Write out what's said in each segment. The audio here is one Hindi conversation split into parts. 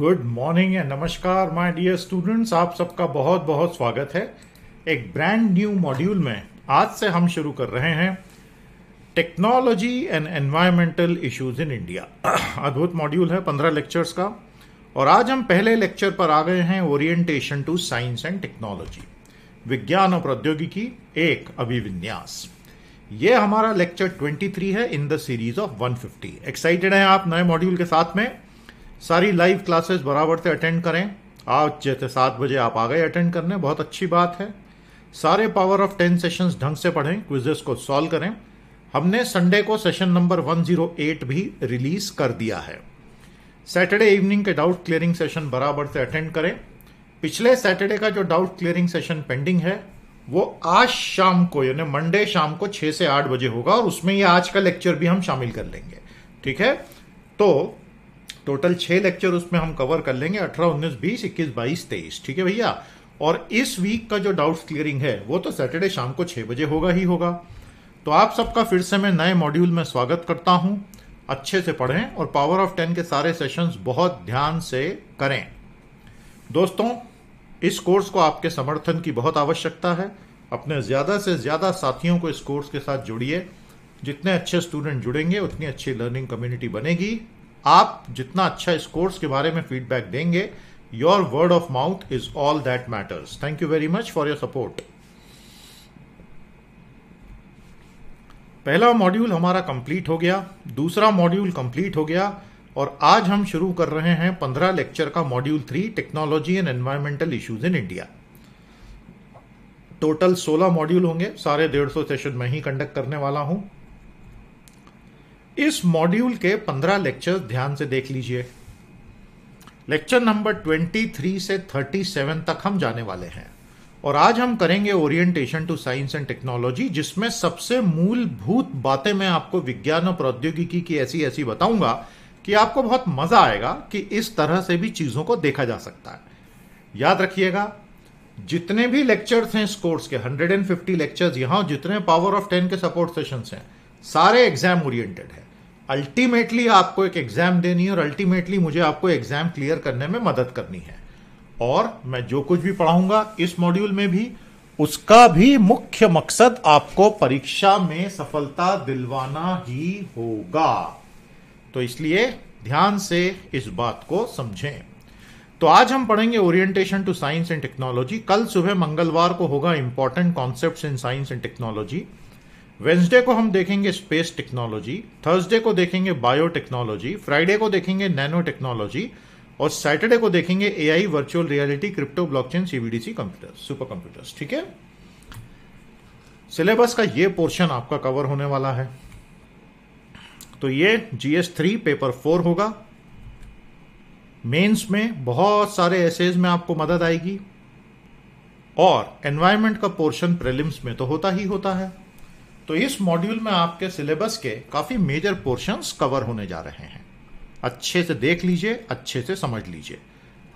गुड मॉर्निंग एंड नमस्कार माय डियर स्टूडेंट्स आप सबका बहुत बहुत स्वागत है एक ब्रांड न्यू मॉड्यूल में आज से हम शुरू कर रहे हैं technology and environmental issues in India अद्भुत मॉड्यूल है पंद्रह लेक्चर्स का और आज हम पहले लेक्चर पर आ गए हैं orientation to science and technology विज्ञान और प्रौद्योगिकी एक अभिविन्यास ये हमारा लेक्चर 23 है in the series of 150 excited हैं आप नए मॉड्यूल के साथ में सारी लाइव क्लासेस बराबर से अटेंड करें आज जैसे सात बजे आप आ गए अटेंड करने बहुत अच्छी बात है सारे पावर ऑफ टेन सेशंस ढंग से पढ़ें क्विजेस को सॉल्व करें हमने संडे को सेशन नंबर 108 भी रिलीज कर दिया है सैटरडे इवनिंग के डाउट क्लियरिंग सेशन बराबर से अटेंड करें पिछले सैटरडे का जो डाउट क्लियरिंग सेशन पेंडिंग है वो आज शाम को यानी मंडे शाम को छह से आठ बजे होगा और उसमें ये आज का लेक्चर भी हम शामिल कर लेंगे ठीक है तो टोटल छह लेक्चर उसमें हम कवर कर लेंगे अठारह उन्नीस बीस इक्कीस बाईस तेईस ठीक है भैया और इस वीक का जो डाउट क्लियरिंग है वो तो सैटरडे शाम को छह बजे होगा ही होगा तो आप सबका फिर से मैं नए मॉड्यूल में स्वागत करता हूँ अच्छे से पढ़ें और पावर ऑफ टेन के सारे सेशंस बहुत ध्यान से करें दोस्तों इस कोर्स को आपके समर्थन की बहुत आवश्यकता है अपने ज़्यादा से ज़्यादा साथियों को इस कोर्स के साथ जोड़िए जितने अच्छे स्टूडेंट जुड़ेंगे उतनी अच्छी लर्निंग कम्युनिटी बनेगी आप जितना अच्छा इस कोर्स के बारे में फीडबैक देंगे your word of mouth is all that matters thank you very much for your support पहला मॉड्यूल हमारा कंप्लीट हो गया दूसरा मॉड्यूल कंप्लीट हो गया और आज हम शुरू कर रहे हैं पंद्रह लेक्चर का module three technology and environmental issues in India total सोलह मॉड्यूल होंगे सारे डेढ़ सौ सेशन में ही कंडक्ट करने वाला हूं इस मॉड्यूल के पंद्रह लेक्चर ध्यान से देख लीजिए लेक्चर नंबर ट्वेंटी थ्री से थर्टी सेवन तक हम जाने वाले हैं और आज हम करेंगे orientation to science and technology जिसमें सबसे मूलभूत बातें मैं आपको विज्ञान और प्रौद्योगिकी की ऐसी ऐसी बताऊंगा कि आपको बहुत मजा आएगा कि इस तरह से भी चीजों को देखा जा सकता है याद रखिएगा जितने भी लेक्चर्स हैं इस कोर्स के 150 लेक्चर्स यहां जितने पावर ऑफ टेन के सपोर्ट सेशन हैं सारे एग्जाम ओरिएंटेड है अल्टीमेटली आपको एक एग्जाम देनी है और अल्टीमेटली मुझे आपको एग्जाम क्लियर करने में मदद करनी है और मैं जो कुछ भी पढ़ाऊंगा इस मॉड्यूल में भी उसका भी मुख्य मकसद आपको परीक्षा में सफलता दिलवाना ही होगा तो इसलिए ध्यान से इस बात को समझें तो आज हम पढ़ेंगे orientation to science and technology कल सुबह मंगलवार को होगा important concepts in science and technology Wednesday को हम देखेंगे स्पेस टेक्नोलॉजी थर्सडे को देखेंगे बायो टेक्नोलॉजी फ्राइडे को देखेंगे नैनो टेक्नोलॉजी और सैटरडे को देखेंगे AI virtual reality crypto blockchain CBDC computer super computers ठीक है सिलेबस का ये पोर्शन आपका कवर होने वाला है तो ये जीएस थ्री पेपर फोर होगा मेंस में बहुत सारे एसेज में आपको मदद आएगी और एनवायरमेंट का पोर्शन प्रीलिम्स में तो होता ही होता है तो इस मॉड्यूल में आपके सिलेबस के काफ़ी मेजर पोर्शंस कवर होने जा रहे हैं अच्छे से देख लीजिए अच्छे से समझ लीजिए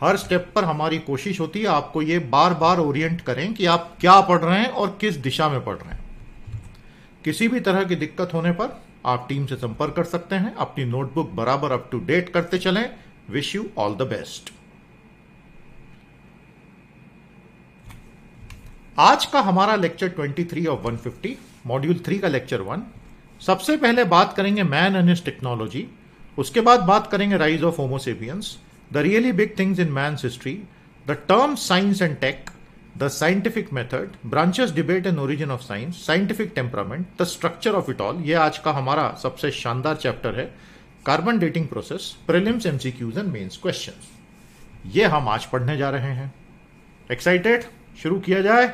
हर स्टेप पर हमारी कोशिश होती है आपको ये बार बार ओरिएंट करें कि आप क्या पढ़ रहे हैं और किस दिशा में पढ़ रहे हैं किसी भी तरह की दिक्कत होने पर आप टीम से संपर्क कर सकते हैं अपनी नोटबुक बराबर अप टू डेट करते चलें wish you all the best आज का हमारा लेक्चर 23 ऑफ 150 मॉड्यूल थ्री का लेक्चर वन सबसे पहले बात करेंगे मैन एंड हिज टेक्नोलॉजी उसके बाद बात करेंगे rise of homo sapiens the really big things in मैं history the term science and tech the scientific method branches debate and origin of science scientific temperament the structure of it all ये आज का हमारा सबसे शानदार चैप्टर है carbon dating process prelims MCQs and mains question ये हम आज पढ़ने जा रहे हैं एक्साइटेड शुरू किया जाए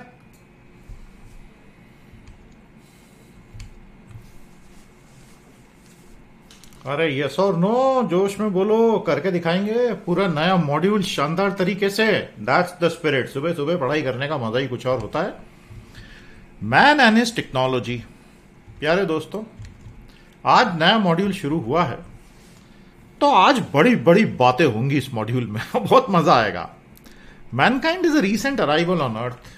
अरे यस और नो जोश में बोलो करके दिखाएंगे पूरा नया मॉड्यूल शानदार तरीके से दैट्स द स्पिरिट सुबह सुबह पढ़ाई करने का मजा ही कुछ और होता है मैन एंड इज टेक्नोलॉजी प्यारे दोस्तों आज नया मॉड्यूल शुरू हुआ है तो आज बड़ी बड़ी बातें होंगी इस मॉड्यूल में बहुत मजा आएगा mankind is a recent arrival on earth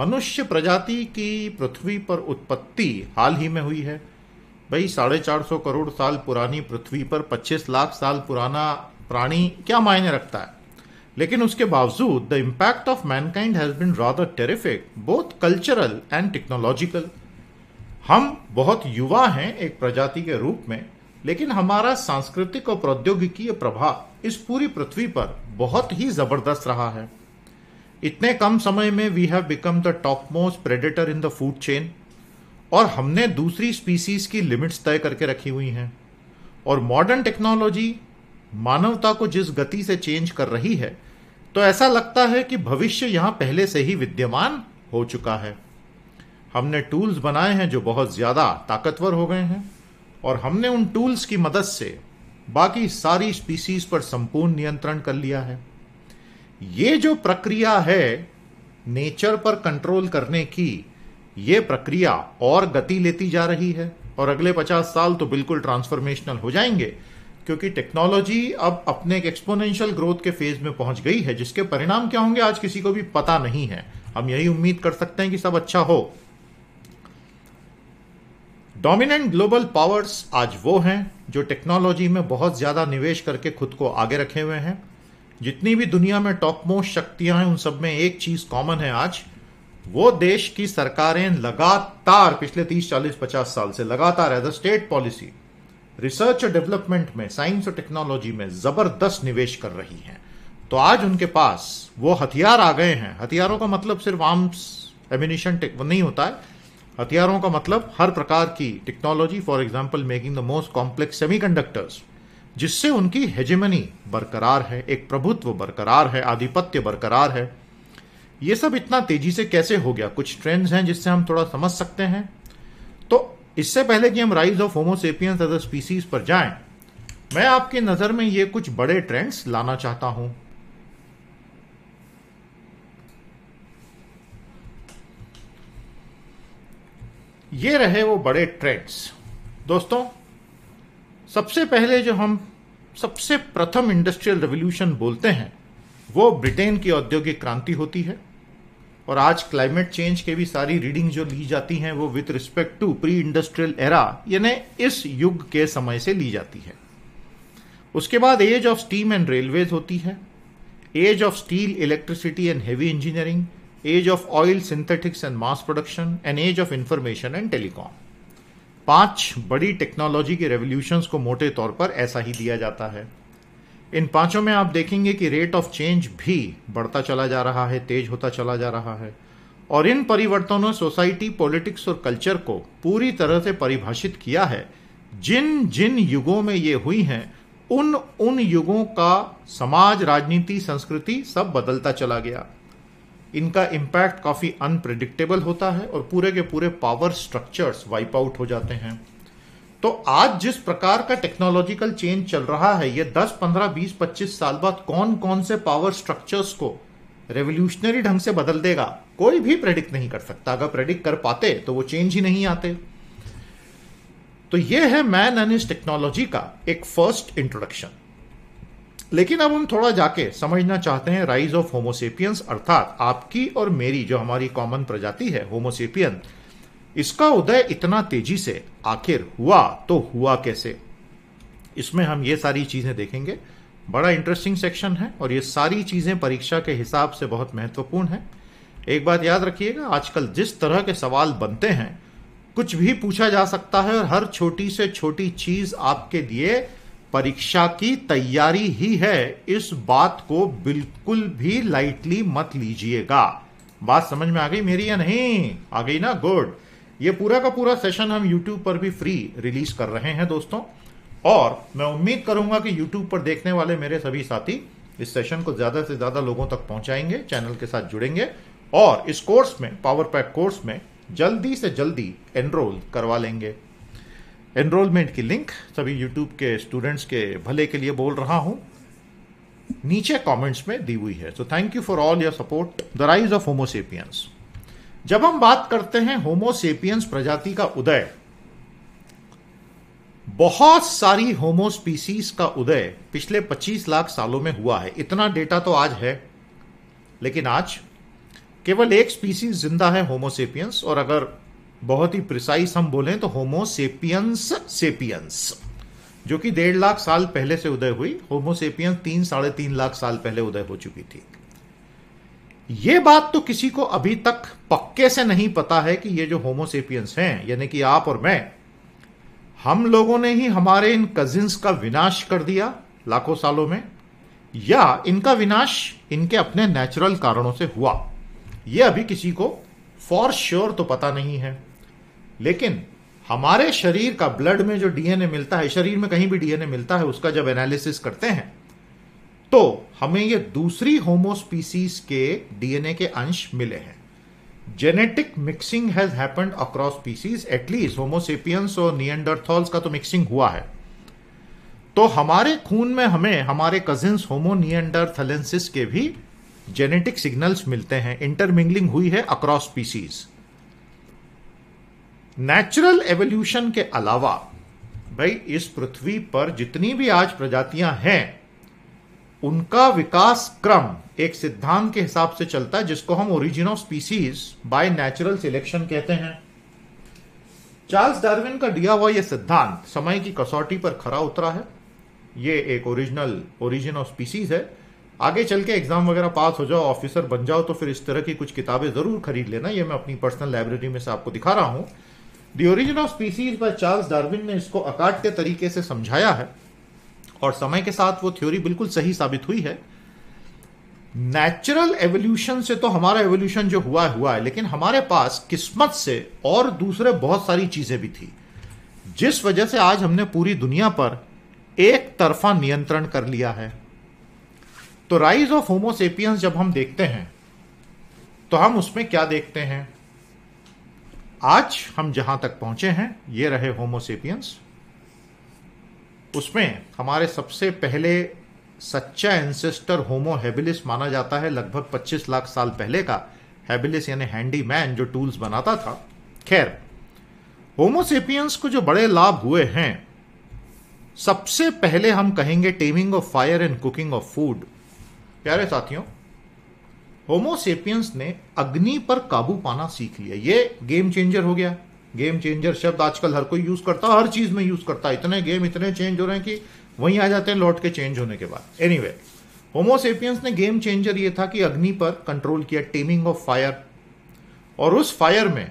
मनुष्य प्रजाति की पृथ्वी पर उत्पत्ति हाल ही में हुई है भाई साढ़े चार सौ करोड़ साल पुरानी पृथ्वी पर पच्चीस लाख साल पुराना प्राणी क्या मायने रखता है लेकिन उसके बावजूद the impact of mankind has been rather terrific both cultural and technological हम बहुत युवा हैं एक प्रजाति के रूप में लेकिन हमारा सांस्कृतिक और प्रौद्योगिकी प्रभाव इस पूरी पृथ्वी पर बहुत ही जबरदस्त रहा है इतने कम समय में we have become the top most predator in the food chain और हमने दूसरी स्पीसीज की लिमिट्स तय करके रखी हुई हैं और मॉडर्न टेक्नोलॉजी मानवता को जिस गति से चेंज कर रही है तो ऐसा लगता है कि भविष्य यहाँ पहले से ही विद्यमान हो चुका है हमने टूल्स बनाए हैं जो बहुत ज़्यादा ताकतवर हो गए हैं और हमने उन टूल्स की मदद से बाकी सारी स्पीसीज पर संपूर्ण नियंत्रण कर लिया है ये जो प्रक्रिया है नेचर पर कंट्रोल करने की ये प्रक्रिया और गति लेती जा रही है और अगले पचास साल तो बिल्कुल ट्रांसफॉर्मेशनल हो जाएंगे क्योंकि टेक्नोलॉजी अब अपने एक एक्सपोनेंशियल ग्रोथ के फेज में पहुंच गई है जिसके परिणाम क्या होंगे आज किसी को भी पता नहीं है हम यही उम्मीद कर सकते हैं कि सब अच्छा हो डोमिनेंट ग्लोबल पावर्स आज वो हैं जो टेक्नोलॉजी में बहुत ज़्यादा निवेश करके खुद को आगे रखे हुए हैं जितनी भी दुनिया में टॉप मोस्ट शक्तियां हैं उन सब में एक चीज़ कॉमन है आज वो देश की सरकारें लगातार पिछले 30, 40, 50 साल से लगातार as a state policy research और डेवलपमेंट में साइंस और टेक्नोलॉजी में जबरदस्त निवेश कर रही हैं तो आज उनके पास वो हथियार आ गए हैं हथियारों का मतलब सिर्फ आर्म्स एम्यूनिशन नहीं होता है हथियारों का मतलब हर प्रकार की technology for example making the most complex semiconductors जिससे उनकी हेजेमनी बरकरार है एक प्रभुत्व बरकरार है आधिपत्य बरकरार है ये सब इतना तेजी से कैसे हो गया कुछ ट्रेंड्स हैं जिससे हम थोड़ा समझ सकते हैं तो इससे पहले कि हम rise of homo sapiens as a species पर जाएं, मैं आपकी नजर में ये कुछ बड़े ट्रेंड्स लाना चाहता हूं ये रहे वो बड़े ट्रेंड्स दोस्तों सबसे पहले जो हम सबसे प्रथम इंडस्ट्रियल रेवोल्यूशन बोलते हैं वो ब्रिटेन की औद्योगिक क्रांति होती है और आज क्लाइमेट चेंज के भी सारी रीडिंग जो ली जाती हैं वो with respect to preindustrial era यानी इस युग के समय से ली जाती है उसके बाद age of steam and railways होती है age of steel electricity and heavy engineering age of oil synthetics and mass production and age of information and telecom पांच बड़ी टेक्नोलॉजी के रेवोल्यूशंस को मोटे तौर पर ऐसा ही दिया जाता है इन पांचों में आप देखेंगे कि रेट ऑफ चेंज भी बढ़ता चला जा रहा है तेज होता चला जा रहा है और इन परिवर्तनों सोसाइटी पॉलिटिक्स और कल्चर को पूरी तरह से परिभाषित किया है जिन जिन युगों में ये हुई हैं उन उन युगों का समाज राजनीति संस्कृति सब बदलता चला गया इनका इम्पैक्ट काफ़ी अनप्रिडिक्टेबल होता है और पूरे के पूरे पावर स्ट्रक्चर्स वाइप आउट हो जाते हैं तो आज जिस प्रकार का टेक्नोलॉजिकल चेंज चल रहा है ये 10, 15, 20, 25 साल बाद कौन कौन से पावर स्ट्रक्चर्स को रेवोल्यूशनरी ढंग से बदल देगा कोई भी प्रेडिक्ट नहीं कर सकता अगर प्रेडिक्ट कर पाते तो वो चेंज ही नहीं आते तो ये है मैन एंड इस टेक्नोलॉजी का एक फर्स्ट इंट्रोडक्शन लेकिन अब हम थोड़ा जाके समझना चाहते हैं राइज ऑफ होमोसेपियंस अर्थात आपकी और मेरी जो हमारी कॉमन प्रजाति है होमोसेपियन इसका उदय इतना तेजी से आखिर हुआ तो हुआ कैसे इसमें हम ये सारी चीजें देखेंगे बड़ा इंटरेस्टिंग सेक्शन है और ये सारी चीजें परीक्षा के हिसाब से बहुत महत्वपूर्ण है एक बात याद रखिएगा आजकल जिस तरह के सवाल बनते हैं कुछ भी पूछा जा सकता है और हर छोटी से छोटी चीज आपके लिए परीक्षा की तैयारी ही है इस बात को बिल्कुल भी लाइटली मत लीजिएगा बात समझ में आ गई मेरी या नहीं आ गई ना गुड ये पूरा का पूरा सेशन हम यूट्यूब पर भी फ्री रिलीज कर रहे हैं दोस्तों और मैं उम्मीद करूंगा कि यूट्यूब पर देखने वाले मेरे सभी साथी इस सेशन को ज्यादा से ज्यादा लोगों तक पहुंचाएंगे चैनल के साथ जुड़ेंगे और इस कोर्स में पावर पैक कोर्स में जल्दी से जल्दी एनरोल करवा लेंगे एनरोलमेंट की लिंक सभी यूट्यूब के स्टूडेंट्स के भले के लिए बोल रहा हूं नीचे कमेंट्स में दी हुई है so thank you for all your support the rise of homo sapiens जब हम बात करते हैं होमोसेपियंस प्रजाति का उदय बहुत सारी होमो स्पीसीज का उदय पिछले 25 लाख सालों में हुआ है इतना डेटा तो आज है लेकिन आज केवल एक स्पीसीज जिंदा है होमोसेपियंस और अगर बहुत ही प्रिसाइस हम बोलें तो होमोसेपियंस सेपियंस जो कि डेढ़ लाख साल पहले से उदय हुई होमोसेपियंस तीन साढ़े तीन लाख साल पहले उदय हो चुकी थी ये बात तो किसी को अभी तक पक्के से नहीं पता है कि ये जो होमोसेपियंस हैं यानी कि आप और मैं हम लोगों ने ही हमारे इन कजिन्स का विनाश कर दिया लाखों सालों में या इनका विनाश इनके अपने नेचुरल कारणों से हुआ यह अभी किसी को फॉर श्योर sure तो पता नहीं है लेकिन हमारे शरीर का ब्लड में जो डीएनए मिलता है शरीर में कहीं भी डीएनए मिलता है उसका जब एनालिसिस करते हैं तो हमें ये दूसरी होमोस्पीसीज के डीएनए के अंश मिले हैं genetic mixing has happened across species at least homo sapiens और नियंडरथॉल्स का तो मिक्सिंग हुआ है तो हमारे खून में हमें हमारे कजिन्स होमो के भी जेनेटिक सिग्नल्स मिलते हैं इंटरमिंगलिंग हुई है अक्रॉस स्पीसीज नेचुरल एवोल्यूशन के अलावा भाई इस पृथ्वी पर जितनी भी आज प्रजातियां हैं उनका विकास क्रम एक सिद्धांत के हिसाब से चलता है जिसको हम origin of species by natural selection कहते हैं चार्ल्स डार्विन का दिया हुआ यह सिद्धांत समय की कसौटी पर खरा उतरा है ये एक ओरिजिनल ओरिजिन ऑफ स्पीसीज है आगे चल के एग्जाम वगैरह पास हो जाओ ऑफिसर बन जाओ तो फिर इस तरह की कुछ किताबें जरूर खरीद लेना ये मैं अपनी पर्सनल लाइब्रेरी में से आपको दिखा रहा हूं the origin of species by Charles Darwin ने इसको के तरीके से समझाया है और समय के साथ वो थ्योरी बिल्कुल सही साबित हुई है नेचुरल एवोल्यूशन से तो हमारा एवोल्यूशन जो हुआ है हुआ है लेकिन हमारे पास किस्मत से और दूसरे बहुत सारी चीजें भी थी जिस वजह से आज हमने पूरी दुनिया पर एक तरफा नियंत्रण कर लिया है तो राइज ऑफ होमोसेपियंस जब हम देखते हैं तो हम उसमें क्या देखते हैं आज हम जहां तक पहुंचे हैं ये रहे होमोसेपियंस उसमें हमारे सबसे पहले सच्चा एंसेस्टर होमो हैबिलिस माना जाता है लगभग 25 लाख साल पहले का हैबिलिस यानी हैंडी मैन जो टूल्स बनाता था खैर होमोसेपियंस को जो बड़े लाभ हुए हैं सबसे पहले हम कहेंगे taming of fire and cooking of food प्यारे साथियों होमोसेपियंस ने अग्नि पर काबू पाना सीख लिया ये गेम चेंजर हो गया गेम चेंजर शब्द आजकल हर कोई यूज करता है हर चीज में यूज करता है इतने गेम इतने चेंज हो रहे हैं कि वहीं आ जाते हैं लौट के चेंज होने के बाद एनी वे होमोसेपियंस ने गेम चेंजर ये था कि अग्नि पर कंट्रोल किया टेमिंग ऑफ फायर और उस फायर में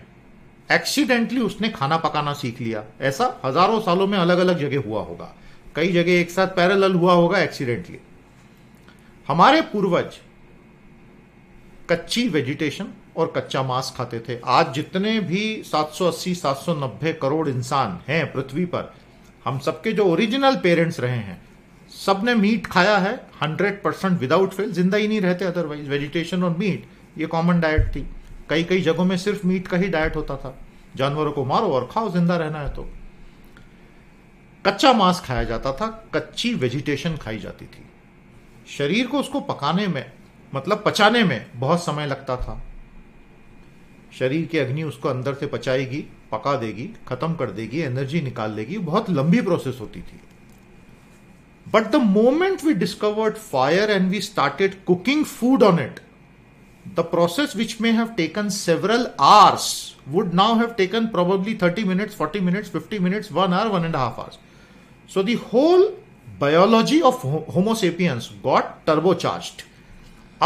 एक्सीडेंटली उसने खाना पकाना सीख लिया ऐसा हजारों सालों में अलग अलग जगह हुआ होगा कई जगह एक साथ पैरेलल हुआ होगा एक्सीडेंटली हमारे पूर्वज कच्ची वेजिटेशन और कच्चा मांस खाते थे आज जितने भी 780 790 करोड़ इंसान हैं पृथ्वी पर हम सबके जो ओरिजिनल पेरेंट्स रहे हैं सबने मीट खाया है 100 परसेंट विदाउट फेल जिंदा ही नहीं रहते अदरवाइज वेजिटेशन और मीट ये कॉमन डाइट थी कई कई जगहों में सिर्फ मीट का ही डाइट होता था जानवरों को मारो और खाओ जिंदा रहना है तो कच्चा मांस खाया जाता था कच्ची वेजिटेशन खाई जाती थी शरीर को उसको पकाने में मतलब पचाने में बहुत समय लगता था शरीर की अग्नि उसको अंदर से पचाएगी पका देगी खत्म कर देगी एनर्जी निकाल देगी बहुत लंबी प्रोसेस होती थी but the moment we discovered fire and we started cooking food on it the process which may have taken several hours would now have taken probably thirty minutes forty minutes fifty minutes one hour one and half hours so the whole biology of homo sapiens got turbocharge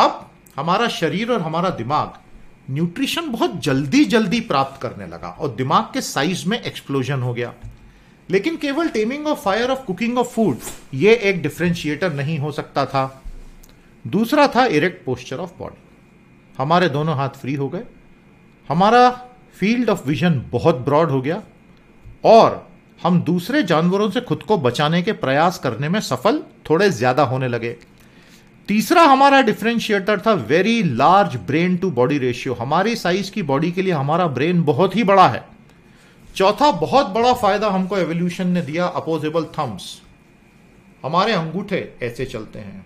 अब हमारा शरीर और हमारा दिमाग न्यूट्रिशन बहुत जल्दी जल्दी प्राप्त करने लगा और दिमाग के साइज में एक्सप्लोजन हो गया लेकिन केवल taming of fire of cooking of food ये एक डिफ्रेंशिएटर नहीं हो सकता था दूसरा था इरेक्ट पोस्चर ऑफ बॉडी हमारे दोनों हाथ फ्री हो गए हमारा फील्ड ऑफ विजन बहुत ब्रॉड हो गया और हम दूसरे जानवरों से खुद को बचाने के प्रयास करने में सफल थोड़े ज्यादा होने लगे तीसरा हमारा डिफ्रेंशिएटर था very large brain to body ratio हमारे साइज की बॉडी के लिए हमारा ब्रेन बहुत ही बड़ा है चौथा बहुत बड़ा फायदा हमको एवोल्यूशन ने दिया अपोजेबल थम्स हमारे अंगूठे ऐसे चलते हैं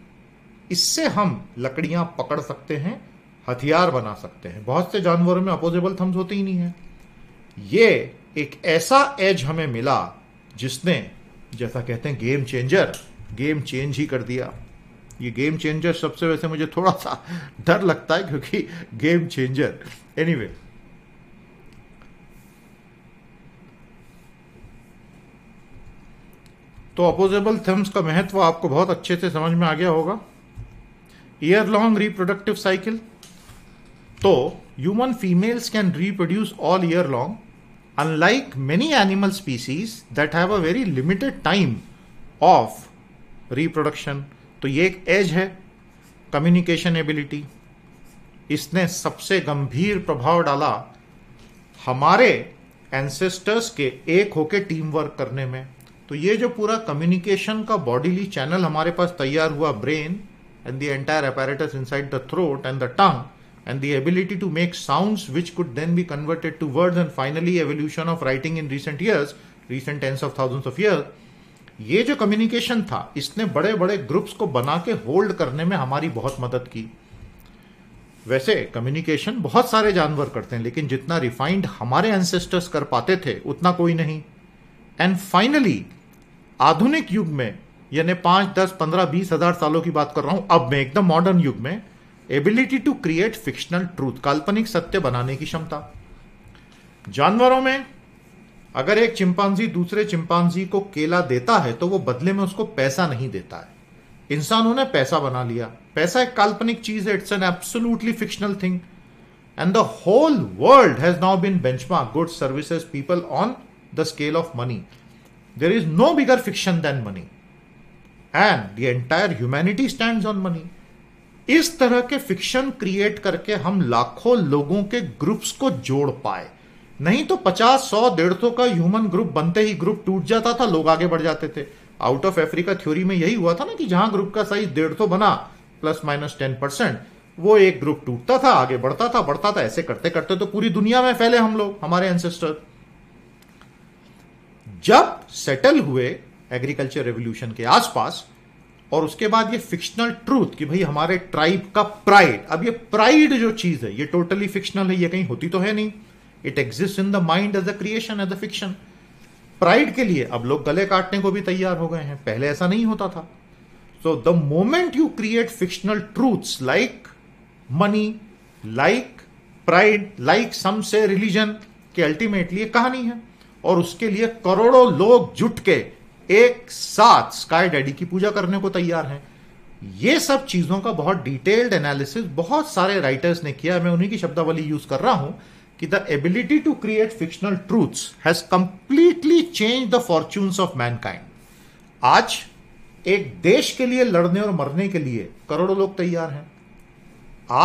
इससे हम लकड़ियां पकड़ सकते हैं हथियार बना सकते हैं बहुत से जानवरों में अपोजेबल थम्स होते ही नहीं है ये एक ऐसा एज हमें मिला जिसने जैसा कहते हैं गेम चेंजर गेम चेंज ही कर दिया ये गेम चेंजर सबसे वैसे मुझे थोड़ा सा डर लगता है क्योंकि गेम चेंजर एनीवे anyway, तो अपोजेबल थर्म्स का महत्व आपको बहुत अच्छे से समझ में आ गया होगा ईयर लॉन्ग रिप्रोडक्टिव साइकिल तो human females can reproduce all year long unlike many animal species that have a very limited time of reproduction तो ये एक एज है कम्युनिकेशन एबिलिटी इसने सबसे गंभीर प्रभाव डाला हमारे एंसेस्टर्स के एक होके टीम वर्क करने में तो ये जो पूरा कम्युनिकेशन का बॉडीली चैनल हमारे पास तैयार हुआ brain and the entire apparatus inside the throat and the tongue and the ability to make sound which could then be converted to word and finally evolution of writing in recent years recent tens of thousands of years ये जो कम्युनिकेशन था इसने बड़े बड़े ग्रुप्स को बना के होल्ड करने में हमारी बहुत मदद की वैसे कम्युनिकेशन बहुत सारे जानवर करते हैं लेकिन जितना रिफाइंड हमारे एंसेस्टर्स कर पाते थे उतना कोई नहीं एंड फाइनली आधुनिक युग में यानी पांच दस पंद्रह बीस हजार सालों की बात कर रहा हूं अब मैं एकदम मॉडर्न युग में ability to create fictional truth काल्पनिक सत्य बनाने की क्षमता जानवरों में अगर एक चिंपांजी दूसरे चिंपांजी को केला देता है तो वो बदले में उसको पैसा नहीं देता है इंसानों ने पैसा बना लिया पैसा एक काल्पनिक चीज है it's an absolutely fictional thing and the whole world has now been mark good services people on the scale of money there is no bigger fiction than money and the entire humanity stand on money इस तरह के फिक्शन क्रिएट करके हम लाखों लोगों के ग्रुप्स को जोड़ पाए नहीं तो पचास सौ डेढ़ सौ का ह्यूमन ग्रुप बनते ही ग्रुप टूट जाता था लोग आगे बढ़ जाते थे आउट ऑफ अफ्रीका थ्योरी में यही हुआ था ना कि जहां ग्रुप का साइज डेढ़ सौ बना प्लस माइनस टेन परसेंट वो एक ग्रुप टूटता था आगे बढ़ता था बढ़ता था ऐसे करते करते तो पूरी दुनिया में फैले हम लोग हमारे एंसेस्टर जब सेटल हुए एग्रीकल्चर रेवोल्यूशन के आसपास और उसके बाद ये फिक्शनल ट्रूथ कि भाई हमारे ट्राइब का प्राइड अब ये प्राइड जो चीज है ये टोटली फिक्शनल है ये कहीं होती तो है नहीं it exist in the mind as a creation as a fiction pride के लिए अब लोग गले काटने को भी तैयार हो गए हैं पहले ऐसा नहीं होता था so the moment you create fictional truths like money like pride like some say religion के अल्टीमेटली कहानी है और उसके लिए करोड़ों लोग जुट के एक साथ स्काई डैडी की पूजा करने को तैयार हैं ये सब चीजों का बहुत डिटेल्ड एनालिसिस बहुत सारे राइटर्स ने किया मैं उन्हीं की शब्दावली यूज कर रहा हूं कि the ability to create fictional truths has completely change the fortunes of mankind आज एक देश के लिए लड़ने और मरने के लिए करोड़ों लोग तैयार हैं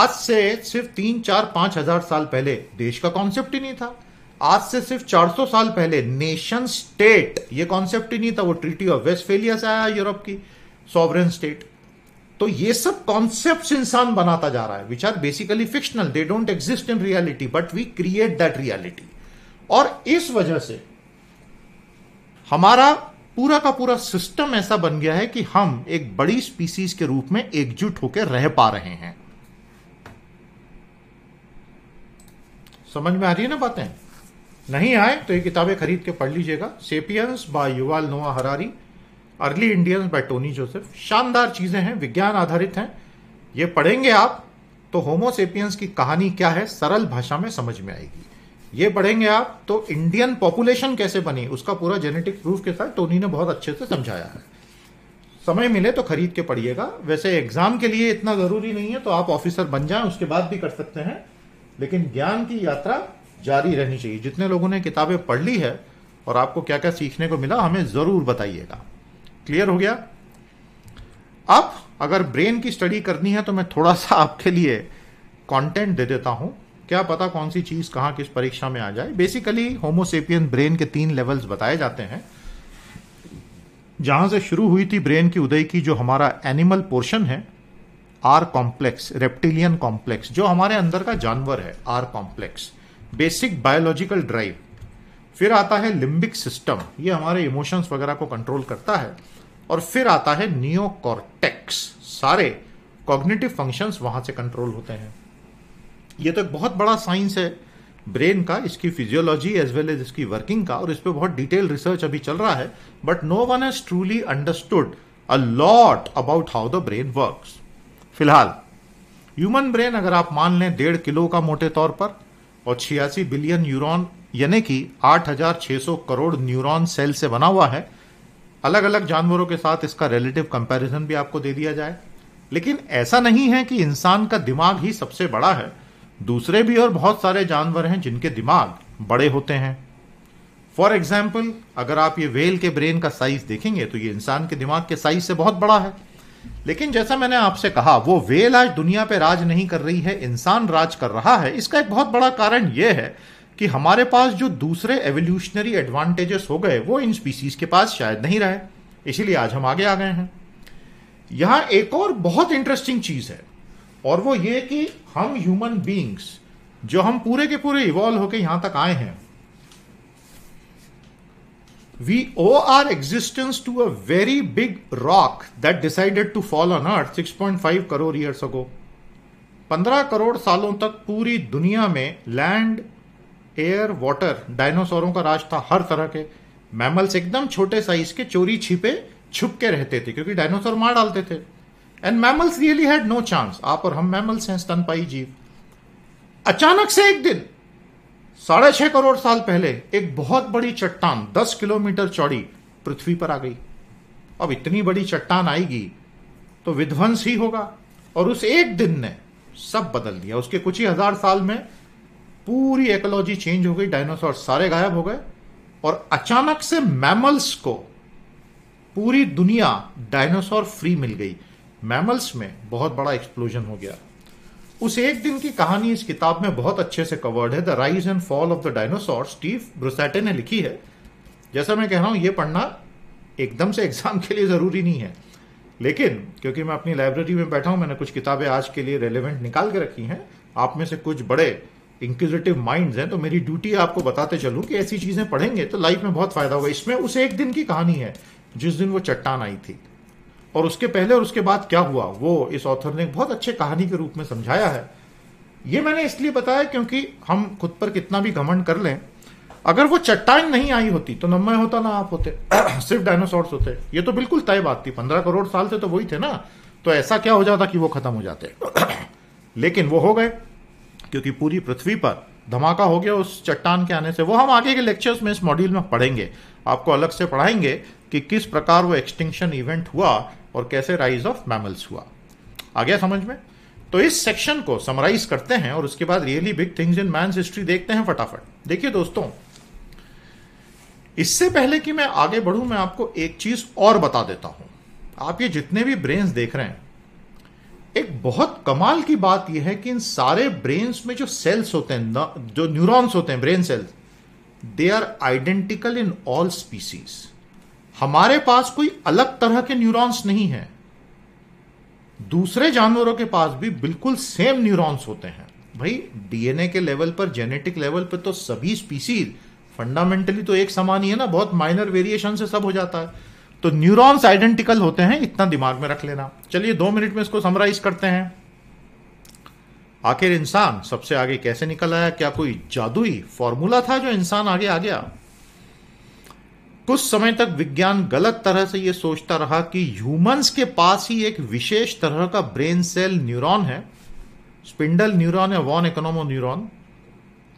आज से सिर्फ तीन चार पांच हजार साल पहले देश का कॉन्सेप्ट ही नहीं था आज से सिर्फ 400 साल पहले नेशन स्टेट ये कॉन्सेप्ट ही नहीं था वो ट्रीटी ऑफ वेस्ट फेलिया से आया यूरोप की सॉवरन स्टेट तो ये सब कॉन्सेप्ट इंसान बनाता जा रहा है which are basically fictional they don't exist in reality but we create that reality और इस वजह से हमारा पूरा का पूरा सिस्टम ऐसा बन गया है कि हम एक बड़ी स्पीसीज के रूप में एकजुट होकर रह पा रहे हैं समझ में आ रही है ना बातें नहीं आए तो ये किताबें खरीद के पढ़ लीजिएगा Sapiens by Yuval Noah Harari Early Indians by Tony Joseph शानदार चीजें हैं विज्ञान आधारित हैं ये पढ़ेंगे आप तो होमोसेपियंस की कहानी क्या है सरल भाषा में समझ में आएगी ये पढ़ेंगे आप तो इंडियन पॉपुलेशन कैसे बनी उसका पूरा जेनेटिक प्रूफ के साथ टोनी ने बहुत अच्छे से समझाया है समय मिले तो खरीद के पढ़िएगा वैसे एग्जाम के लिए इतना जरूरी नहीं है तो आप ऑफिसर बन जाएं उसके बाद भी कर सकते हैं लेकिन ज्ञान की यात्रा जारी रहनी चाहिए जितने लोगों ने किताबें पढ़ ली है और आपको क्या क्या सीखने को मिला हमें ज़रूर बताइएगा क्लियर हो गया अब अगर ब्रेन की स्टडी करनी है तो मैं थोड़ा सा आपके लिए कंटेंट दे देता हूं क्या पता कौन सी चीज कहां किस परीक्षा में आ जाए बेसिकली होमोसेपियन ब्रेन के तीन लेवल्स बताए जाते हैं जहां से शुरू हुई थी ब्रेन की उदय की जो हमारा एनिमल पोर्शन है आर कॉम्प्लेक्स रेप्टिलियन कॉम्प्लेक्स जो हमारे अंदर का जानवर है R complex basic biological drive फिर आता है लिम्बिक सिस्टम ये हमारे इमोशंस वगैरह को कंट्रोल करता है और फिर आता है नियोकॉर्टेक्स सारे कॉग्निटिव फंक्शंस वहां से कंट्रोल होते हैं ये तो एक बहुत बड़ा साइंस है ब्रेन का इसकी फिजियोलॉजी एज वेल एज इसकी वर्किंग का और इस पर बहुत डिटेल रिसर्च अभी चल रहा है but no one has truly understood a lot about how the brain work फिलहाल ह्यूमन ब्रेन अगर आप मान लें डेढ़ किलो का मोटे तौर पर और छियासी बिलियन यूरोन यानी कि 8600 करोड़ न्यूरॉन सेल से बना हुआ है अलग अलग जानवरों के साथ इसका रिलेटिव कंपैरिजन भी आपको दे दिया जाए लेकिन ऐसा नहीं है कि इंसान का दिमाग ही सबसे बड़ा है दूसरे भी और बहुत सारे जानवर हैं जिनके दिमाग बड़े होते हैं फॉर एग्जाम्पल अगर आप ये वेल के ब्रेन का साइज देखेंगे तो ये इंसान के दिमाग के साइज से बहुत बड़ा है लेकिन जैसा मैंने आपसे कहा वो वेल आज दुनिया पे राज नहीं कर रही है इंसान राज कर रहा है इसका एक बहुत बड़ा कारण यह है कि हमारे पास जो दूसरे एवोल्यूशनरी एडवांटेजेस हो गए वो इन स्पीसीज के पास शायद नहीं रहे इसीलिए आज हम आगे आ गए हैं यहां एक और बहुत इंटरेस्टिंग चीज है और वो ये कि हम ह्यूमन बींग्स जो हम पूरे के पूरे इवॉल्व होकर यहां तक आए हैं we owe our existence to a very big rock that decided to fall on Earth 6.5 crore years ago 15 crore सालों तक पूरी दुनिया में लैंड एयर वाटर डायनासोरों का राज था हर तरह के मैमल्स एकदम छोटे साइज के चोरी छिपे छुप के रहते थे क्योंकि डायनासोर मार डालते थे and mammals really had no chance आप और हम मैमल्स हैं स्तनपाई जीव अचानक से एक दिन साढ़े छह करोड़ साल पहले एक बहुत बड़ी चट्टान दस किलोमीटर चौड़ी पृथ्वी पर आ गई अब इतनी बड़ी चट्टान आएगी तो विध्वंस ही होगा और उस एक दिन ने सब बदल दिया उसके कुछ ही हजार साल में पूरी एकोलॉजी चेंज हो गई डायनासोर सारे गायब हो गए और अचानक से मैमल्स को पूरी दुनिया डायनासोर फ्री मिल गई मैमल्स में बहुत बड़ा एक्सप्लोजन हो गया उस एक दिन की कहानी इस किताब में बहुत अच्छे से कवर्ड है the rise and fall of the dinosaur Steve Brusatte ने लिखी है जैसा मैं कह रहा हूं यह पढ़ना एकदम से एग्जाम के लिए जरूरी नहीं है लेकिन क्योंकि मैं अपनी लाइब्रेरी में बैठा हूं मैंने कुछ किताबें आज के लिए रेलिवेंट निकाल के रखी हैं आप में से कुछ बड़े इंक्विजिटिव माइंड्स हैं तो मेरी ड्यूटी आपको बताते चलूं कि ऐसी चीजें पढ़ेंगे तो लाइफ में बहुत फायदा होगा इसमें उस एक दिन की कहानी है जिस दिन वो चट्टान आई थी और उसके पहले और उसके बाद क्या हुआ वो इस ऑथर ने बहुत अच्छे कहानी के रूप में समझाया है ये मैंने इसलिए बताया क्योंकि हम खुद पर कितना भी घमंड कर लें अगर वो चट्टान नहीं आई होती तो नम्मा होता ना आप होते सिर्फ डायनासोर्स होते ये तो बिल्कुल तय बात थी पंद्रह करोड़ साल से तो वही थे ना तो ऐसा क्या हो जाता कि वो खत्म हो जाते लेकिन वो हो गए क्योंकि पूरी पृथ्वी पर धमाका हो गया उस चट्टान के आने से वो हम आगे के लेक्चर्स में इस मॉड्यूल में पढ़ेंगे आपको अलग से पढ़ाएंगे कि किस प्रकार वो एक्सटिंक्शन इवेंट हुआ और कैसे राइज ऑफ मैमल्स हुआ आ गया समझ में तो इस सेक्शन को समराइज करते हैं और उसके बाद रियली बिग थिंग्स इन मैं हिस्ट्री देखते हैं फटाफट देखिए दोस्तों इससे पहले कि मैं आगे बढ़ूं मैं आपको एक चीज और बता देता हूं आप ये जितने भी ब्रेन्स देख रहे हैं एक बहुत कमाल की बात यह है कि इन सारे ब्रेन्स में जो सेल्स होते हैं जो न्यूरॉन्स होते हैं brain cells they are identical in all species हमारे पास कोई अलग तरह के न्यूरॉन्स नहीं है दूसरे जानवरों के पास भी बिल्कुल सेम न्यूरॉन्स होते हैं भाई डीएनए के लेवल पर जेनेटिक लेवल पर तो सभी स्पीसीज फंडामेंटली तो एक समान ही है ना बहुत माइनर वेरिएशन से सब हो जाता है तो न्यूरॉन्स आइडेंटिकल होते हैं इतना दिमाग में रख लेना चलिए दो मिनट में इसको समराइज करते हैं आखिर इंसान सबसे आगे कैसे निकल आया क्या कोई जादुई फॉर्मूला था जो इंसान आगे आ गया कुछ समय तक विज्ञान गलत तरह से यह सोचता रहा कि ह्यूमंस के पास ही एक विशेष तरह का ब्रेन सेल न्यूरॉन है स्पिंडल न्यूरॉन या वॉन इकोनोमो न्यूरॉन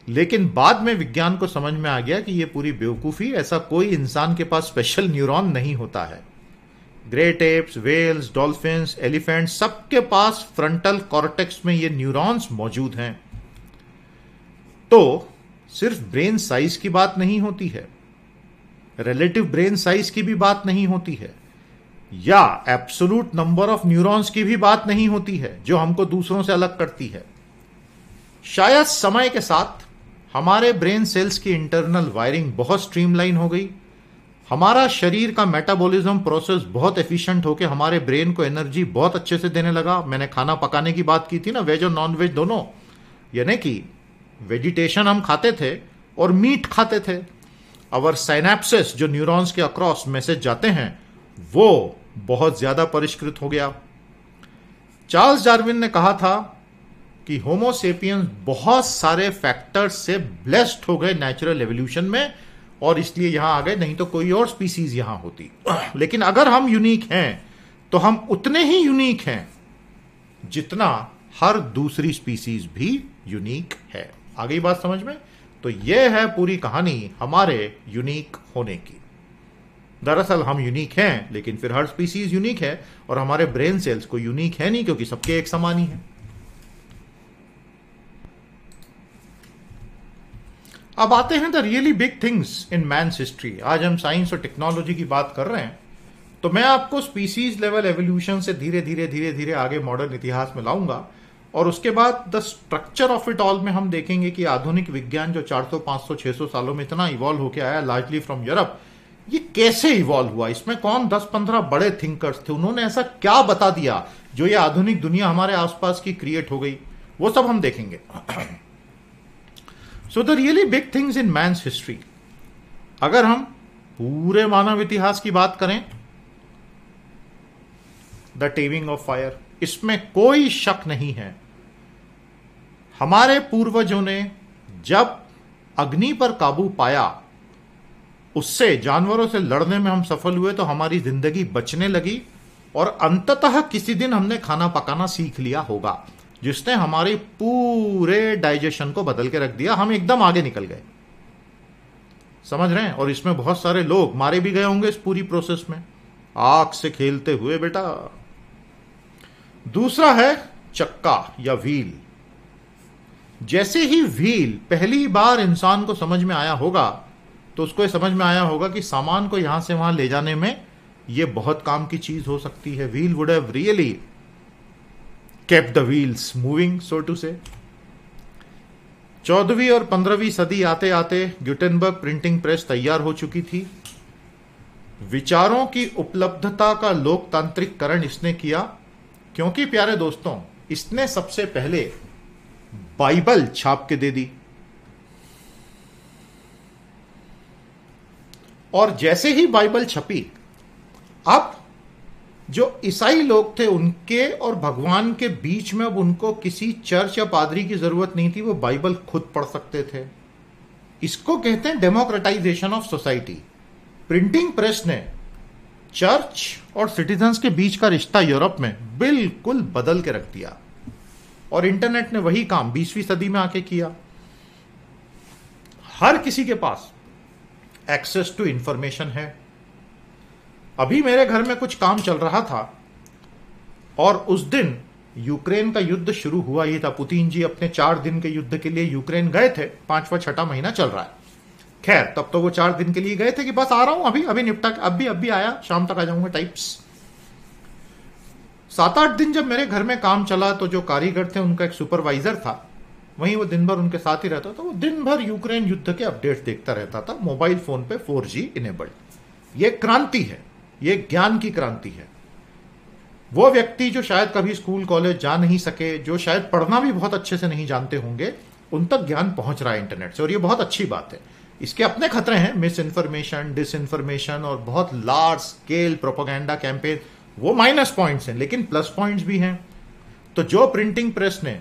लेकिन बाद में विज्ञान को समझ में आ गया कि यह पूरी बेवकूफ़ी ऐसा कोई इंसान के पास स्पेशल न्यूरॉन नहीं होता है great apes whales dolphin elephant सबके पास फ्रंटल कॉर्टेक्स में ये न्यूरॉन्स मौजूद हैं तो सिर्फ ब्रेन साइज की बात नहीं होती है रिलेटिव ब्रेन साइज की भी बात नहीं होती है या एब्सोलूट नंबर ऑफ न्यूरॉन्स की भी बात नहीं होती है जो हमको दूसरों से अलग करती है शायद समय के साथ हमारे ब्रेन सेल्स की इंटरनल वायरिंग बहुत स्ट्रीमलाइन हो गई हमारा शरीर का मेटाबॉलिज्म प्रोसेस बहुत एफिशिएंट होकर हमारे ब्रेन को एनर्जी बहुत अच्छे से देने लगा मैंने खाना पकाने की बात की थी ना वेज और नॉन वेज दोनों यानी कि वेजिटेशन हम खाते थे और मीट खाते थे अवर साइनेप्सिस जो न्यूरॉन्स के अक्रॉस मैसेज जाते हैं वो बहुत ज़्यादा परिष्कृत हो गया चार्ल्स डार्विन ने कहा था कि होमोसेपियंस बहुत सारे फैक्टर्स से ब्लेस्ड हो गए नेचुरल एवोल्यूशन में और इसलिए यहां आ गए नहीं तो कोई और स्पीसीज यहां होती लेकिन अगर हम यूनिक हैं तो हम उतने ही यूनिक हैं जितना हर दूसरी स्पीसीज भी यूनिक है आ गई बात समझ में तो यह है पूरी कहानी हमारे यूनिक होने की दरअसल हम यूनिक हैं लेकिन फिर हर स्पीसीज यूनिक है और हमारे ब्रेन सेल्स को यूनिक है नहीं क्योंकि सबके एक समान ही है अब आते हैं the really big things in man's history आज हम साइंस और टेक्नोलॉजी की बात कर रहे हैं तो मैं आपको स्पीसीज लेवल एवोल्यूशन से धीरे धीरे धीरे धीरे आगे मॉडर्न इतिहास में लाऊंगा और उसके बाद the structure of it all में हम देखेंगे कि आधुनिक विज्ञान जो 400, 500, 600 सालों में इतना इवॉल्व होकर आया लार्जली फ्रॉम यूरोप ये कैसे इवॉल्व हुआ इसमें कौन 10-15 बड़े थिंकर्स थे उन्होंने ऐसा क्या बता दिया जो ये आधुनिक दुनिया हमारे आसपास की क्रिएट हो गई वो सब हम देखेंगे so the really big things in man's history अगर हम पूरे मानव इतिहास की बात करें द टेविंग ऑफ फायर इसमें कोई शक नहीं है हमारे पूर्वजों ने जब अग्नि पर काबू पाया उससे जानवरों से लड़ने में हम सफल हुए तो हमारी जिंदगी बचने लगी और अंततः किसी दिन हमने खाना पकाना सीख लिया होगा जिसने हमारे पूरे डाइजेशन को बदल के रख दिया हम एकदम आगे निकल गए समझ रहे हैं और इसमें बहुत सारे लोग मारे भी गए होंगे इस पूरी प्रोसेस में आग से खेलते हुए बेटा दूसरा है चक्का या व्हील जैसे ही व्हील पहली बार इंसान को समझ में आया होगा तो उसको यह समझ में आया होगा कि सामान को यहां से वहां ले जाने में यह बहुत काम की चीज हो सकती है wheel would have really kept the wheels moving so to say चौदहवीं और पंद्रहवीं सदी आते आते ग्यूटेनबर्ग प्रिंटिंग प्रेस तैयार हो चुकी थी विचारों की उपलब्धता का लोकतांत्रिककरण इसने किया क्योंकि प्यारे दोस्तों इसने सबसे पहले बाइबल छाप के दे दी और जैसे ही बाइबल छपी अब जो ईसाई लोग थे उनके और भगवान के बीच में अब उनको किसी चर्च या पादरी की जरूरत नहीं थी वो बाइबल खुद पढ़ सकते थे इसको कहते हैं democratisation of society printing press ने चर्च और सिटीजन्स के बीच का रिश्ता यूरोप में बिल्कुल बदल के रख दिया और इंटरनेट ने वही काम 20वीं सदी में आके किया हर किसी के पास एक्सेस टू इंफॉर्मेशन है अभी मेरे घर में कुछ काम चल रहा था और उस दिन यूक्रेन का युद्ध शुरू हुआ ही था पुतिन जी अपने चार दिन के युद्ध के लिए यूक्रेन गए थे पांचवा छठा महीना चल रहा है खैर तब तो वो चार दिन के लिए गए थे कि बस आ रहा हूं अभी अभी निपटा अब भी आया शाम तक आ जाऊंगा टाइप्स सात आठ दिन जब मेरे घर में काम चला तो जो कारीगर थे उनका एक सुपरवाइजर था वहीं वो दिन भर उनके साथ ही रहता था वो दिन भर यूक्रेन युद्ध के अपडेट देखता रहता था मोबाइल फोन पे फोर जी इनेबल्ड ये क्रांति है ये ज्ञान की क्रांति है वो व्यक्ति जो शायद कभी स्कूल कॉलेज जा नहीं सके जो शायद पढ़ना भी बहुत अच्छे से नहीं जानते होंगे उन तक ज्ञान पहुंच रहा है इंटरनेट से और ये बहुत अच्छी बात है इसके अपने खतरे हैं मिस इन्फॉर्मेशन डिस इन्फॉर्मेशन और बहुत लार्ज स्केल प्रोपोगेंडा कैंपेन वो माइनस पॉइंट्स हैं लेकिन प्लस पॉइंट्स भी हैं तो जो प्रिंटिंग प्रेस ने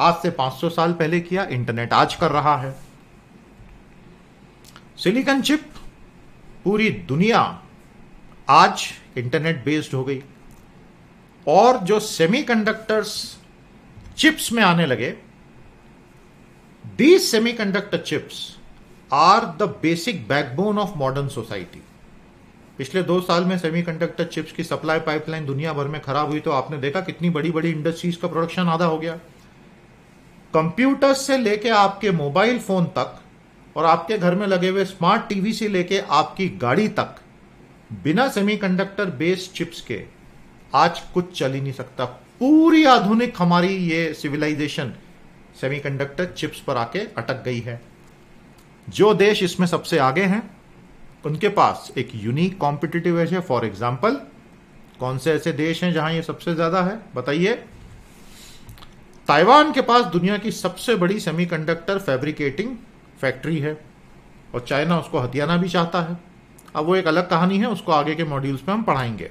आज से 500 साल पहले किया इंटरनेट आज कर रहा है सिलिकॉन चिप पूरी दुनिया आज इंटरनेट बेस्ड हो गई और जो सेमीकंडक्टर्स चिप्स में आने लगे the semiconductor chips are the basic backbone of modern society पिछले दो साल में सेमीकंडक्टर चिप्स की सप्लाई पाइपलाइन दुनिया भर में खराब हुई तो आपने देखा कितनी बड़ी बड़ी इंडस्ट्रीज का प्रोडक्शन आधा हो गया कंप्यूटर से लेके आपके मोबाइल फोन तक और आपके घर में लगे हुए स्मार्ट टीवी से लेके आपकी गाड़ी तक बिना सेमीकंडक्टर बेस्ड चिप्स के आज कुछ चल ही नहीं सकता पूरी आधुनिक हमारी ये सिविलाइजेशन सेमीकंडक्टर चिप्स पर आके अटक गई है जो देश इसमें सबसे आगे हैं उनके पास एक यूनिक कॉम्पिटिटिव एज है फॉर एग्जाम्पल कौन से ऐसे देश हैं जहां ये सबसे ज्यादा है बताइए ताइवान के पास दुनिया की सबसे बड़ी सेमीकंडक्टर फैब्रिकेटिंग फैक्ट्री है और चाइना उसको हथियाना भी चाहता है अब वो एक अलग कहानी है उसको आगे के मॉड्यूल्स में हम पढ़ाएंगे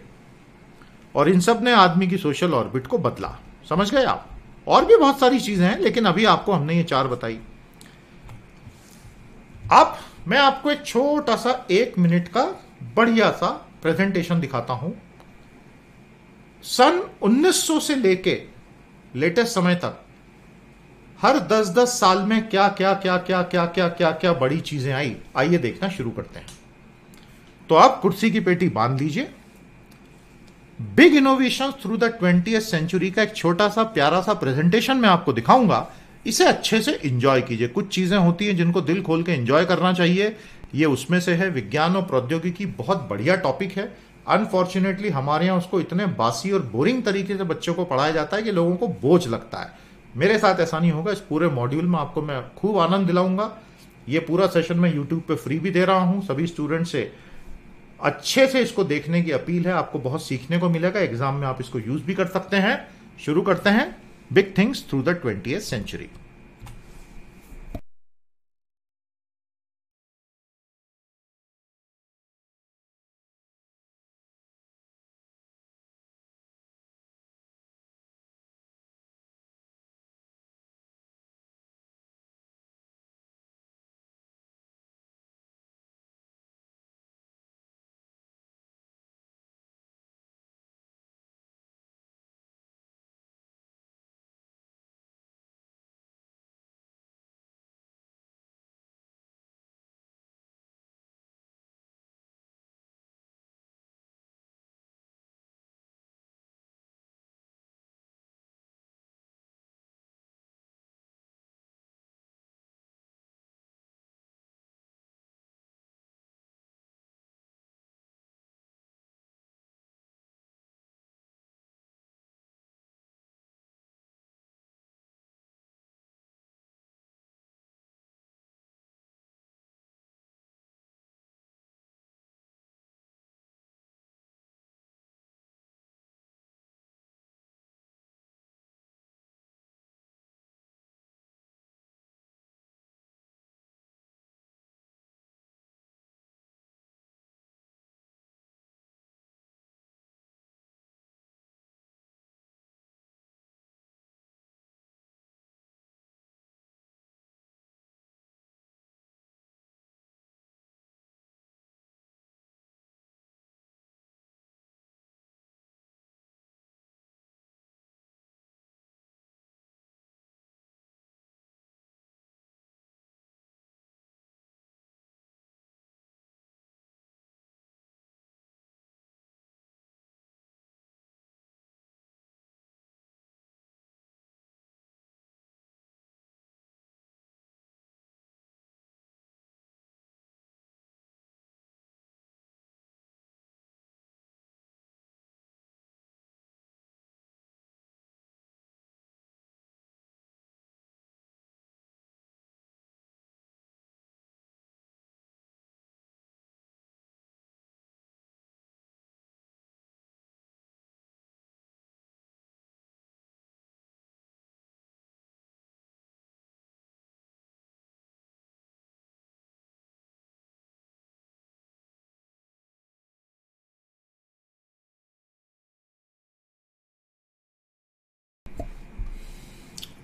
और इन सब ने आदमी की सोशल ऑर्बिट को बदला समझ गए आप और भी बहुत सारी चीजें हैं लेकिन अभी आपको हमने ये चार बताई अब मैं आपको एक छोटा सा एक मिनट का बढ़िया सा प्रेजेंटेशन दिखाता हूं सन 1900 से लेके लेटेस्ट समय तक हर 10-10 साल में क्या क्या क्या क्या क्या क्या क्या क्या बड़ी चीजें आई आइए देखना शुरू करते हैं तो आप कुर्सी की पेटी बांध लीजिए big innovation through the twenty century का एक छोटा सा प्यारा सा प्रेजेंटेशन मैं आपको दिखाऊंगा इसे अच्छे से इंजॉय कीजिए कुछ चीजें होती हैं जिनको दिल खोल के इंजॉय करना चाहिए ये उसमें से है विज्ञान और प्रौद्योगिकी बहुत बढ़िया टॉपिक है अनफॉर्चुनेटली हमारे यहां उसको इतने बासी और बोरिंग तरीके से बच्चों को पढ़ाया जाता है कि लोगों को बोझ लगता है मेरे साथ ऐसा नहीं होगा इस पूरे मॉड्यूल में आपको मैं खूब आनंद दिलाऊंगा ये पूरा सेशन मैं यूट्यूब पे फ्री भी दे रहा हूँ सभी स्टूडेंट से अच्छे से इसको देखने की अपील है आपको बहुत सीखने को मिलेगा एग्जाम में आप इसको यूज भी कर सकते हैं शुरू करते हैं big things through the twenty century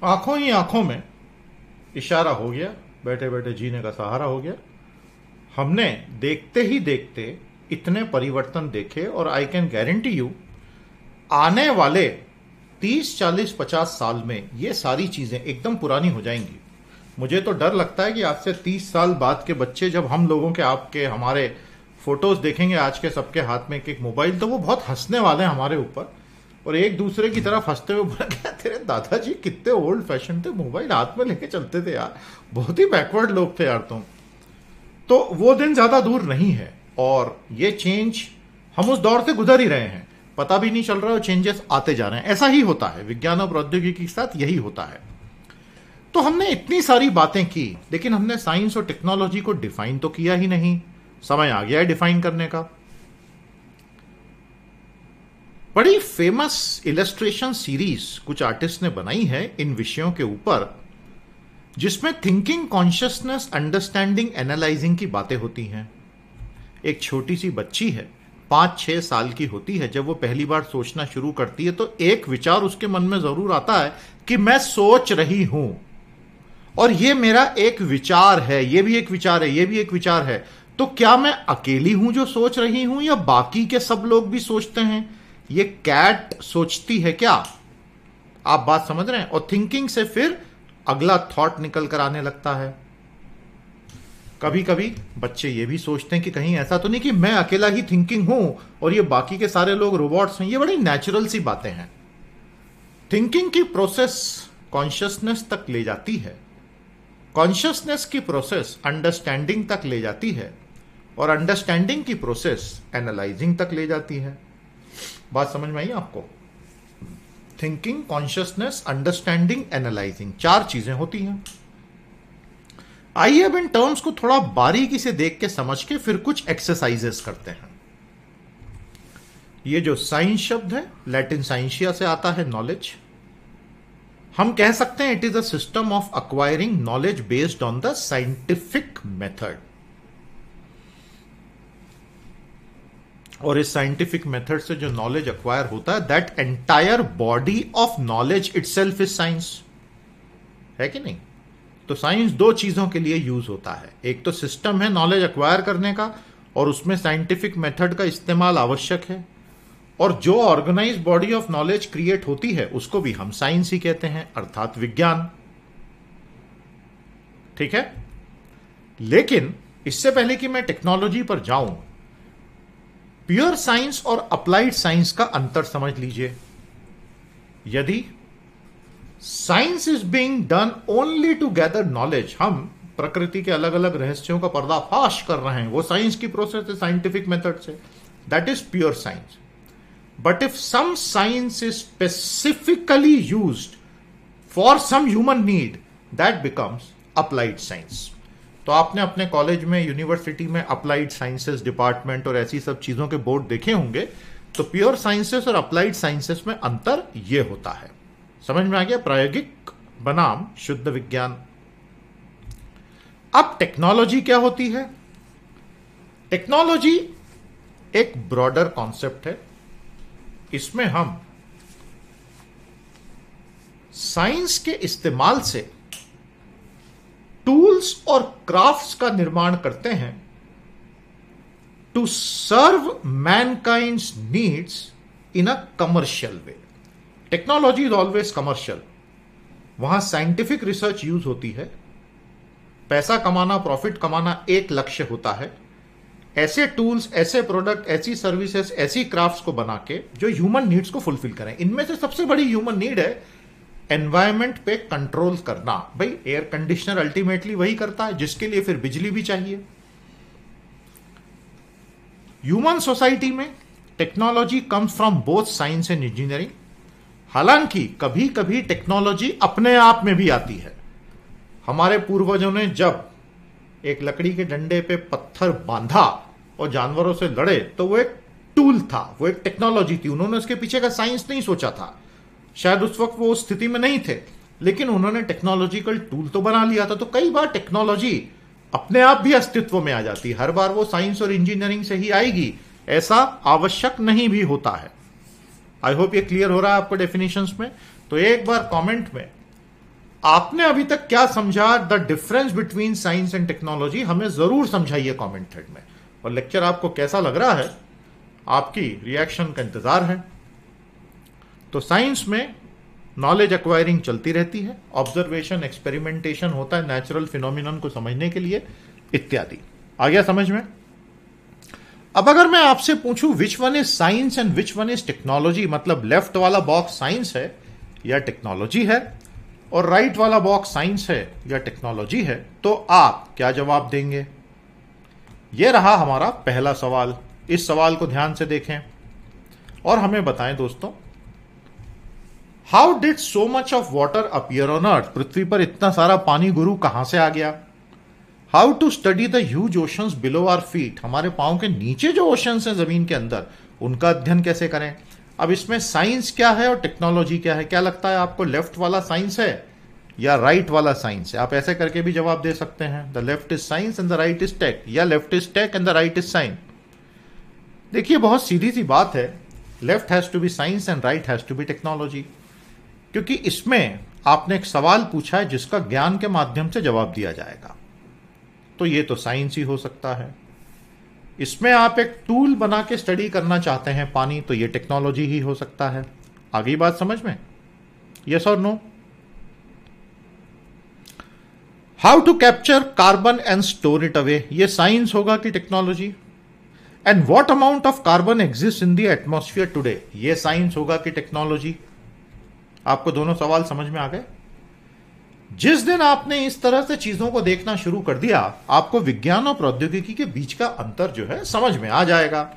आंखों ही आंखों में इशारा हो गया बैठे बैठे जीने का सहारा हो गया हमने देखते ही देखते इतने परिवर्तन देखे और आई कैन गारंटी यू आने वाले 30, 40, 50 साल में ये सारी चीजें एकदम पुरानी हो जाएंगी मुझे तो डर लगता है कि आज से 30 साल बाद के बच्चे जब हम लोगों के आपके हमारे फोटोज देखेंगे आज के सबके हाथ में एक एक मोबाइल तो वो बहुत हंसने वाले हैं हमारे ऊपर और एक दूसरे की तरफ फंसते हुए बोला क्या तेरे दादाजी कितने ओल्ड फैशन थे मोबाइल हाथ में लेके चलते थे यार बहुत ही बैकवर्ड लोग थे यार तुम तो वो दिन ज्यादा दूर नहीं है और ये चेंज हम उस दौर से गुजर ही रहे हैं पता भी नहीं चल रहा है चेंजेस आते जा रहे हैं ऐसा ही होता है विज्ञान और प्रौद्योगिकी के साथ यही होता है तो हमने इतनी सारी बातें की लेकिन हमने साइंस और टेक्नोलॉजी को डिफाइन तो किया ही नहीं समय आ गया है डिफाइन करने का बड़ी फेमस इलेस्ट्रेशन सीरीज कुछ आर्टिस्ट ने बनाई है इन विषयों के ऊपर जिसमें थिंकिंग कॉन्शियसनेस अंडरस्टैंडिंग एनालाइजिंग की बातें होती हैं एक छोटी सी बच्ची है पांच छह साल की होती है जब वो पहली बार सोचना शुरू करती है तो एक विचार उसके मन में ज़रूर आता है कि मैं सोच रही हूं और ये मेरा एक विचार है ये भी एक विचार है ये भी एक विचार है तो क्या मैं अकेली हूं जो सोच रही हूं या बाकी के सब लोग भी सोचते हैं ये कैट सोचती है क्या आप बात समझ रहे हैं और थिंकिंग से फिर अगला थॉट निकल कर आने लगता है कभी कभी बच्चे ये भी सोचते हैं कि कहीं ऐसा तो नहीं कि मैं अकेला ही थिंकिंग हूं और ये बाकी के सारे लोग रोबोट्स हैं ये बड़ी नेचुरल सी बातें हैं थिंकिंग की प्रोसेस कॉन्शियसनेस तक ले जाती है कॉन्शियसनेस की प्रोसेस अंडरस्टैंडिंग तक ले जाती है और अंडरस्टैंडिंग की प्रोसेस एनालाइजिंग तक ले जाती है बात समझ में आई आपको थिंकिंग कॉन्शियसनेस अंडरस्टैंडिंग एनालाइजिंग चार चीजें होती हैं आइए अब इन टर्म्स को थोड़ा बारीकी से देख के समझ के फिर कुछ एक्सरसाइजेस करते हैं ये जो साइंस शब्द है लैटिन साइंशिया से आता है नॉलेज हम कह सकते हैं it is a system of acquiring knowledge based on the scientific method और इस साइंटिफिक मेथड से जो नॉलेज अक्वायर होता है that entire body of knowledge itself is science है कि नहीं तो साइंस दो चीजों के लिए यूज होता है एक तो सिस्टम है नॉलेज अक्वायर करने का और उसमें साइंटिफिक मेथड का इस्तेमाल आवश्यक है और जो organise body of knowledge create होती है उसको भी हम साइंस ही कहते हैं अर्थात विज्ञान ठीक है लेकिन इससे पहले कि मैं टेक्नोलॉजी पर जाऊं प्योर साइंस और अप्लाइड साइंस का अंतर समझ लीजिए यदि science is being done only to gather knowledge हम प्रकृति के अलग अलग रहस्यों का पर्दाफाश कर रहे हैं वो साइंस की प्रोसेस है साइंटिफिक मेथड से that is pure science but if some science is specifically use for some human need that becomes applied science तो आपने अपने कॉलेज में यूनिवर्सिटी में अप्लाइड साइंसेस डिपार्टमेंट और ऐसी सब चीज़ों के बोर्ड देखे होंगे तो प्योर साइंसेस और अप्लाइड साइंसेस में अंतर यह होता है समझ में आ गया प्रायोगिक बनाम शुद्ध विज्ञान अब टेक्नोलॉजी क्या होती है टेक्नोलॉजी एक ब्रॉडर कॉन्सेप्ट है इसमें हम साइंस के इस्तेमाल से टूल्स और क्राफ्ट्स का निर्माण करते हैं to serve mankind needs in a commercial way technology is always commercial वहां साइंटिफिक रिसर्च यूज होती है पैसा कमाना प्रॉफिट कमाना एक लक्ष्य होता है ऐसे टूल्स ऐसे प्रोडक्ट ऐसी सर्विसेज ऐसी क्राफ्ट्स को बना के जो ह्यूमन नीड्स को फुलफिल करें इनमें से सबसे बड़ी ह्यूमन नीड है एनवायरमेंट पे कंट्रोल करना भाई एयर कंडीशनर अल्टीमेटली वही करता है जिसके लिए फिर बिजली भी चाहिए ह्यूमन सोसाइटी में technology comes from both science and engineering हालांकि कभी कभी टेक्नोलॉजी अपने आप में भी आती है हमारे पूर्वजों ने जब एक लकड़ी के डंडे पे पत्थर बांधा और जानवरों से लड़े तो वो एक टूल था वो एक टेक्नोलॉजी थी उन्होंने उसके पीछे का साइंस नहीं सोचा था शायद उस वक्त वो उस स्थिति में नहीं थे लेकिन उन्होंने टेक्नोलॉजिकल टूल तो बना लिया था तो कई बार टेक्नोलॉजी अपने आप भी अस्तित्व में आ जाती है हर बार वो साइंस और इंजीनियरिंग से ही आएगी ऐसा आवश्यक नहीं भी होता है आई होप ये क्लियर हो रहा है आपको डेफिनेशन में तो एक बार कॉमेंट में आपने अभी तक क्या समझा the difference between science and technology हमें जरूर समझाइए कॉमेंट थ्रेड में और लेक्चर आपको कैसा लग रहा है आपकी रिएक्शन का इंतजार है तो साइंस में नॉलेज एक्वायरिंग चलती रहती है ऑब्जर्वेशन एक्सपेरिमेंटेशन होता है नेचुरल फिनोमिन को समझने के लिए इत्यादि आ गया समझ में अब अगर मैं आपसे पूछूं which one is science and which one is technology मतलब लेफ्ट वाला बॉक्स साइंस है या टेक्नोलॉजी है और राइट वाला बॉक्स साइंस है या टेक्नोलॉजी है तो आप क्या जवाब देंगे यह रहा हमारा पहला सवाल इस सवाल को ध्यान से देखें और हमें बताएं दोस्तों how did so much of water appear on Earth पृथ्वी पर इतना सारा पानी गुरु कहां से आ गया how to study the huge oceans below our feet हमारे पाओ के नीचे जो ओशंस हैं जमीन के अंदर उनका अध्ययन कैसे करें अब इसमें साइंस क्या है और टेक्नोलॉजी क्या है क्या लगता है आपको लेफ्ट वाला साइंस है या राइट right वाला साइंस है आप ऐसे करके भी जवाब दे सकते हैं the left is science and the right is tech या left is tech and the right is science देखिए बहुत सीधी सी बात है left has to be science and right has to be technology क्योंकि इसमें आपने एक सवाल पूछा है जिसका ज्ञान के माध्यम से जवाब दिया जाएगा तो ये तो साइंस ही हो सकता है इसमें आप एक टूल बना के स्टडी करना चाहते हैं पानी तो ये टेक्नोलॉजी ही हो सकता है आगे बात समझ में यस और no how to capture carbon and store it away ये साइंस होगा कि technology and what amount of carbon exist in the atmosphere today ये साइंस होगा कि टेक्नोलॉजी आपको दोनों सवाल समझ में आ गए जिस दिन आपने इस तरह से चीजों को देखना शुरू कर दिया आपको विज्ञान और प्रौद्योगिकी के बीच का अंतर जो है समझ में आ जाएगा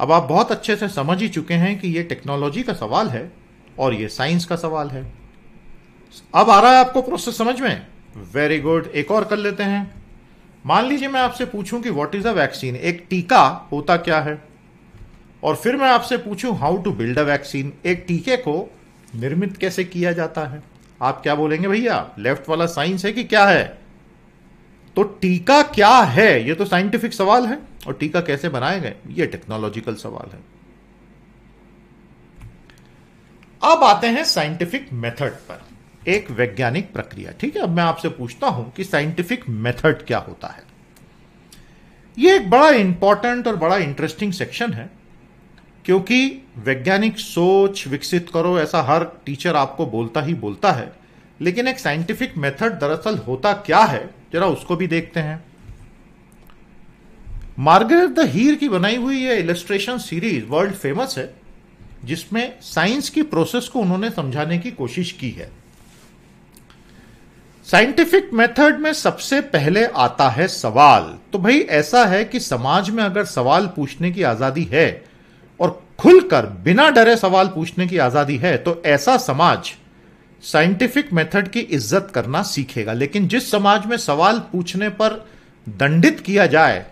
अब आप बहुत अच्छे से समझ ही चुके हैं कि यह टेक्नोलॉजी का सवाल है और यह साइंस का सवाल है अब आ रहा है आपको प्रोसेस समझ में वेरी गुड एक और कर लेते हैं मान लीजिए मैं आपसे पूछूं कि व्हाट इज अ वैक्सीन एक टीका होता क्या है और फिर मैं आपसे पूछूं how to build a vaccine एक टीके को निर्मित कैसे किया जाता है आप क्या बोलेंगे भैया लेफ्ट वाला साइंस है कि क्या है तो टीका क्या है ये तो साइंटिफिक सवाल है और टीका कैसे बनाए गए ये टेक्नोलॉजिकल सवाल है अब आते हैं साइंटिफिक मेथड पर एक वैज्ञानिक प्रक्रिया ठीक है अब मैं आपसे पूछता हूं कि साइंटिफिक मेथड क्या होता है यह एक बड़ा इंपॉर्टेंट और बड़ा इंटरेस्टिंग सेक्शन है क्योंकि वैज्ञानिक सोच विकसित करो ऐसा हर टीचर आपको बोलता ही बोलता है लेकिन एक साइंटिफिक मेथड दरअसल होता क्या है जरा उसको भी देखते हैं मार्गरेट द हीर की बनाई हुई यह इलस्ट्रेशन सीरीज वर्ल्ड फेमस है जिसमें साइंस की प्रोसेस को उन्होंने समझाने की कोशिश की है साइंटिफिक मेथड में सबसे पहले आता है सवाल तो भाई ऐसा है कि समाज में अगर सवाल पूछने की आजादी है खुलकर बिना डरे सवाल पूछने की आजादी है तो ऐसा समाज साइंटिफिक मेथड की इज्जत करना सीखेगा लेकिन जिस समाज में सवाल पूछने पर दंडित किया जाए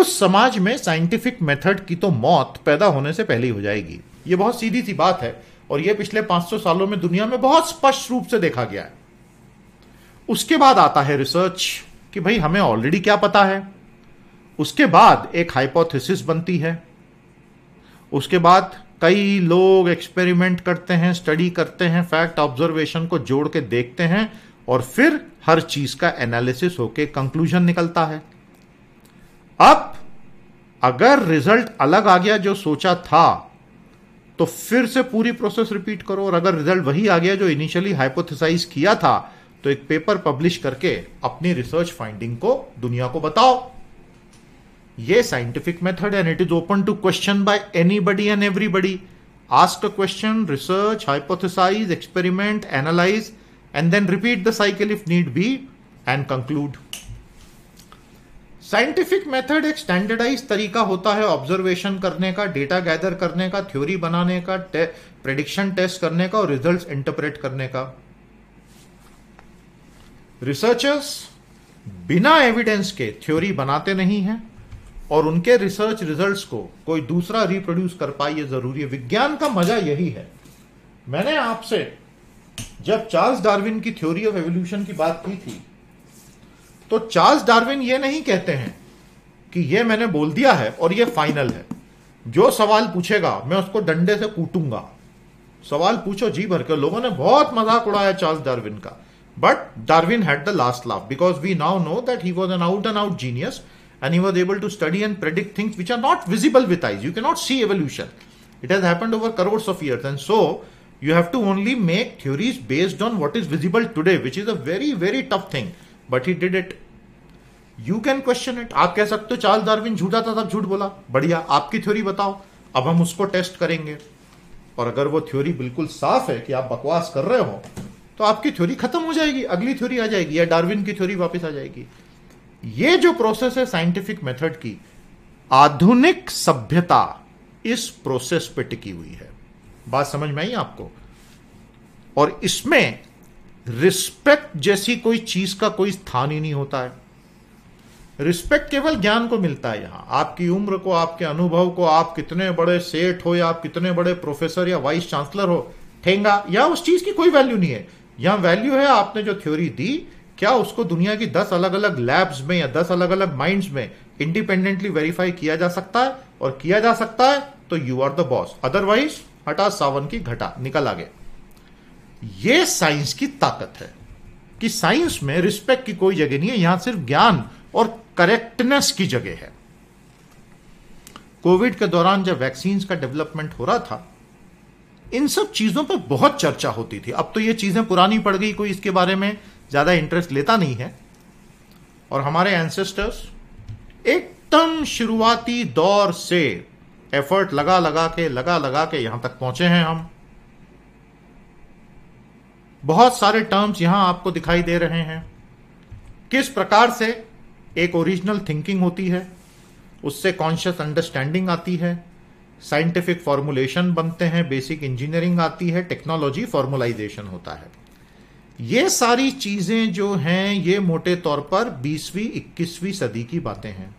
उस समाज में साइंटिफिक मेथड की तो मौत पैदा होने से पहले ही हो जाएगी ये बहुत सीधी सी बात है और यह पिछले 500 सालों में दुनिया में बहुत स्पष्ट रूप से देखा गया है उसके बाद आता है रिसर्च कि भाई हमें ऑलरेडी क्या पता है उसके बाद एक हाइपोथेसिस बनती है उसके बाद कई लोग एक्सपेरिमेंट करते हैं स्टडी करते हैं फैक्ट ऑब्जर्वेशन को जोड़ के देखते हैं और फिर हर चीज का एनालिसिस होके कंक्लूजन निकलता है अब अगर रिजल्ट अलग आ गया जो सोचा था तो फिर से पूरी प्रोसेस रिपीट करो और अगर रिजल्ट वही आ गया जो इनिशियली हाइपोथेसाइज किया था तो एक पेपर पब्लिश करके अपनी रिसर्च फाइंडिंग को दुनिया को बताओ ये scientific method and it is open to question by anybody and everybody ask a question research hypothesise experiment analyse and then repeat the cycle if need be and conclude scientific method एक स्टैंडर्डाइज तरीका होता है ऑब्जर्वेशन करने का डेटा गैदर करने का थ्योरी बनाने का प्रेडिक्शन टेस्ट करने का और रिजल्ट इंटरप्रेट करने का रिसर्चर्स बिना एविडेंस के थ्योरी बनाते नहीं हैं और उनके रिसर्च रिजल्ट्स को कोई दूसरा रिप्रोड्यूस कर पाए ये जरूरी है विज्ञान का मजा यही है मैंने आपसे जब चार्ल्स डार्विन की थ्योरी ऑफ एवोल्यूशन की बात की थी तो चार्ल्स डार्विन ये नहीं कहते हैं कि ये मैंने बोल दिया है और ये फाइनल है जो सवाल पूछेगा मैं उसको डंडे से कूटूंगा सवाल पूछो जी भर के लोगों ने बहुत मजाक उड़ाया चार्ल्स डार्विन का but Darwin had the last laugh because we now know that he was an out and out genius and he was able to study and predict things which are not visible with eyes. You cannot see evolution. It has happened over crores of years, and so you have to only make theories based on what is visible today, which is a very, very tough thing. But he did it. You can question it आप कह सकते हो चार्ल्स डार्विन झूठा था तब झूठ बोला बढ़िया आपकी थ्योरी बताओ अब हम उसको टेस्ट करेंगे और अगर वो थ्योरी बिल्कुल साफ है कि आप बकवास कर रहे हो तो आपकी थ्योरी खत्म हो जाएगी अगली थ्योरी आ जाएगी या डार्विन की थ्योरी वापस आ जाएगी ये जो प्रोसेस है साइंटिफिक मेथड की आधुनिक सभ्यता इस प्रोसेस पे टिकी हुई है बात समझ में आई आपको और इसमें रिस्पेक्ट जैसी कोई चीज का कोई स्थान ही नहीं होता है रिस्पेक्ट केवल ज्ञान को मिलता है यहां आपकी उम्र को आपके अनुभव को आप कितने बड़े सेठ हो या आप कितने बड़े प्रोफेसर या वाइस चांसलर हो ठेंगा या उस चीज की कोई वैल्यू नहीं है यहां वैल्यू है आपने जो थ्योरी दी क्या उसको दुनिया की दस अलग अलग लैब्स में या दस अलग अलग माइंड्स में इंडिपेंडेंटली वेरीफाई किया जा सकता है और किया जा सकता है तो you are the boss otherwise हटा सावन की घटा निकल आगे ये साइंस की ताकत है कि साइंस में रिस्पेक्ट की कोई जगह नहीं है यहां सिर्फ ज्ञान और करेक्टनेस की जगह है कोविड के दौरान जब वैक्सीन का डेवलपमेंट हो रहा था इन सब चीजों पर बहुत चर्चा होती थी अब तो ये चीजें पुरानी पड़ गई कोई इसके बारे में ज़्यादा इंटरेस्ट लेता नहीं है और हमारे एंसेस्टर्स एकदम शुरुआती दौर से एफर्ट लगा लगा के लगा लगा के यहां तक पहुंचे हैं हम बहुत सारे टर्म्स यहां आपको दिखाई दे रहे हैं किस प्रकार से एक ओरिजिनल थिंकिंग होती है उससे कॉन्शियस अंडरस्टैंडिंग आती है साइंटिफिक फॉर्मुलेशन बनते हैं बेसिक इंजीनियरिंग आती है टेक्नोलॉजी फॉर्मुलाइजेशन होता है ये सारी चीज़ें जो हैं ये मोटे तौर पर 20वीं 21वीं सदी की बातें हैं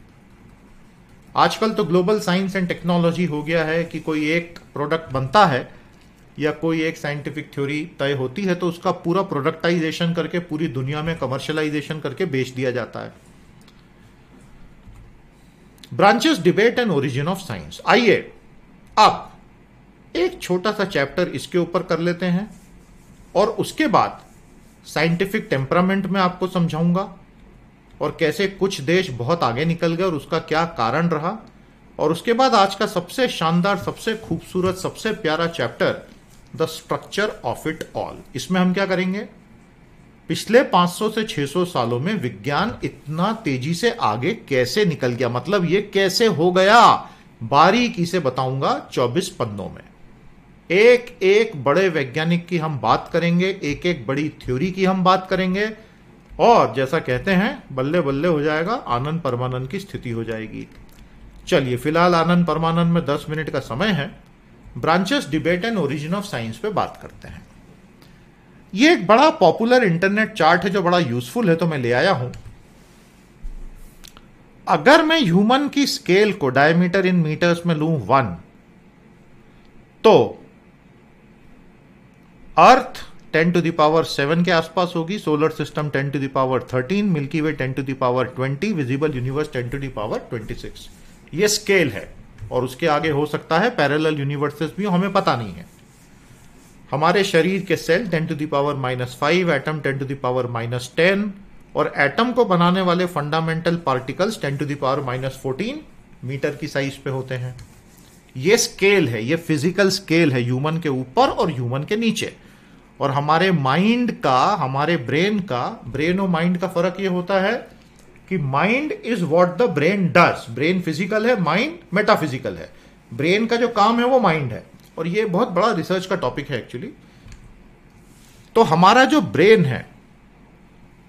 आजकल तो ग्लोबल साइंस एंड टेक्नोलॉजी हो गया है कि कोई एक प्रोडक्ट बनता है या कोई एक साइंटिफिक थ्योरी तय होती है तो उसका पूरा प्रोडक्टाइजेशन करके पूरी दुनिया में कमर्शलाइजेशन करके बेच दिया जाता है branches debate and origin of science आइए आप एक छोटा सा चैप्टर इसके ऊपर कर लेते हैं और उसके बाद साइंटिफिक टेम्परामेंट में आपको समझाऊंगा और कैसे कुछ देश बहुत आगे निकल गए और उसका क्या कारण रहा और उसके बाद आज का सबसे शानदार सबसे खूबसूरत सबसे प्यारा chapter the structure of it all इसमें हम क्या करेंगे पिछले 500 से 600 सालों में विज्ञान इतना तेजी से आगे कैसे निकल गया मतलब ये कैसे हो गया बारीकी से बताऊंगा 24 पन्नों में एक एक बड़े वैज्ञानिक की हम बात करेंगे एक एक बड़ी थ्योरी की हम बात करेंगे और जैसा कहते हैं बल्ले बल्ले हो जाएगा आनंद परमानंद की स्थिति हो जाएगी चलिए फिलहाल आनंद परमानंद में दस मिनट का समय है branches debate and origin of science पे बात करते हैं ये एक बड़ा पॉपुलर इंटरनेट चार्ट है जो बड़ा यूजफुल है तो मैं ले आया हूं अगर मैं ह्यूमन की स्केल को डायमीटर इन मीटर्स में लू वन तो अर्थ 10 टू दावर 7 के आसपास होगी solar system 10 to the power 13 milky way 10 to the power 20 visible universe 10 to power 26 ये स्केल है और उसके आगे हो सकता है पैरेलल यूनिवर्सेस भी हमें पता नहीं है हमारे शरीर के cell 10 to the power minus five atom 10 to the power minus ten और एटम को बनाने वाले fundamental particles 10 to the power minus fourteen metre की साइज पे होते हैं ये स्केल है ये फिजिकल स्केल है ह्यूमन के ऊपर और ह्यूमन के नीचे और हमारे माइंड का हमारे ब्रेन का ब्रेन और माइंड का फर्क ये होता है कि mind is what the brain does brain physical है माइंड मेटाफिजिकल है ब्रेन का जो काम है वो माइंड है और ये बहुत बड़ा रिसर्च का टॉपिक है एक्चुअली तो हमारा जो ब्रेन है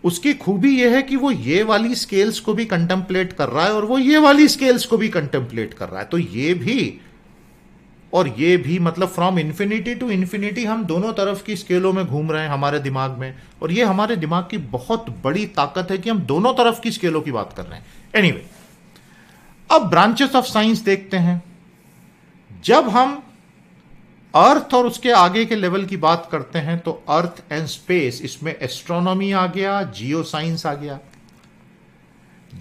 उसकी खूबी यह है कि वो ये वाली स्केल्स को भी कंटेम्पलेट कर रहा है और वो ये वाली स्केल्स को भी कंटेम्पलेट कर रहा है तो ये भी और ये भी मतलब फ्रॉम इन्फिनिटी टू इन्फिनिटी हम दोनों तरफ की स्केलों में घूम रहे हैं हमारे दिमाग में और ये हमारे दिमाग की बहुत बड़ी ताकत है कि हम दोनों तरफ की स्केलों की बात कर रहे हैं एनीवे anyway, अब ब्रांचेस ऑफ साइंस देखते हैं जब हम अर्थ और उसके आगे के लेवल की बात करते हैं तो अर्थ एंड स्पेस इसमें एस्ट्रोनॉमी आ गया जियो साइंस आ गया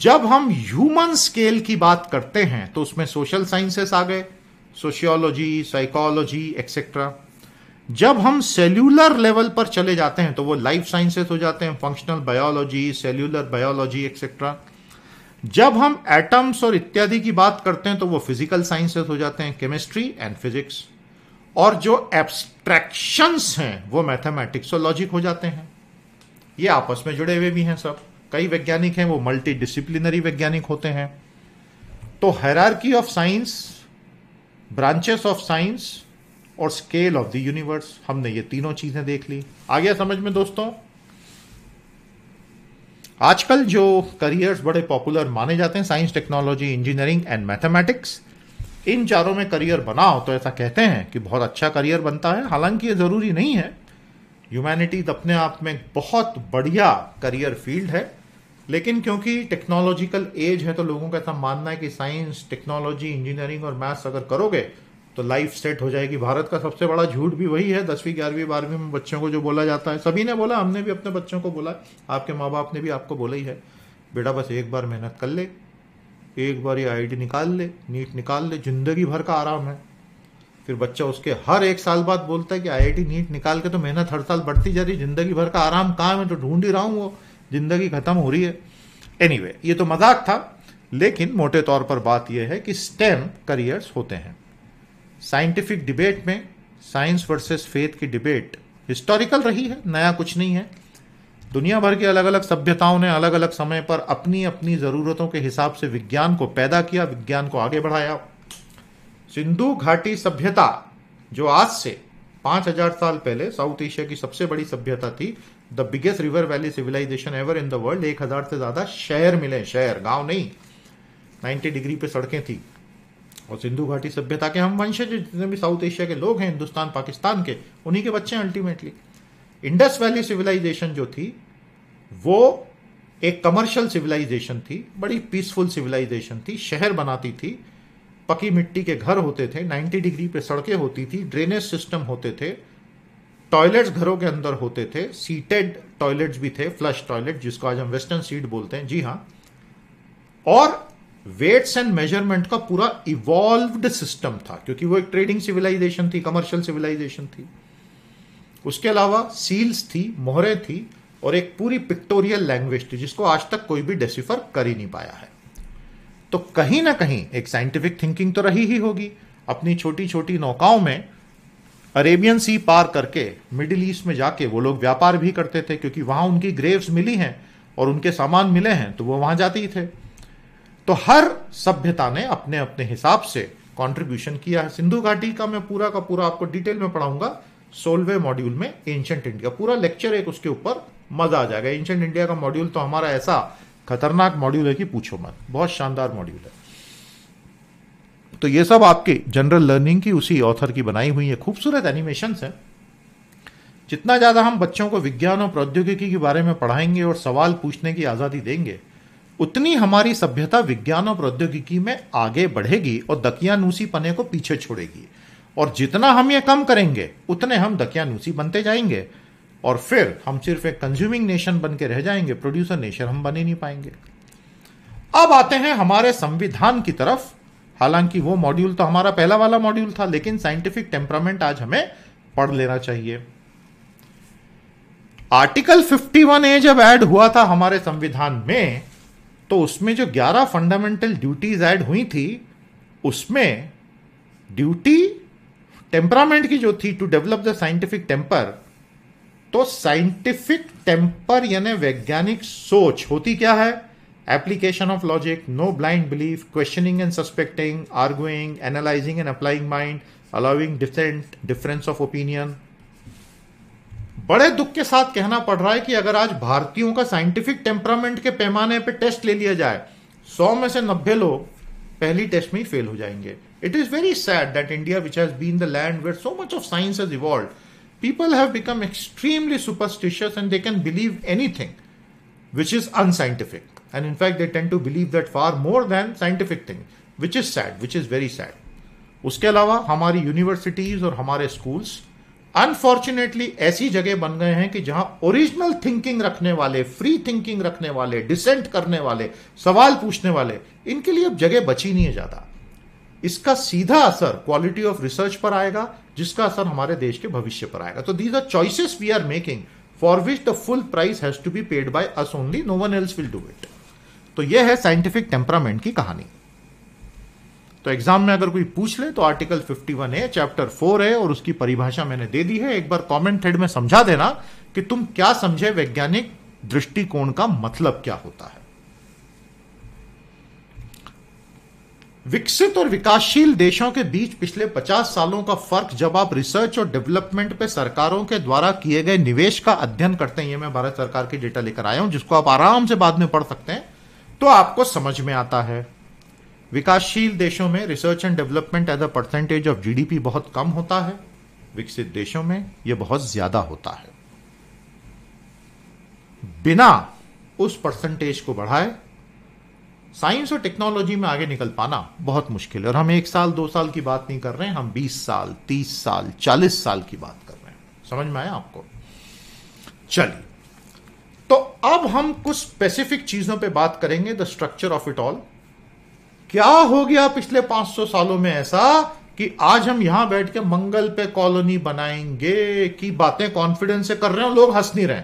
जब हम ह्यूमन स्केल की बात करते हैं तो उसमें सोशल साइंसेस आ गए सोशियोलॉजी साइकोलॉजी एक्सेट्रा जब हम सेल्यूलर लेवल पर चले जाते हैं तो वो लाइफ साइंसेस हो जाते हैं functional biology cellular biology etcetera जब हम एटम्स और इत्यादि की बात करते हैं तो वो फिजिकल साइंसेस हो जाते हैं केमिस्ट्री एंड फिजिक्स और जो एब्स्ट्रैक्शंस हैं वो मैथमेटिक्स और लॉजिक हो जाते हैं ये आपस में जुड़े हुए भी हैं सब कई वैज्ञानिक हैं वो मल्टी वैज्ञानिक होते हैं तो hierarchy of science branches of science और स्केल ऑफ द यूनिवर्स हमने ये तीनों चीजें देख ली आ गया समझ में दोस्तों आजकल जो करियर्स बड़े पॉपुलर माने जाते हैं science technology engineering and mathematics इन चारों में करियर बनाओ तो ऐसा कहते हैं कि बहुत अच्छा करियर बनता है हालांकि ये ज़रूरी नहीं है ह्यूमैनिटीज अपने आप में बहुत बढ़िया करियर फील्ड है लेकिन क्योंकि टेक्नोलॉजिकल एज है तो लोगों का ऐसा मानना है कि साइंस टेक्नोलॉजी इंजीनियरिंग और मैथ्स अगर करोगे तो लाइफ सेट हो जाएगी भारत का सबसे बड़ा झूठ भी वही है दसवीं ग्यारहवीं बारहवीं में बच्चों को जो बोला जाता है सभी ने बोला हमने भी अपने बच्चों को बोला आपके माँ बाप ने भी आपको बोला ही है बेटा बस एक बार मेहनत कर ले एक बार ये आई निकाल ले नीट निकाल ले जिंदगी भर का आराम है फिर बच्चा उसके हर एक साल बाद बोलता है कि आई नीट निकाल के तो मेहनत हर साल बढ़ती जा रही जिंदगी भर का आराम काम है तो ढूंढ ही रहा हूँ वो जिंदगी खत्म हो रही है एनी anyway, ये तो मजाक था लेकिन मोटे तौर पर बात यह है कि स्टेम करियर्स होते हैं साइंटिफिक डिबेट में साइंस वर्सेस फेथ की डिबेट हिस्टोरिकल रही है नया कुछ नहीं है दुनिया भर की अलग अलग सभ्यताओं ने अलग अलग समय पर अपनी अपनी ज़रूरतों के हिसाब से विज्ञान को पैदा किया विज्ञान को आगे बढ़ाया सिंधु घाटी सभ्यता जो आज से हजार साल पहले साउथ एशिया की सबसे बड़ी सभ्यता थी the biggest river valley civilisation ever in the world एक हजार से ज्यादा शहर मिले शहर गांव नहीं 90 डिग्री पे सड़कें थी और सिंधु घाटी सभ्यता के हम वंश जितने भी साउथ एशिया के लोग हैं हिंदुस्तान पाकिस्तान के उन्हीं के बच्चे हैं अल्टीमेटली इंडस वैली सिविलाइजेशन जो थी वो एक कमर्शियल सिविलाइजेशन थी बड़ी पीसफुल सिविलाइजेशन थी शहर बनाती थी पकी मिट्टी के घर होते थे 90 डिग्री पे सड़कें होती थी ड्रेनेज सिस्टम होते थे टॉयलेट्स घरों के अंदर होते थे सीटेड टॉयलेट्स भी थे फ्लश टॉयलेट जिसको आज हम वेस्टर्न सीट बोलते हैं जी हां और वेट्स एंड मेजरमेंट का पूरा इवॉल्व्ड सिस्टम था क्योंकि वो एक ट्रेडिंग सिविलाइजेशन थी कमर्शियल सिविलाइजेशन थी उसके अलावा सील्स थी मोहरे थी और एक पूरी पिक्टोरियल लैंग्वेज थी जिसको आज तक कोई भी डेसिफर कर ही नहीं पाया है तो कहीं ना कहीं एक साइंटिफिक थिंकिंग तो रही ही होगी अपनी छोटी छोटी नौकाओं में अरेबियन सी पार करके मिडिल ईस्ट में जाके वो लोग व्यापार भी करते थे क्योंकि वहां उनकी ग्रेव्स मिली हैं और उनके सामान मिले हैं तो वो वहां जाते ही थे तो हर सभ्यता ने अपने अपने हिसाब से कंट्रीब्यूशन किया है सिंधु घाटी का मैं पूरा का पूरा आपको डिटेल में पढ़ाऊंगा सोलवे मॉड्यूल में एंशंट इंडिया पूरा लेक्चर एक उसके ऊपर मजा आ जाएगा एंशंट इंडिया का मॉड्यूल तो हमारा ऐसा खतरनाक मॉड्यूल है कि पूछो मत बहुत शानदार मॉड्यूल है तो ये सब आपके जनरल लर्निंग की उसी ऑथर की बनाई हुई है खूबसूरत एनिमेशन है जितना ज़्यादा हम बच्चों को विज्ञान और प्रौद्योगिकी के बारे में पढ़ाएंगे और सवाल पूछने की आज़ादी देंगे उतनी हमारी सभ्यता विज्ञान और प्रौद्योगिकी में आगे बढ़ेगी और दकियानूसी पने को पीछे छोड़ेगी और जितना हम ये कम करेंगे उतने हम दकियानूसी बनते जाएंगे और फिर हम सिर्फ एक कंज्यूमिंग नेशन बन के रह जाएंगे प्रोड्यूसर नेशन हम बने नहीं पाएंगे अब आते हैं हमारे संविधान की तरफ हालांकि वो मॉड्यूल तो हमारा पहला वाला मॉड्यूल था लेकिन साइंटिफिक टेम्परामेंट आज हमें पढ़ लेना चाहिए आर्टिकल 51 ए जब ऐड हुआ था हमारे संविधान में तो उसमें जो 11 फंडामेंटल ड्यूटीज ऐड हुई थी उसमें ड्यूटी टेम्परामेंट की जो थी to develop the scientific temper तो साइंटिफिक टेम्पर यानी वैज्ञानिक सोच होती क्या है application of logic no blind belief questioning and suspecting arguing analyzing and applying mind allowing different difference of opinion बड़े दुख के साथ कहना पड़ रहा है कि अगर आज भारतीयों का साइंटिफिक टेम्परामेंट के पैमाने पे टेस्ट ले लिया जाए सौ में से नब्बे लोग पहली टेस्ट में ही फेल हो जाएंगे it is very sad that India which has been the land where so much of science has evolve people have become extremely superstitious and they can believe anything which is unscientific And in fact, they tend to believe that far more than scientific thing, which is sad, which is very sad. उसके अलावा हमारी यूनिवर्सिटीज़ और हमारे स्कूल्स अनफॉर्चुनेटली ऐसी जगह बन गए हैं कि जहां ओरिजिनल थिंकिंग रखने वाले फ्री थिंकिंग रखने वाले डिसेंट करने वाले सवाल पूछने वाले इनके लिए अब जगह बची नहीं है ज़्यादा इसका सीधा असर क्वालिटी ऑफ रिसर्च पर आएगा जिसका असर हमारे देश के भविष्य पर आएगा तो these are choices we are making for which the full price has to be paid by us only no one else will do it तो यह है साइंटिफिक टेम्परामेंट की कहानी तो एग्जाम में अगर कोई पूछ ले तो आर्टिकल 51 है चैप्टर 4 है और उसकी परिभाषा मैंने दे दी है एक बार कमेंट थ्रेड में समझा देना कि तुम क्या समझे वैज्ञानिक दृष्टिकोण का मतलब क्या होता है विकसित और विकासशील देशों के बीच पिछले 50 सालों का फर्क जब आप रिसर्च और डेवलपमेंट पे सरकारों के द्वारा किए गए निवेश का अध्ययन करते हैं ये मैं भारत सरकार की डेटा लेकर आया हूं जिसको आप आराम से बाद में पढ़ सकते हैं तो आपको समझ में आता है विकासशील देशों में research and development as a percentage of GDP बहुत कम होता है विकसित देशों में यह बहुत ज्यादा होता है बिना उस परसेंटेज को बढ़ाए साइंस और टेक्नोलॉजी में आगे निकल पाना बहुत मुश्किल है और हम एक साल दो साल की बात नहीं कर रहे हैं हम बीस साल तीस साल चालीस साल की बात कर रहे हैं समझ में आया आपको चलिए तो अब हम कुछ स्पेसिफिक चीजों पे बात करेंगे the structure of it all क्या हो गया पिछले 500 सालों में ऐसा कि आज हम यहां बैठ के मंगल पे कॉलोनी बनाएंगे की बातें कॉन्फिडेंस से कर रहे हैं लोग हंस नहीं रहे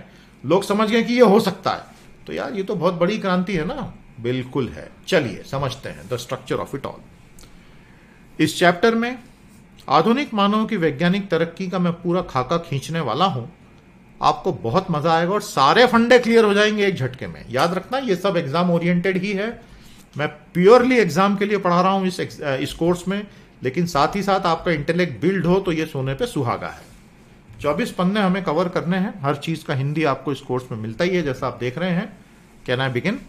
लोग समझ गए कि ये हो सकता है तो यार ये तो बहुत बड़ी क्रांति है ना बिल्कुल है चलिए समझते हैं the structure of it all इस चैप्टर में आधुनिक मानव की वैज्ञानिक तरक्की का मैं पूरा खाका खींचने वाला हूं आपको बहुत मजा आएगा और सारे फंडे क्लियर हो जाएंगे एक झटके में याद रखना ये सब एग्जाम ओरिएंटेड ही है मैं प्योरली एग्जाम के लिए पढ़ा रहा हूं इस इस कोर्स में लेकिन साथ ही साथ आपका इंटेलेक्ट बिल्ड हो तो ये सोने पे सुहागा है चौबीस पन्ने हमें कवर करने हैं हर चीज का हिंदी आपको इस कोर्स में मिलता ही है जैसा आप देख रहे हैं कैन आई बिगिन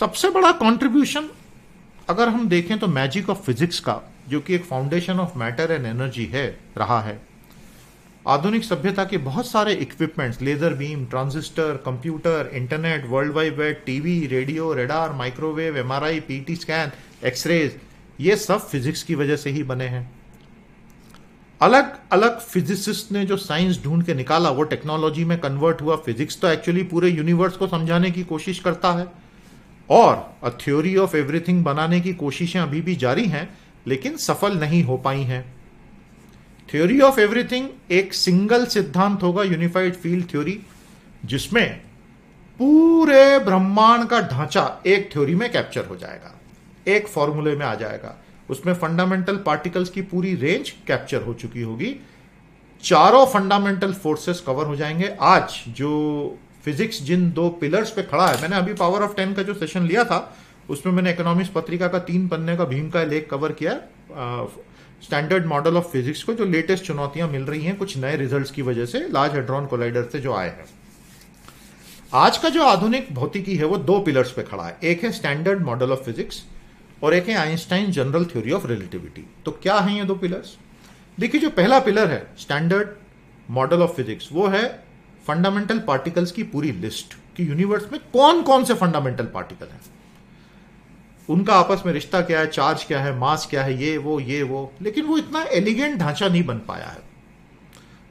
सबसे बड़ा कॉन्ट्रीब्यूशन अगर हम देखें तो मैजिक ऑफ फिजिक्स का जो कि एक foundation of matter and energy है रहा है आधुनिक सभ्यता के बहुत सारे equipments laser beam transistor computer internet world wide web TV radio radar microwave MRI PT scan x rays ये सब फिजिक्स की वजह से ही बने हैं अलग अलग फिजिसिस्ट ने जो साइंस ढूंढ के निकाला वो टेक्नोलॉजी में कन्वर्ट हुआ फिजिक्स तो एक्चुअली पूरे यूनिवर्स को समझाने की कोशिश करता है और अ थ्योरी ऑफ एवरीथिंग बनाने की कोशिशें अभी भी जारी हैं लेकिन सफल नहीं हो पाई हैं थ्योरी ऑफ एवरीथिंग एक सिंगल सिद्धांत होगा यूनिफाइड फील्ड थ्योरी जिसमें पूरे ब्रह्मांड का ढांचा एक थ्योरी में कैप्चर हो जाएगा एक फॉर्मूले में आ जाएगा उसमें फंडामेंटल पार्टिकल्स की पूरी रेंज कैप्चर हो चुकी होगी चारों फंडामेंटल फोर्सेस कवर हो जाएंगे आज जो फिजिक्स जिन दो पिलर्स पे खड़ा है मैंने अभी पावर ऑफ टेन का जो सेशन लिया था उसमें मैंने इकोनॉमिक्स पत्रिका का तीन पन्ने का भीम का लेख कवर किया स्टैंडर्ड मॉडल ऑफ फिजिक्स को जो लेटेस्ट चुनौतियां मिल रही हैं कुछ नए रिजल्ट्स की वजह से लार्ज हेड्रॉन कोलाइडर से जो आए हैं आज का जो आधुनिक भौतिकी है वो दो पिलर्स पे खड़ा है एक है स्टैंडर्ड मॉडल ऑफ फिजिक्स और एक है Einstein general theory of relativity तो क्या है ये दो पिलर्स देखिए जो पहला पिलर है स्टैंडर्ड मॉडल ऑफ फिजिक्स वो है फंडामेंटल पार्टिकल्स की पूरी लिस्ट कि यूनिवर्स में कौन कौन से फंडामेंटल पार्टिकल हैं उनका आपस में रिश्ता क्या है चार्ज क्या है मास क्या है ये वो ये वो लेकिन वो इतना एलिगेंट ढांचा नहीं बन पाया है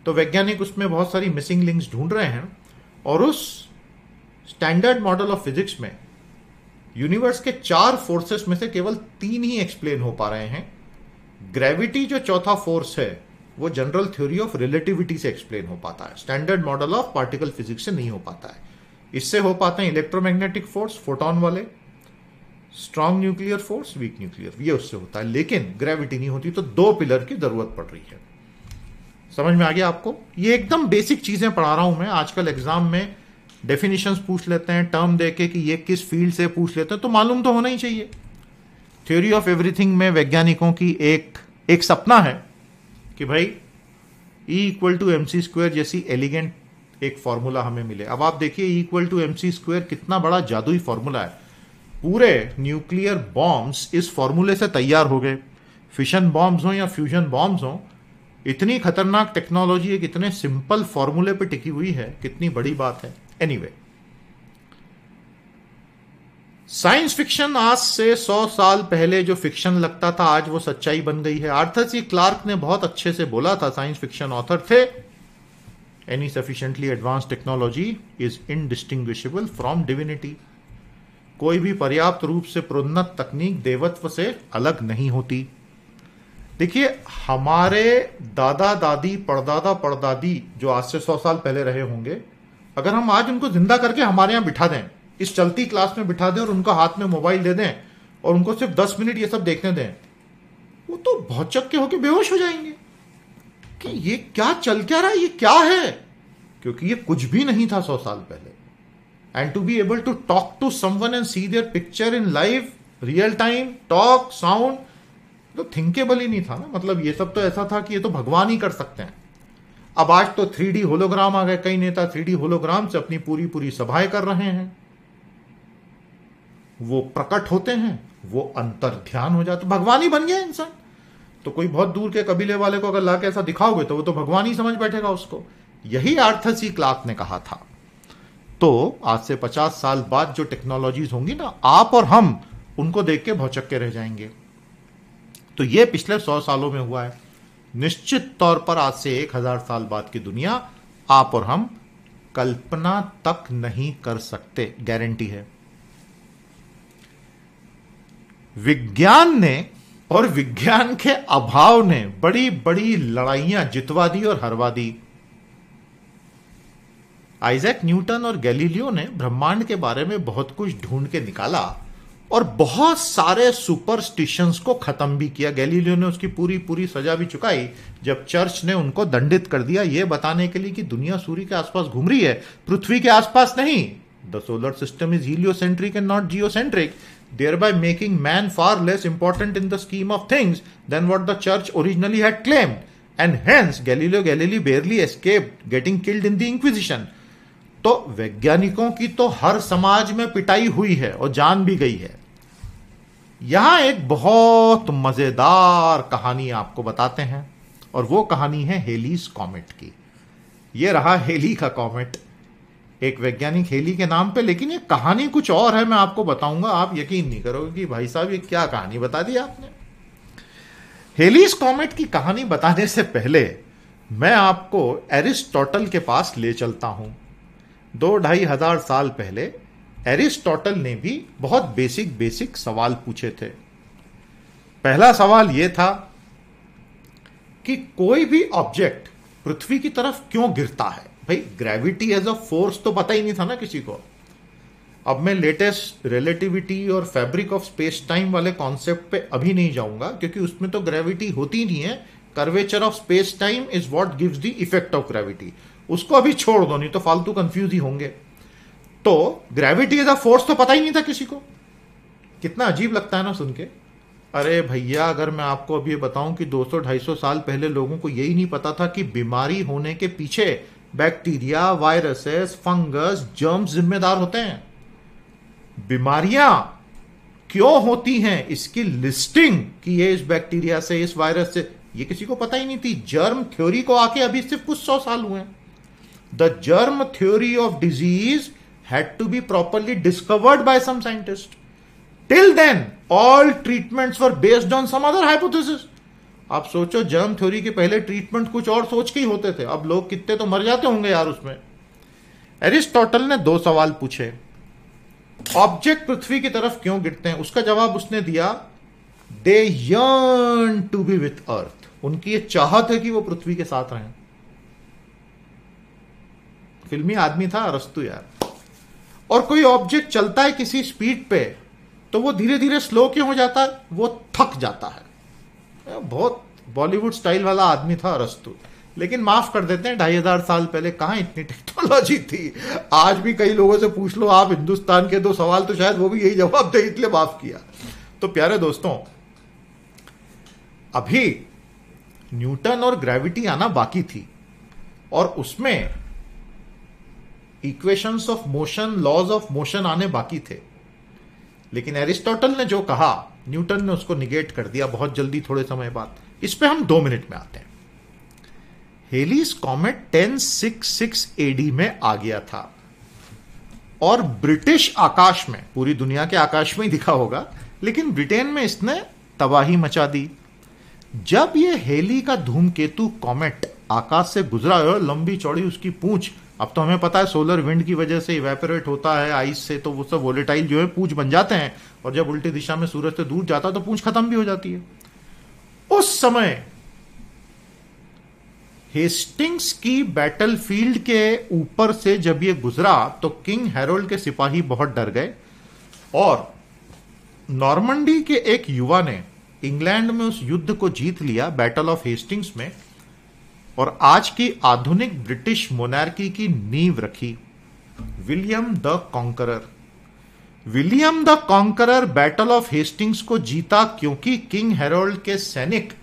तो वैज्ञानिक उसमें बहुत सारी मिसिंग लिंक्स ढूंढ रहे हैं और उस स्टैंडर्ड मॉडल ऑफ फिजिक्स में यूनिवर्स के चार फोर्सेस में से केवल तीन ही एक्सप्लेन हो पा रहे हैं ग्रेविटी जो चौथा फोर्स है वो जनरल थ्योरी ऑफ रिलेटिविटी से एक्सप्लेन हो पाता है standard model of particle physics से नहीं हो पाता है इससे हो पाते हैं इलेक्ट्रोमैग्नेटिक फोर्स फोटोन वाले strong nuclear force weak nuclear ये उससे होता है लेकिन ग्रेविटी नहीं होती तो दो पिलर की जरूरत पड़ रही है समझ में आ गया आपको ये एकदम बेसिक चीजें पढ़ा रहा हूं मैं आजकल एग्जाम में डेफिनेशंस पूछ लेते हैं टर्म देके कि ये किस फील्ड से पूछ लेते हैं तो मालूम तो होना ही चाहिए थ्योरी ऑफ एवरीथिंग में वैज्ञानिकों की एक एक सपना है कि भाई E equal to M C square जैसी एलिगेंट एक फॉर्मूला हमें मिले अब आप देखिए E equal to M C square कितना बड़ा जादुई फॉर्मूला है पूरे न्यूक्लियर बॉम्ब्स इस फॉर्मूले से तैयार हो गए फिशन बॉम्ब्स हों या फ्यूजन बॉम्ब्स हों इतनी खतरनाक टेक्नोलॉजी एक इतने सिंपल फॉर्मूले पर टिकी हुई है कितनी बड़ी बात है एनी साइंस फिक्शन आज से सौ साल पहले जो फिक्शन लगता था आज वो सच्चाई बन गई है आर्थर सी क्लार्क ने बहुत अच्छे से बोला था साइंस फिक्शन ऑथर थे any sufficiently advance technology is indistinguishable from divinity कोई भी पर्याप्त रूप से प्रोन्नत तकनीक देवत्व से अलग नहीं होती देखिए हमारे दादा दादी परदादा परदादी जो आज से सौ साल पहले रहे होंगे अगर हम आज उनको जिंदा करके हमारे यहां बिठा दें इस चलती क्लास में बिठा दें और उनका हाथ में मोबाइल दे दें और उनको सिर्फ दस मिनट ये सब देखने दें वो तो भौचक के होके बेहोश हो जाएंगे कि ये क्या चल क्या रहा है ये क्या है क्योंकि ये कुछ भी नहीं था सौ साल पहले and to be able to talk to someone and see their picture in live real time talk sound तो थिंकेबल ही नहीं था ना मतलब ये सब तो ऐसा था कि ये तो भगवान ही कर सकते हैं अब आज तो थ्री डी होलोग्राम आ गए कई नेता थ्री डी होलोग्राम से अपनी पूरी पूरी सभाएं कर रहे हैं वो प्रकट होते हैं वो अंतर ध्यान हो जाते भगवान ही बन गया इंसान तो कोई बहुत दूर के कबीले वाले को अगर ला के ऐसा दिखाओगे तो वो तो भगवान ही समझ बैठेगा उसको यही आर्थसी क्लाथ ने कहा था तो आज से पचास साल बाद जो टेक्नोलॉजीज होंगी ना आप और हम उनको देख के भौचक के रह जाएंगे तो ये पिछले सौ सालों में हुआ है निश्चित तौर पर आज से एक हजार साल बाद की दुनिया आप और हम कल्पना तक नहीं कर सकते गारंटी है विज्ञान ने और विज्ञान के अभाव ने बड़ी बड़ी लड़ाइयां जितवा दी और हरवा दी आइजैक न्यूटन और गैलीलियो ने ब्रह्मांड के बारे में बहुत कुछ ढूंढ के निकाला और बहुत सारे सुपरस्टिशंस को खत्म भी किया गैलीलियो ने उसकी पूरी पूरी सजा भी चुकाई जब चर्च ने उनको दंडित कर दिया यह बताने के लिए कि दुनिया सूर्य के आसपास घूम रही है पृथ्वी के आसपास नहीं the solar system is heliocentric and not geocentric thereby making man far less important in the scheme of things than what the church originally had claimed and hence Galileo Galilei barely escape getting killed in the inquisition तो वैज्ञानिकों की तो हर समाज में पिटाई हुई है और जान भी गई है यहां एक बहुत मजेदार कहानी आपको बताते हैं और वो कहानी है हेलीस कॉमेट की ये रहा हेली का कॉमेट एक वैज्ञानिक हेली के नाम पे लेकिन ये कहानी कुछ और है मैं आपको बताऊंगा आप यकीन नहीं करोगे कि भाई साहब ये क्या कहानी बता दी आपने हेलीस कॉमेट की कहानी बताने से पहले मैं आपको एरिस्टोटल के पास ले चलता हूं दो ढाई हजार साल पहले एरिस्टोटल ने भी बहुत बेसिक बेसिक सवाल पूछे थे पहला सवाल यह था कि कोई भी ऑब्जेक्ट पृथ्वी की तरफ क्यों गिरता है भाई ग्रेविटी एज अ फोर्स तो पता ही नहीं था ना किसी को अब मैं लेटेस्ट रिलेटिविटी और फैब्रिक ऑफ स्पेस टाइम वाले कॉन्सेप्ट पे अभी नहीं जाऊंगा क्योंकि उसमें तो ग्रेविटी होती नहीं है curvature of space time is what gives the effect of gravity उसको अभी छोड़ दो नहीं तो फालतू कंफ्यूज ही होंगे तो ग्रेविटी एज अ फोर्स तो पता ही नहीं था किसी को कितना अजीब लगता है ना सुन के अरे भैया अगर मैं आपको अभी बताऊं कि 200-250 साल पहले लोगों को यही नहीं पता था कि बीमारी होने के पीछे बैक्टीरिया वायरसेस फंगस जर्म जिम्मेदार होते हैं बीमारियां क्यों होती हैं इसकी लिस्टिंग कि ये इस बैक्टीरिया से इस वायरस से ये किसी को पता ही नहीं थी जर्म थ्योरी को आके अभी सिर्फ कुछ सौ साल हुए हैं the germ theory of disease had to be properly discovered by some scientist. Till then, all treatments were based on some other hypothesis. आप सोचो जर्म थ्योरी के पहले ट्रीटमेंट कुछ और सोच के ही होते थे अब लोग कितने तो मर जाते होंगे यार उसमें एरिस्टोटल ने दो सवाल पूछे ऑब्जेक्ट पृथ्वी की तरफ क्यों गिरते हैं उसका जवाब उसने दिया they yearn to be with earth उनकी ये चाहत है कि वो पृथ्वी के साथ रहें फिल्मी आदमी था अरस्तु यार और कोई ऑब्जेक्ट चलता है किसी स्पीड पे तो वो धीरे धीरे स्लो क्यों हो जाता है वो थक जाता है बहुत बॉलीवुड स्टाइल वाला आदमी था अरस्तु लेकिन माफ कर देते हैं ढाई हजार साल पहले कहा इतनी टेक्नोलॉजी थी आज भी कई लोगों से पूछ लो आप हिंदुस्तान के दो सवाल तो शायद वो भी यही जवाब दे इसलिए माफ किया तो प्यारे दोस्तों अभी न्यूटन और ग्रेविटी आना बाकी थी और उसमें equations of motion laws of motion आने बाकी थे लेकिन एरिस्टोटल ने जो कहा न्यूटन ने उसको निगेट कर दिया बहुत जल्दी थोड़े समय बाद इस पर हम दो मिनट में आते हैं हेलीस कॉमेट सिक्स एडी में आ गया था और ब्रिटिश आकाश में पूरी दुनिया के आकाश में ही दिखा होगा लेकिन ब्रिटेन में इसने तबाही मचा दी जब ये हेली का धूमकेतु कॉमेट आकाश से गुजरा और लंबी चौड़ी उसकी पूंछ अब तो हमें पता है सोलर विंड की वजह से इवेपोरेट होता है आइस से तो वो सब वोलेटाइल जो है पूछ बन जाते हैं और जब उल्टी दिशा में सूरज से दूर जाता है तो पूछ खत्म भी हो जाती है उस समय हेस्टिंग्स की बैटलफील्ड के ऊपर से जब ये गुजरा तो किंग हेरोल्ड के सिपाही बहुत डर गए और नॉर्मंडी के एक युवा ने इंग्लैंड में उस युद्ध को जीत लिया बैटल ऑफ हेस्टिंग्स में और आज की आधुनिक ब्रिटिश मोनार्की की नींव रखी William the Conqueror William the Conqueror battle of Hastings को जीता क्योंकि किंग हेरोल्ड के सैनिक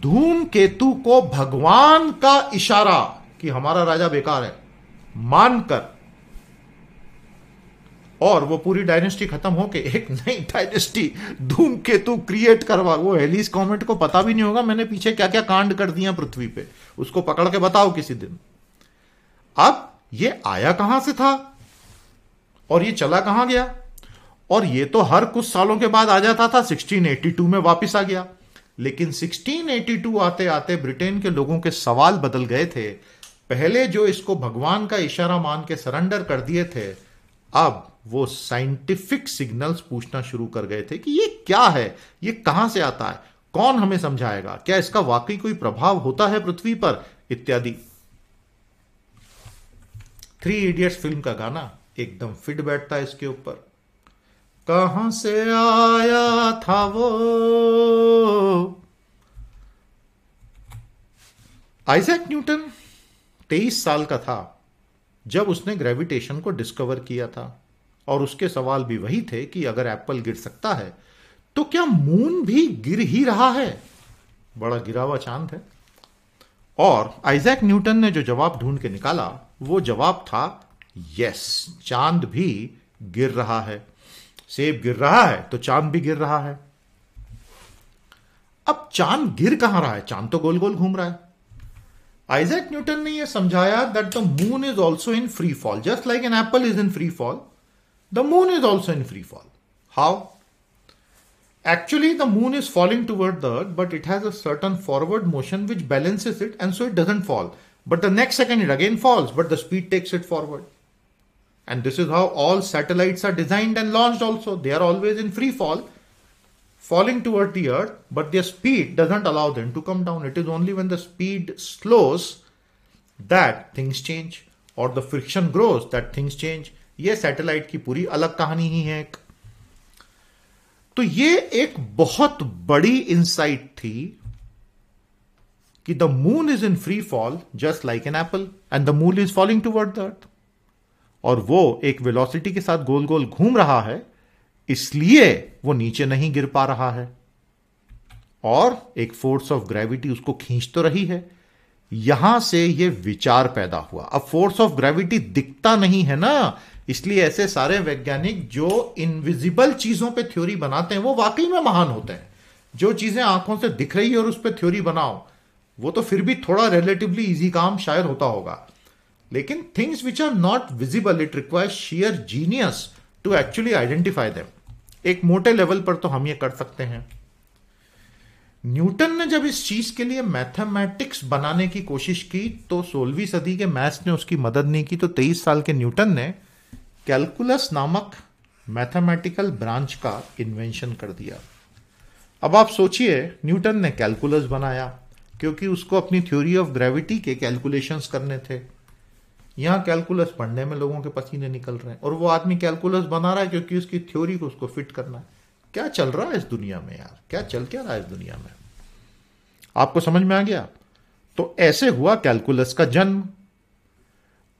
धूम केतु को भगवान का इशारा कि हमारा राजा बेकार है मानकर और वो पूरी डायनेस्टी खत्म होके एक नई डायनेस्टी धूम केतु क्रिएट करवा वो एलिस कॉमेंट को पता भी नहीं होगा मैंने पीछे क्या क्या कांड कर दिया पृथ्वी पे उसको पकड़ के बताओ किसी दिन अब ये आया कहां से था और ये चला कहां गया और ये तो हर कुछ सालों के बाद आ जाता था 1682 में वापस आ गया लेकिन 1682 आते आते ब्रिटेन के लोगों के सवाल बदल गए थे पहले जो इसको भगवान का इशारा मान के सरेंडर कर दिए थे अब वो साइंटिफिक सिग्नल्स पूछना शुरू कर गए थे कि ये क्या है ये कहां से आता है कौन हमें समझाएगा क्या इसका वाकई कोई प्रभाव होता है पृथ्वी पर इत्यादि थ्री इडियट्स फिल्म का गाना एकदम फिट बैठता है इसके ऊपर कहां से आया था वो आइजैक न्यूटन तेईस साल का था जब उसने ग्रेविटेशन को डिस्कवर किया था और उसके सवाल भी वही थे कि अगर एप्पल गिर सकता है तो क्या मून भी गिर ही रहा है बड़ा गिरा हुआ चांद है और आइजैक न्यूटन ने जो जवाब ढूंढ के निकाला वो जवाब था यस चांद भी गिर रहा है सेब गिर रहा है तो चांद भी गिर रहा है अब चांद गिर कहां रहा है चांद तो गोल गोल घूम रहा है आइजैक न्यूटन ने यह समझाया that the moon is also in free fall just like an apple is in free fall The moon is also in free fall. How? Actually, the moon is falling toward the earth, but it has a certain forward motion which balances it and so it doesn't fall. But the next second it again falls, but the speed takes it forward. And this is how all satellites are designed and launched also. They are always in free fall, falling toward the earth, but their speed doesn't allow them to come down. It is only when the speed slows that things change or the friction grows that things change ये सैटेलाइट की पूरी अलग कहानी ही है एक तो ये एक बहुत बड़ी इंसाइट थी कि the moon is in free fall just like an apple and the moon is falling toward the earth और वो एक वेलोसिटी के साथ गोल गोल घूम रहा है इसलिए वो नीचे नहीं गिर पा रहा है और एक फोर्स ऑफ ग्रेविटी उसको खींच तो रही है यहां से ये विचार पैदा हुआ अब फोर्स ऑफ ग्रेविटी दिखता नहीं है ना इसलिए ऐसे सारे वैज्ञानिक जो इनविजिबल चीजों पे थ्योरी बनाते हैं वो वाकई में महान होते हैं जो चीजें आंखों से दिख रही है और उस पर थ्योरी बनाओ वो तो फिर भी थोड़ा रिलेटिवली इजी काम शायद होता होगा लेकिन things which are not visible it require sheer genius to actually identify them एक मोटे लेवल पर तो हम ये कर सकते हैं न्यूटन ने जब इस चीज के लिए मैथमेटिक्स बनाने की कोशिश की तो सोलहवीं सदी के मैथ्स ने उसकी मदद नहीं की तो तेईस साल के न्यूटन ने कैलकुलस नामक मैथमेटिकल ब्रांच का इन्वेंशन कर दिया अब आप सोचिए न्यूटन ने कैलकुलस बनाया क्योंकि उसको अपनी थ्योरी ऑफ ग्रेविटी के कैलकुलेशंस करने थे यहाँ कैलकुलस पढ़ने में लोगों के पसीने निकल रहे हैं और वो आदमी कैलकुलस बना रहा है क्योंकि उसकी थ्योरी को उसको फिट करना है क्या चल रहा है इस दुनिया में यार क्या चल क्या रहा है इस दुनिया में आपको समझ में आ गया तो ऐसे हुआ कैलकुलस का जन्म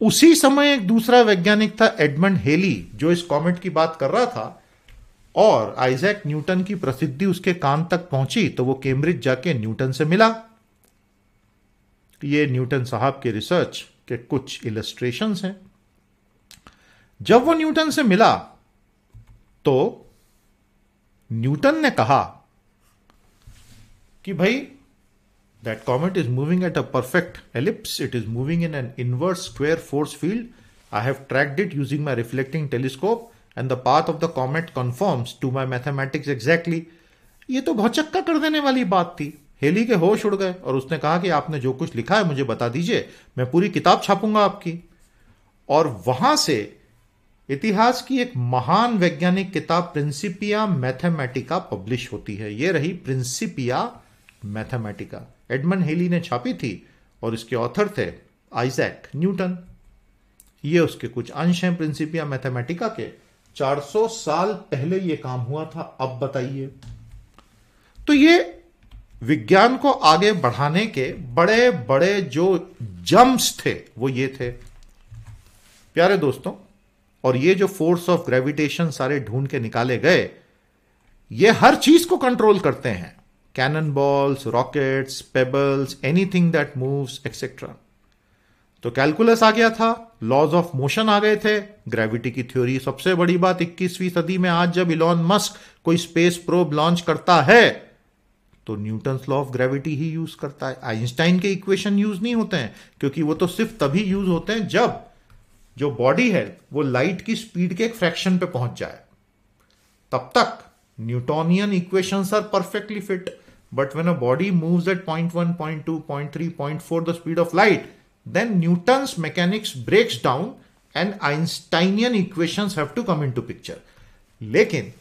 उसी समय एक दूसरा वैज्ञानिक था एडमंड हेली जो इस कॉमेट की बात कर रहा था और आइजैक न्यूटन की प्रसिद्धि उसके कान तक पहुंची तो वो कैम्ब्रिज जाके न्यूटन से मिला ये न्यूटन साहब के रिसर्च के कुछ इलस्ट्रेशन हैं जब वो न्यूटन से मिला तो न्यूटन ने कहा कि भाई that comet is moving at a perfect ellipse. It is moving in an inverse square force field. I have tracked it using my reflecting telescope and the path of the comet conforms to my mathematics exactly. ये तो भौचक्का कर देने वाली बात थी हेली के होश उड़ गए और उसने कहा कि आपने जो कुछ लिखा है मुझे बता दीजिए मैं पूरी किताब छापूंगा आपकी और वहां से इतिहास की एक महान वैज्ञानिक किताब प्रिंसिपिया मैथमेटिका पब्लिश होती है ये रही प्रिंसिपिया मैथमेटिका एडमन हेली ने छापी थी और इसके ऑथर थे आइजैक न्यूटन ये उसके कुछ अंश हैं प्रिंसिपिया मैथमेटिका के 400 साल पहले ये काम हुआ था अब बताइए तो ये विज्ञान को आगे बढ़ाने के बड़े बड़े जो जम्प्स थे वो ये थे प्यारे दोस्तों और ये जो फोर्स ऑफ ग्रेविटेशन सारे ढूंढ के निकाले गए ये हर चीज को कंट्रोल करते हैं balls rockets pebbles anything that moves etcetera तो कैलकुलस आ गया था लॉज ऑफ मोशन आ गए थे ग्रेविटी की थ्योरी सबसे बड़ी बात 21वीं सदी में आज जब इलॉन मस्क कोई स्पेस प्रोब लॉन्च करता है तो न्यूटन लॉ ऑफ ग्रेविटी ही यूज करता है आइंस्टाइन के इक्वेशन यूज नहीं होते हैं क्योंकि वो तो सिर्फ तभी यूज होते हैं जब जो बॉडी है वो लाइट की स्पीड के एक फ्रैक्शन पे पहुंच जाए तब तक Newtonian equations are perfectly fit But when a body moves at 0.1, 0.2, 0.3, 0.4 the speed of light, then Newton's mechanics breaks down and Einsteinian equations have to come into picture लेकिन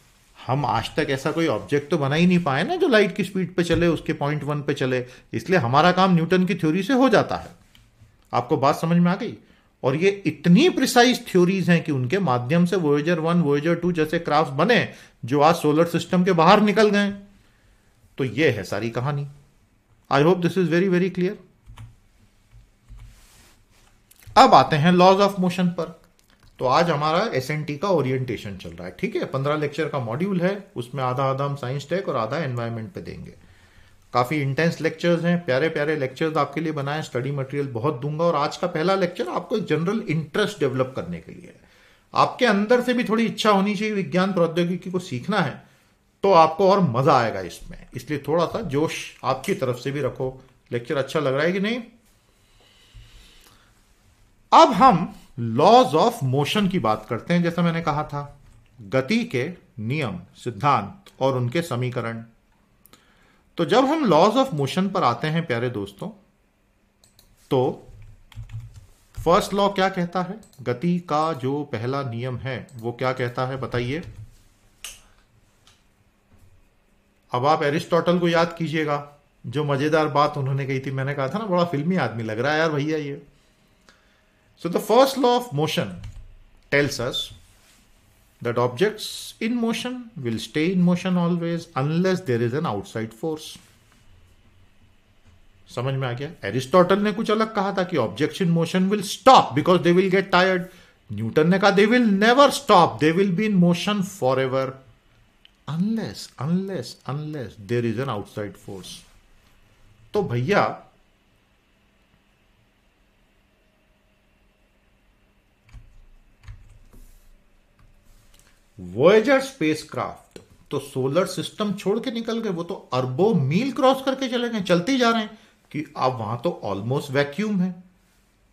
हम आज तक ऐसा कोई ऑब्जेक्ट तो बना ही नहीं पाए ना जो लाइट की स्पीड पे चले उसके पॉइंट वन पे चले इसलिए हमारा काम न्यूटन की थ्योरी से हो जाता है आपको बात समझ में आ गई और ये इतनी प्रिसाइज थ्योरीज हैं कि उनके माध्यम से वोजर वन वोएजर टू जैसे क्राफ्ट बने जो आज सोलर सिस्टम के बाहर निकल गए तो ये है सारी कहानी I hope this is very very clear अब आते हैं लॉज ऑफ मोशन पर तो आज हमारा एस का ओरिएंटेशन चल रहा है ठीक है पंद्रह लेक्चर का मॉड्यूल है उसमें आधा आधा हम साइंस टेक और आधा एनवायरमेंट पे देंगे काफी इंटेंस लेक्चर्स हैं प्यारे प्यारे लेक्चर्स आपके लिए बनाए स्टडी मटेरियल बहुत दूंगा और आज का पहला लेक्चर आपको एक जनरल इंटरेस्ट डेवलप करने के लिए है आपके अंदर से भी थोड़ी इच्छा होनी चाहिए विज्ञान प्रौद्योगिकी को सीखना है तो आपको और मज़ा आएगा इसमें इसलिए थोड़ा सा जोश आपकी तरफ से भी रखो लेक्चर अच्छा लग रहा है कि नहीं अब हम लॉज ऑफ मोशन की बात करते हैं जैसा मैंने कहा था गति के नियम सिद्धांत और उनके समीकरण तो जब हम लॉज ऑफ मोशन पर आते हैं प्यारे दोस्तों तो फर्स्ट लॉ क्या कहता है गति का जो पहला नियम है वो क्या कहता है बताइए अब आप एरिस्टोटल को याद कीजिएगा जो मजेदार बात उन्होंने कही थी मैंने कहा था ना बड़ा फिल्मी आदमी लग रहा है यार भैया ये so the first law of motion tells us that objects in motion will stay in motion always unless there is an outside force समझ में आ गया एरिस्टोटल ने कुछ अलग कहा था कि objects in motion will stop because they will get tired Newton ने कहा they will never stop they will be in motion for ever unless unless unless there is an outside force तो भैया वोएजर स्पेसक्राफ्ट तो सोलर सिस्टम छोड़ के निकल गए वो तो अरबों मील क्रॉस करके चले गए चलते ही जा रहे हैं कि अब वहां तो ऑलमोस्ट वैक्यूम है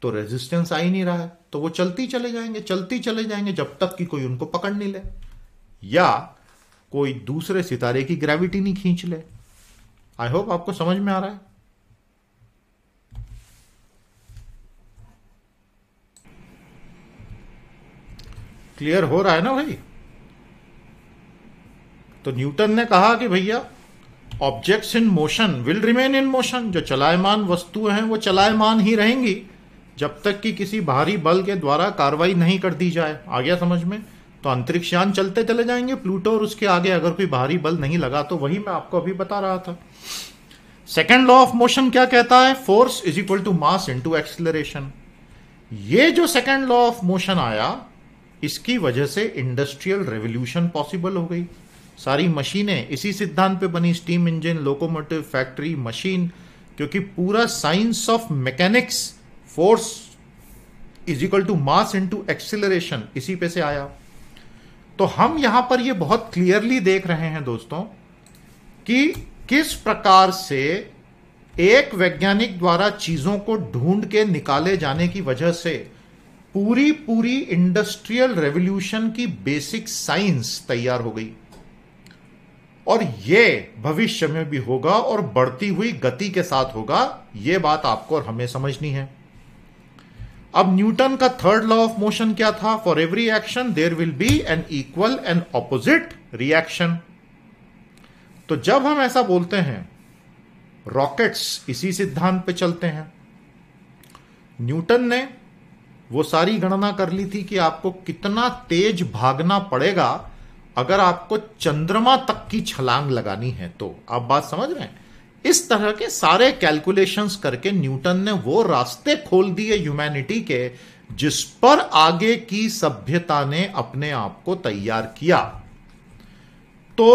तो रेजिस्टेंस आ ही नहीं रहा है तो वो चलती चले जाएंगे चलती चले जाएंगे जब तक कि कोई उनको पकड़ नहीं ले या कोई दूसरे सितारे की ग्रेविटी नहीं खींच ले आई होप आपको समझ में आ रहा है क्लियर हो रहा है ना भाई तो न्यूटन ने कहा कि भैया objects in motion will remain in motion जो चलायमान वस्तुएं हैं वो चलायमान ही रहेंगी जब तक कि किसी बाहरी बल के द्वारा कार्रवाई नहीं कर दी जाए आ गया समझ में तो अंतरिक्ष यान चलते चले जाएंगे प्लूटो और उसके आगे अगर कोई बाहरी बल नहीं लगा तो वही मैं आपको अभी बता रहा था सेकेंड लॉ ऑफ मोशन क्या कहता है force is equal to mass into acceleration ये जो सेकेंड लॉ ऑफ मोशन आया इसकी वजह से इंडस्ट्रियल रेवोल्यूशन पॉसिबल हो गई सारी मशीनें इसी सिद्धांत पे बनी steam engine locomotive factory machine क्योंकि पूरा science of mechanics force is equal to mass into acceleration इसी पे से आया तो हम यहां पर ये बहुत क्लियरली देख रहे हैं दोस्तों कि किस प्रकार से एक वैज्ञानिक द्वारा चीजों को ढूंढ के निकाले जाने की वजह से पूरी पूरी इंडस्ट्रियल रेवोल्यूशन की बेसिक साइंस तैयार हो गई और ये भविष्य में भी होगा और बढ़ती हुई गति के साथ होगा ये बात आपको और हमें समझनी है अब न्यूटन का थर्ड लॉ ऑफ मोशन क्या था for every action there will be an equal and opposite reaction तो जब हम ऐसा बोलते हैं रॉकेट्स इसी सिद्धांत पे चलते हैं न्यूटन ने वो सारी गणना कर ली थी कि आपको कितना तेज भागना पड़ेगा अगर आपको चंद्रमा तक की छलांग लगानी है तो आप बात समझ रहे हैं इस तरह के सारे कैलकुलेशंस करके न्यूटन ने वो रास्ते खोल दिए ह्यूमैनिटी के जिस पर आगे की सभ्यता ने अपने आप को तैयार किया तो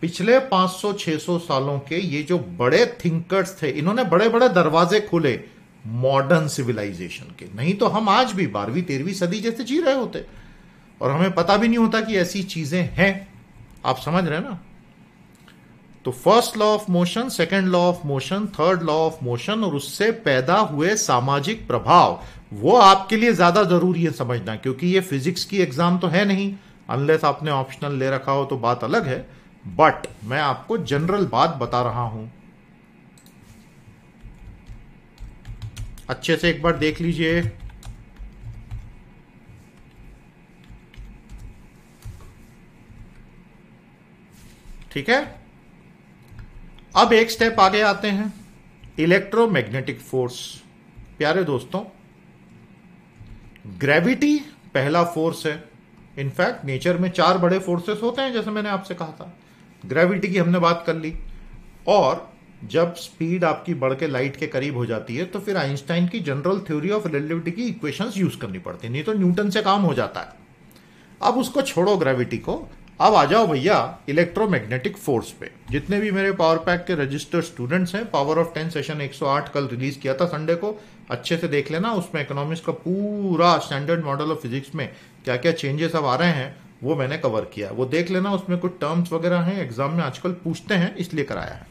पिछले 500-600 सालों के ये जो बड़े थिंकर्स थे इन्होंने बड़े बड़े दरवाजे खोले मॉडर्न सिविलाइजेशन के नहीं तो हम आज भी बारहवीं तेरहवीं सदी जैसे जी रहे होते और हमें पता भी नहीं होता कि ऐसी चीजें हैं आप समझ रहे हैं ना तो first law of motion second law of motion third law of motion और उससे पैदा हुए सामाजिक प्रभाव वो आपके लिए ज्यादा जरूरी है समझना क्योंकि ये फिजिक्स की एग्जाम तो है नहीं अनलेस आपने ऑप्शनल ले रखा हो तो बात अलग है बट मैं आपको जनरल बात बता रहा हूं अच्छे से एक बार देख लीजिए ठीक है अब एक स्टेप आगे आते हैं इलेक्ट्रोमैग्नेटिक फोर्स प्यारे दोस्तों ग्रेविटी पहला फोर्स है इनफैक्ट नेचर में चार बड़े फोर्सेस होते हैं जैसे मैंने आपसे कहा था ग्रेविटी की हमने बात कर ली और जब स्पीड आपकी बढ़ के लाइट के करीब हो जाती है तो फिर आइंस्टाइन की जनरल थ्योरी ऑफ रिलेटिविटी की इक्वेशंस यूज करनी पड़ती है नहीं तो न्यूटन से काम हो जाता है अब उसको छोड़ो ग्रेविटी को अब आ जाओ भैया इलेक्ट्रोमैग्नेटिक फोर्स पे जितने भी मेरे पावर पैक के रजिस्टर्ड स्टूडेंट्स हैं पावर ऑफ टेन सेशन 108 कल रिलीज किया था संडे को अच्छे से देख लेना उसमें इकोनॉमिक्स का पूरा स्टैंडर्ड मॉडल ऑफ फिजिक्स में क्या क्या चेंजेस अब आ रहे हैं वो मैंने कवर किया वो देख लेना उसमें कुछ टर्म्स वगैरह हैं एग्जाम में आजकल पूछते हैं इसलिए कराया है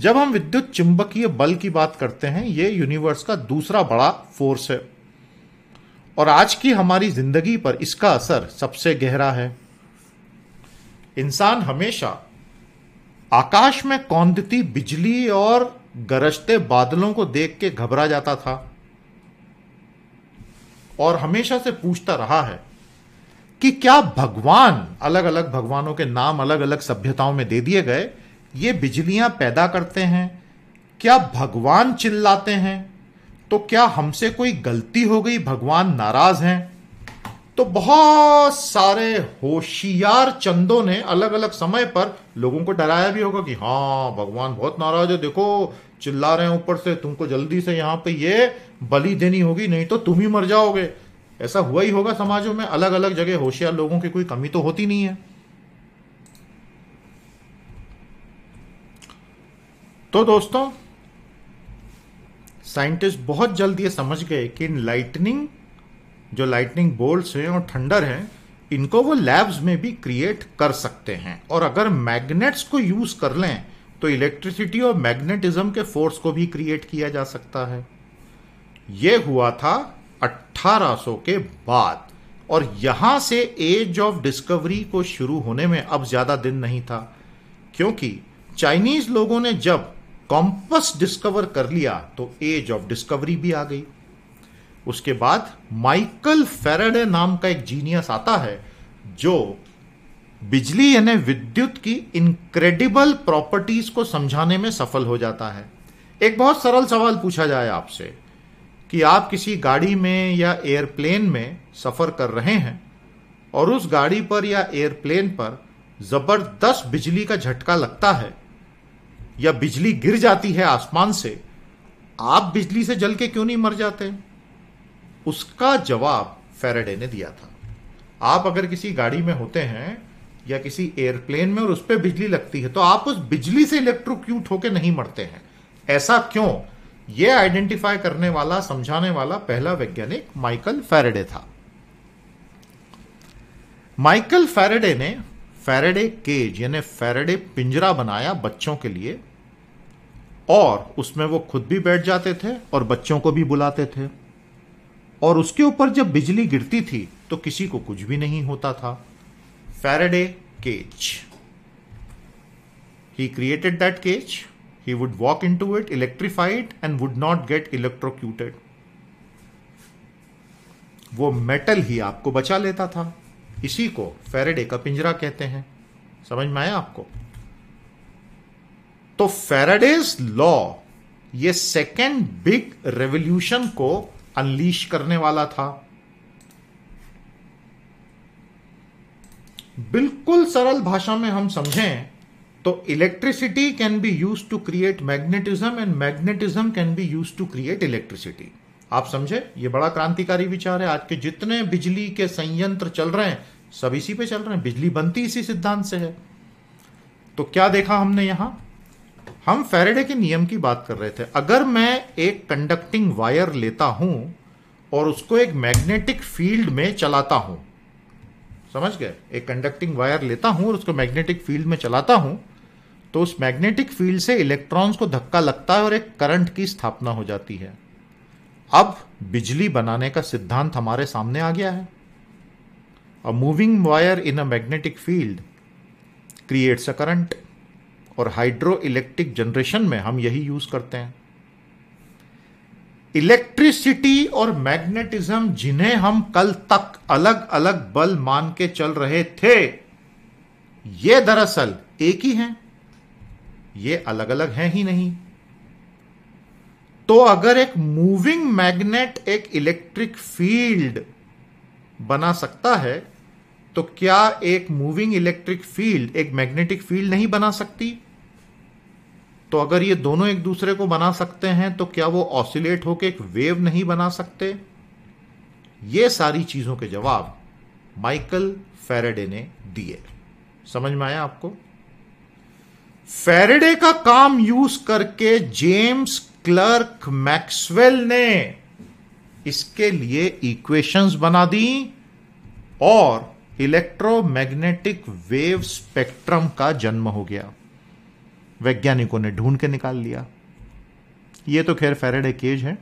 जब हम विद्युत चुंबकीय बल की बात करते हैं ये यूनिवर्स का दूसरा बड़ा फोर्स है और आज की हमारी जिंदगी पर इसका असर सबसे गहरा है इंसान हमेशा आकाश में कौंदती बिजली और गरजते बादलों को देख के घबरा जाता था और हमेशा से पूछता रहा है कि क्या भगवान अलग अलग भगवानों के नाम अलग अलग सभ्यताओं में दे दिए गए ये बिजलियां पैदा करते हैं क्या भगवान चिल्लाते हैं तो क्या हमसे कोई गलती हो गई भगवान नाराज हैं तो बहुत सारे होशियार चंदों ने अलग अलग समय पर लोगों को डराया भी होगा कि हाँ भगवान बहुत नाराज है देखो चिल्ला रहे हैं ऊपर से तुमको जल्दी से यहाँ पे ये बलि देनी होगी नहीं तो तुम ही मर जाओगे ऐसा हुआ ही होगा समाजों में अलग अलग जगह होशियार लोगों की कोई कमी तो होती नहीं है तो दोस्तों साइंटिस्ट बहुत जल्द ये समझ गए कि लाइटनिंग जो लाइटनिंग बोल्ट्स हैं और ठंडर हैं इनको वो लैब्स में भी क्रिएट कर सकते हैं और अगर मैग्नेट्स को यूज कर लें तो इलेक्ट्रिसिटी और मैग्नेटिज्म के फोर्स को भी क्रिएट किया जा सकता है ये हुआ था 1800 के बाद और यहां से एज ऑफ डिस्कवरी को शुरू होने में अब ज्यादा दिन नहीं था क्योंकि चाइनीज लोगों ने जब कॉम्पस डिस्कवर कर लिया तो एज ऑफ डिस्कवरी भी आ गई उसके बाद माइकल फेराडे नाम का एक जीनियस आता है जो बिजली यानी विद्युत की इनक्रेडिबल प्रॉपर्टीज को समझाने में सफल हो जाता है एक बहुत सरल सवाल पूछा जाए आपसे कि आप किसी गाड़ी में या एयरप्लेन में सफ़र कर रहे हैं और उस गाड़ी पर या एयरप्लेन पर ज़बरदस्त बिजली का झटका लगता है या बिजली गिर जाती है आसमान से आप बिजली से जल के क्यों नहीं मर जाते उसका जवाब फेरेडे ने दिया था आप अगर किसी गाड़ी में होते हैं या किसी एयरप्लेन में और उस पर बिजली लगती है तो आप उस बिजली से इलेक्ट्रोक्यूट होकर नहीं मरते हैं ऐसा क्यों यह आइडेंटिफाई करने वाला समझाने वाला पहला वैज्ञानिक माइकल फेरेडे था माइकल फेरेडे ने फेरेडे केज यानी फेरेडे पिंजरा बनाया बच्चों के लिए और उसमें वो खुद भी बैठ जाते थे और बच्चों को भी बुलाते थे और उसके ऊपर जब बिजली गिरती थी तो किसी को कुछ भी नहीं होता था Faraday cage created that cage he would walk into it electrified and would not get electrocuted वो मेटल ही आपको बचा लेता था इसी को फेरेडे का पिंजरा कहते हैं समझ में आया आपको तो फेराडेज लॉ ये सेकेंड बिग रेवोल्यूशन को अनलीश करने वाला था बिल्कुल सरल भाषा में हम समझें तो electricity can be use to create magnetism and magnetism can be use to create electricity आप समझे ये बड़ा क्रांतिकारी विचार है आज के जितने बिजली के संयंत्र चल रहे हैं सब इसी पे चल रहे हैं बिजली बनती इसी सिद्धांत से है तो क्या देखा हमने यहां हम फेरेडे के नियम की बात कर रहे थे अगर मैं एक कंडक्टिंग वायर लेता हूं और उसको एक मैग्नेटिक फील्ड में चलाता हूं समझ गए एक कंडक्टिंग वायर लेता हूं और उसको मैग्नेटिक फील्ड में चलाता हूं तो उस मैग्नेटिक फील्ड से इलेक्ट्रॉन्स को धक्का लगता है और एक करंट की स्थापना हो जाती है अब बिजली बनाने का सिद्धांत हमारे सामने आ गया है a moving wire in a magnetic field creates a current और हाइड्रो इलेक्ट्रिक जनरेशन में हम यही यूज करते हैं इलेक्ट्रिसिटी और मैग्नेटिज्म जिन्हें हम कल तक अलग अलग बल मान के चल रहे थे ये दरअसल एक ही हैं ये अलग अलग हैं ही नहीं तो अगर एक मूविंग मैग्नेट एक इलेक्ट्रिक फील्ड बना सकता है तो क्या एक मूविंग इलेक्ट्रिक फील्ड एक मैग्नेटिक फील्ड नहीं बना सकती तो अगर ये दोनों एक दूसरे को बना सकते हैं तो क्या वो ऑसिलेट होकर एक वेव नहीं बना सकते ये सारी चीज़ों के जवाब माइकल फेरेडे ने दिए समझ में आया आपको फेरेडे का काम यूज करके जेम्स क्लर्क मैक्सवेल ने इसके लिए इक्वेशंस बना दी और इलेक्ट्रोमैग्नेटिक वेव स्पेक्ट्रम का जन्म हो गया वैज्ञानिकों ने ढूंढ के निकाल लिया ये तो खैर फेरेडे केज है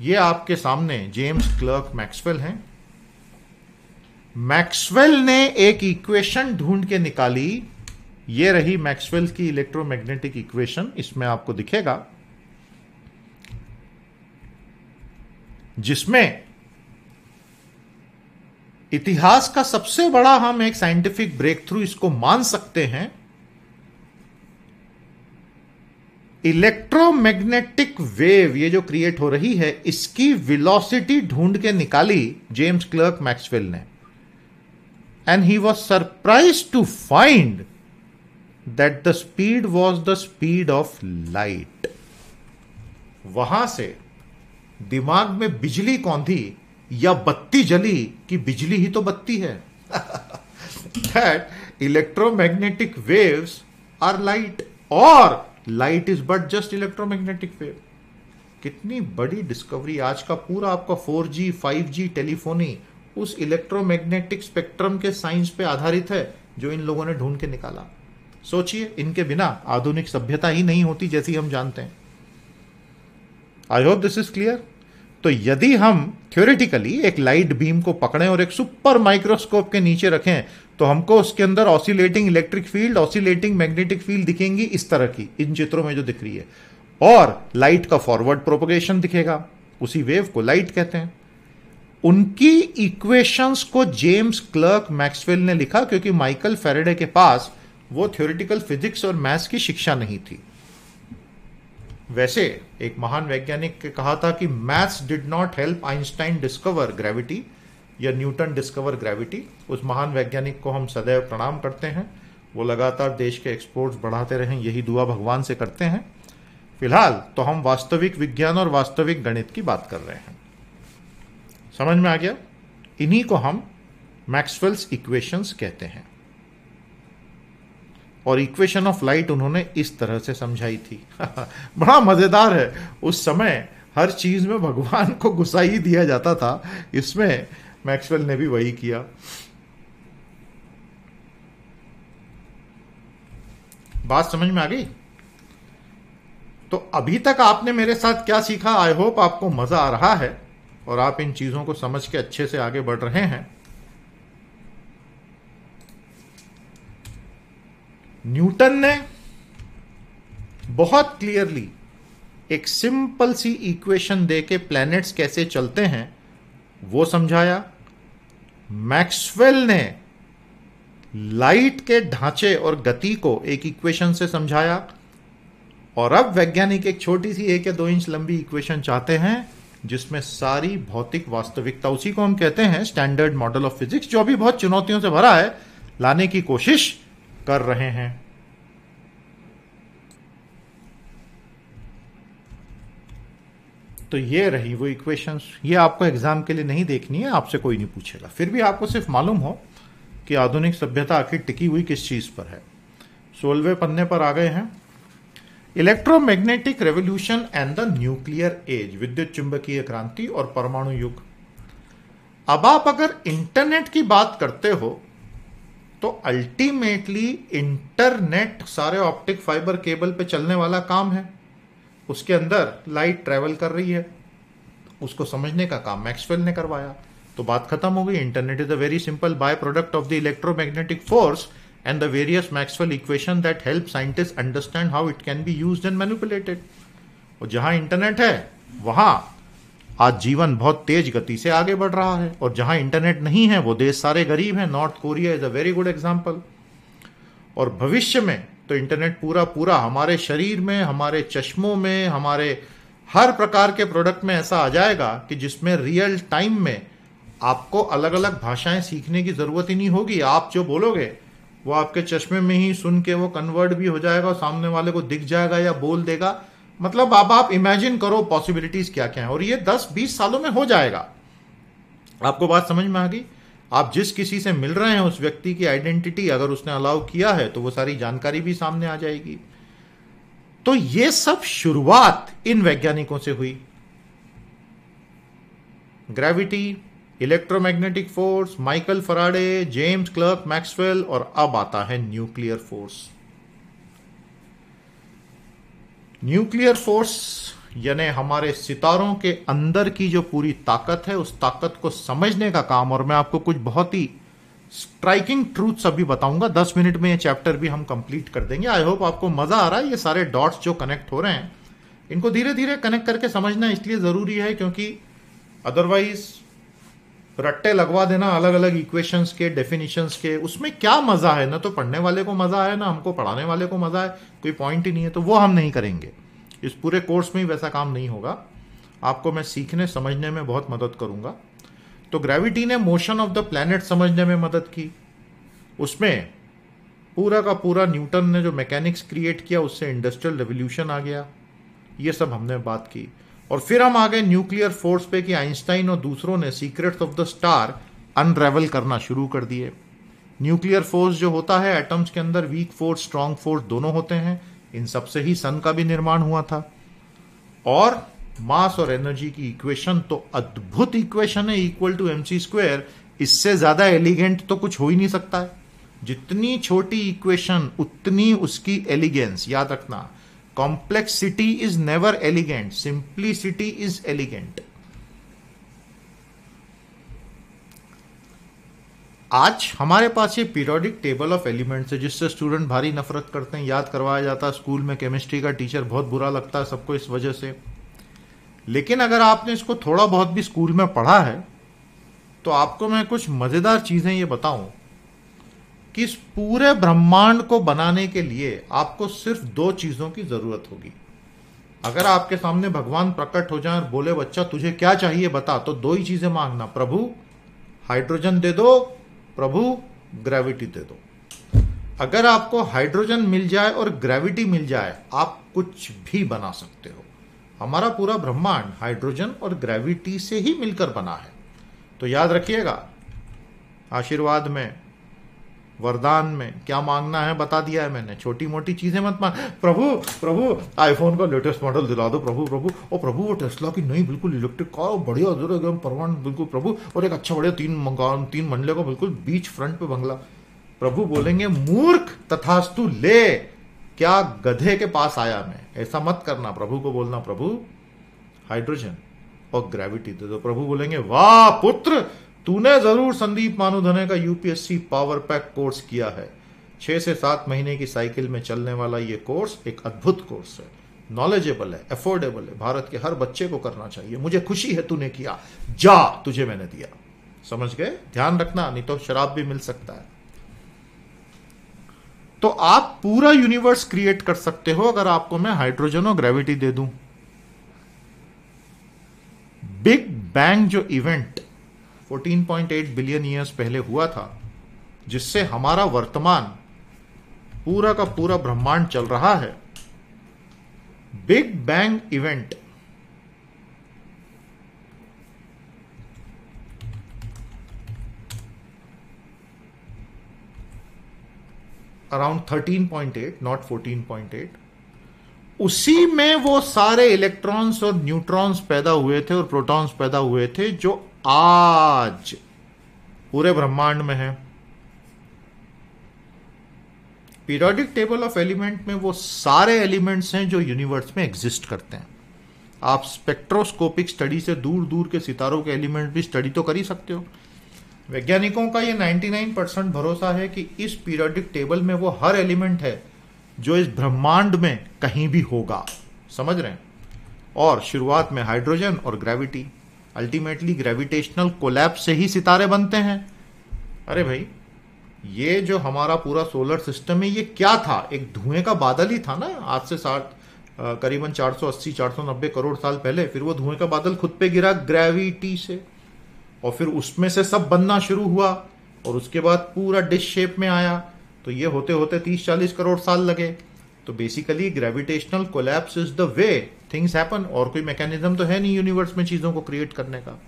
ये आपके सामने जेम्स क्लर्क मैक्सवेल हैं मैक्सवेल ने एक इक्वेशन ढूंढ के निकाली ये रही मैक्सवेल की इलेक्ट्रोमैग्नेटिक इक्वेशन इसमें आपको दिखेगा जिसमें इतिहास का सबसे बड़ा हम एक साइंटिफिक ब्रेक थ्रू इसको मान सकते हैं इलेक्ट्रोमैग्नेटिक वेव ये जो क्रिएट हो रही है इसकी वेलोसिटी ढूंढ के निकाली जेम्स क्लर्क मैक्सवेल ने and he was surprise to find that the speed was the speed of light वहां से दिमाग में बिजली कौन थी या बत्ती जली कि बिजली ही तो बत्ती है that electromagnetic waves are light और light is but just electromagnetic wave कितनी बड़ी डिस्कवरी आज का पूरा आपका 4G 5G टेलीफोनी उस इलेक्ट्रोमैग्नेटिक स्पेक्ट्रम के साइंस पे आधारित है जो इन लोगों ने ढूंढ के निकाला सोचिए इनके बिना आधुनिक सभ्यता ही नहीं होती जैसी हम जानते हैं I hope this is clear तो यदि हम थ्योरेटिकली एक लाइट बीम को पकड़ें और एक सुपर माइक्रोस्कोप के नीचे रखें तो हमको उसके अंदर oscillating electric field oscillating magnetic field दिखेंगी इस तरह की इन चित्रों में जो दिख रही है और लाइट का फॉरवर्ड प्रोपोगेशन दिखेगा उसी वेव को लाइट कहते हैं उनकी इक्वेशंस को जेम्स क्लर्क मैक्सवेल ने लिखा क्योंकि माइकल फेरेडे के पास वो थ्योरेटिकल फिजिक्स और मैथ्स की शिक्षा नहीं थी वैसे एक महान वैज्ञानिक ने कहा था कि maths did not help Einstein discover gravity या न्यूटन डिस्कवर ग्रेविटी उस महान वैज्ञानिक को हम सदैव प्रणाम करते हैं वो लगातार देश के एक्सपोर्ट्स बढ़ाते रहे यही दुआ भगवान से करते हैं फिलहाल तो हम वास्तविक विज्ञान और वास्तविक गणित की बात कर रहे हैं समझ में आ गया इन्हीं को हम मैक्सवेल्स इक्वेशंस कहते हैं और इक्वेशन ऑफ लाइट उन्होंने इस तरह से समझाई थी बड़ा मज़ेदार है उस समय हर चीज़ में भगवान को गुस्सा ही दिया जाता था इसमें मैक्सवेल ने भी वही किया बात समझ में आ गई तो अभी तक आपने मेरे साथ क्या सीखा आई होप आपको मज़ा आ रहा है और आप इन चीज़ों को समझ के अच्छे से आगे बढ़ रहे हैं न्यूटन ने बहुत क्लियरली एक सिंपल सी इक्वेशन दे के प्लैनेट्स कैसे चलते हैं वो समझाया मैक्सवेल ने लाइट के ढांचे और गति को एक इक्वेशन से समझाया और अब वैज्ञानिक एक छोटी सी एक या दो इंच लंबी इक्वेशन चाहते हैं जिसमें सारी भौतिक वास्तविकता उसी को हम कहते हैं स्टैंडर्ड मॉडल ऑफ फिजिक्स जो अभी बहुत चुनौतियों से भरा है लाने की कोशिश कर रहे हैं तो ये रही वो इक्वेशंस ये आपको एग्जाम के लिए नहीं देखनी है आपसे कोई नहीं पूछेगा फिर भी आपको सिर्फ मालूम हो कि आधुनिक सभ्यता आखिर टिकी हुई किस चीज पर है सोलवे पन्ने पर आ गए हैं electromagnetic revolution and the nuclear age विद्युत चुंबकीय क्रांति और परमाणु युग अब आप अगर इंटरनेट की बात करते हो तो अल्टीमेटली इंटरनेट सारे ऑप्टिक फाइबर केबल पे चलने वाला काम है उसके अंदर लाइट ट्रेवल कर रही है उसको समझने का काम मैक्सवेल ने करवाया तो बात खत्म हो गई internet is a very simple byproduct of the electromagnetic force and the various Maxwell equation that help scientist understand how it can be use and manipulated और जहां इंटरनेट है वहां आज जीवन बहुत तेज गति से आगे बढ़ रहा है और जहां इंटरनेट नहीं है वो देश सारे गरीब हैं North Korea is a very good example और भविष्य में तो इंटरनेट पूरा पूरा हमारे शरीर में हमारे चश्मों में हमारे हर प्रकार के प्रोडक्ट में ऐसा आ जाएगा कि जिसमें रियल टाइम में आपको अलग अलग भाषाएं सीखने की जरूरत ही नहीं होगी आप जो बोलोगे वो आपके चश्मे में ही सुन के वो कन्वर्ट भी हो जाएगा और सामने वाले को दिख जाएगा या बोल देगा मतलब अब आप इमेजिन करो पॉसिबिलिटीज क्या क्या है और ये 10-20 सालों में हो जाएगा आपको बात समझ में आ गई आप जिस किसी से मिल रहे हैं उस व्यक्ति की आइडेंटिटी अगर उसने अलाउ किया है तो वो सारी जानकारी भी सामने आ जाएगी तो ये सब शुरुआत इन वैज्ञानिकों से हुई gravity electromagnetic force Michael Faraday James Clerk Maxwell और अब आता है न्यूक्लियर फोर्स न्यूक्लियर फोर्स यानी हमारे सितारों के अंदर की जो पूरी ताकत है उस ताकत को समझने का काम और मैं आपको कुछ बहुत ही स्ट्राइकिंग ट्रूथ्स अभी बताऊंगा दस मिनट में ये चैप्टर भी हम कंप्लीट कर देंगे आई होप आपको मजा आ रहा है ये सारे डॉट्स जो कनेक्ट हो रहे हैं इनको धीरे धीरे कनेक्ट करके समझना इसलिए ज़रूरी है क्योंकि अदरवाइज रट्टे लगवा देना अलग अलग इक्वेशंस के डेफिनेशंस के उसमें क्या मज़ा है ना तो पढ़ने वाले को मज़ा है ना हमको पढ़ाने वाले को मज़ा है कोई पॉइंट ही नहीं है तो वो हम नहीं करेंगे इस पूरे कोर्स में वैसा काम नहीं होगा आपको मैं सीखने समझने में बहुत मदद करूँगा तो ग्रेविटी ने मोशन ऑफ द प्लैनेट समझने में मदद की उसमें पूरा का पूरा न्यूटन ने जो मैकेनिक्स क्रिएट किया उससे इंडस्ट्रियल रेवोल्यूशन आ गया ये सब हमने बात की और फिर हम आ गए न्यूक्लियर फोर्स पे कि आइंस्टाइन और दूसरों ने secrets of the star unravel करना शुरू कर दिए न्यूक्लियर फोर्स जो होता है एटम्स के अंदर वीक फोर्स स्ट्रांग फोर्स दोनों होते हैं इन सबसे ही सन का भी निर्माण हुआ था और मास और एनर्जी की इक्वेशन तो अद्भुत इक्वेशन है equal to M C square इससे ज्यादा एलिगेंट तो कुछ हो ही नहीं सकता है जितनी छोटी इक्वेशन उतनी उसकी एलिगेंस याद रखना complexity is never elegant simplicity is elegant आज हमारे पास ये पीरियोडिक टेबल ऑफ एलिमेंट्स है जिससे स्टूडेंट भारी नफरत करते हैं याद करवाया जाता है स्कूल में केमिस्ट्री का टीचर बहुत बुरा लगता है सबको इस वजह से लेकिन अगर आपने इसको थोड़ा बहुत भी स्कूल में पढ़ा है तो आपको मैं कुछ मज़ेदार चीज़ें ये बताऊं कि इस पूरे ब्रह्मांड को बनाने के लिए आपको सिर्फ दो चीजों की जरूरत होगी अगर आपके सामने भगवान प्रकट हो जाए और बोले बच्चा तुझे क्या चाहिए बता तो दो ही चीजें मांगना प्रभु हाइड्रोजन दे दो प्रभु ग्रेविटी दे दो अगर आपको हाइड्रोजन मिल जाए और ग्रेविटी मिल जाए आप कुछ भी बना सकते हो हमारा पूरा ब्रह्मांड हाइड्रोजन और ग्रेविटी से ही मिलकर बना है तो याद रखिएगा आशीर्वाद में वरदान में क्या मांगना है बता दिया है मैंने छोटी मोटी चीजें मत मांग प्रभु प्रभु आईफोन का लेटेस्ट मॉडल दिला दो प्रभु प्रभु और प्रभु वो टेस्ला की नई बिल्कुल इलेक्ट्रिक कार बढ़िया जरा एकदम परवान बिल्कुल प्रभु और एक अच्छा बढ़िया तीन मकान तीन मंडले का बिल्कुल बीच फ्रंट पे बंगला प्रभु बोलेंगे मूर्ख तथास्तु ले क्या गधे के पास आया मैं ऐसा मत करना प्रभु को बोलना प्रभु हाइड्रोजन और ग्रेविटी दे दो प्रभु बोलेंगे वाह पुत्र तूने जरूर संदीप मानुधने का यूपीएससी पावर पैक कोर्स किया है छह से सात महीने की साइकिल में चलने वाला ये कोर्स एक अद्भुत कोर्स है नॉलेजेबल है एफोर्डेबल है भारत के हर बच्चे को करना चाहिए मुझे खुशी है तूने किया जा तुझे मैंने दिया समझ गए ध्यान रखना नहीं तो शराब भी मिल सकता है तो आप पूरा यूनिवर्स क्रिएट कर सकते हो अगर आपको मैं हाइड्रोजन और ग्रेविटी दे दूं बिग बैंग जो इवेंट 14.8 बिलियन ईयर्स पहले हुआ था जिससे हमारा वर्तमान पूरा का पूरा ब्रह्मांड चल रहा है big bang event around 13.8 not 14.8 उसी में वो सारे इलेक्ट्रॉन्स और न्यूट्रॉन्स पैदा हुए थे और प्रोटॉन्स पैदा हुए थे जो आज पूरे ब्रह्मांड में है पीरियोडिक टेबल ऑफ एलिमेंट में वो सारे एलिमेंट्स हैं जो यूनिवर्स में एग्जिस्ट करते हैं आप स्पेक्ट्रोस्कोपिक स्टडी से दूर दूर के सितारों के एलिमेंट भी स्टडी तो कर ही सकते हो वैज्ञानिकों का ये 99 परसेंट भरोसा है कि इस पीरियोडिक टेबल में वो हर एलिमेंट है जो इस ब्रह्मांड में कहीं भी होगा समझ रहे हैं और शुरुआत में हाइड्रोजन और ग्रेविटी अल्टीमेटली ग्रेविटेशनल कोलैप्स से ही सितारे बनते हैं अरे भाई ये जो हमारा पूरा सोलर सिस्टम है ये क्या था एक धुएं का बादल ही था ना आज से साठ करीबन 480 490 करोड़ साल पहले फिर वो धुएं का बादल खुद पे गिरा ग्रेविटी से और फिर उसमें से सब बनना शुरू हुआ और उसके बाद पूरा डिश शेप में आया तो ये होते होते 30 40 करोड़ साल लगे तो basically gravitational collapse is the way things happen और कोई मैकेनिज्म तो है नहीं यूनिवर्स में चीजों को क्रिएट करने का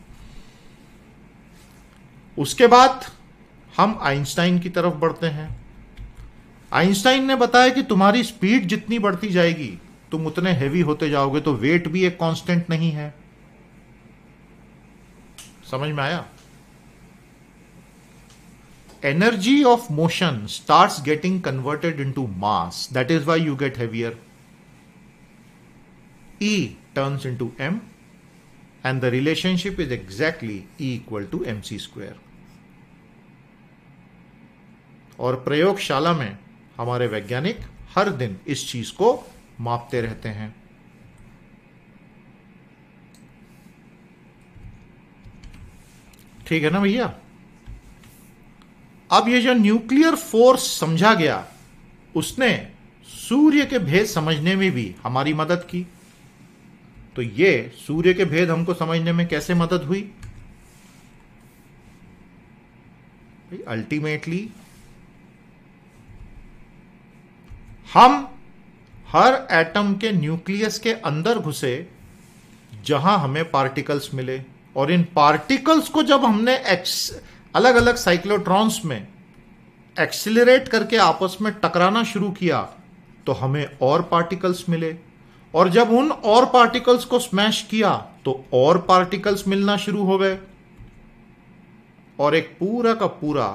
उसके बाद हम आइंस्टाइन की तरफ बढ़ते हैं आइंस्टाइन ने बताया कि तुम्हारी स्पीड जितनी बढ़ती जाएगी तुम उतने हैवी होते जाओगे तो वेट भी एक कांस्टेंट नहीं है समझ में आया energy of motion starts getting converted into mass that is why you get heavier E turns into M and the relationship is exactly E equal to MC square. और प्रयोगशाला में हमारे वैज्ञानिक हर दिन इस चीज को मापते रहते हैं ठीक है ना भैया अब ये जो न्यूक्लियर फोर्स समझा गया उसने सूर्य के भेद समझने में भी हमारी मदद की तो ये सूर्य के भेद हमको समझने में कैसे मदद हुई अल्टीमेटली हम हर एटम के न्यूक्लियस के अंदर घुसे जहां हमें पार्टिकल्स मिले और इन पार्टिकल्स को जब हमने एक्स अलग अलग साइक्लोट्रॉन्स में एक्सिलरेट करके आपस में टकराना शुरू किया तो हमें और पार्टिकल्स मिले और जब उन और पार्टिकल्स को स्मैश किया तो और पार्टिकल्स मिलना शुरू हो गए और एक पूरा का पूरा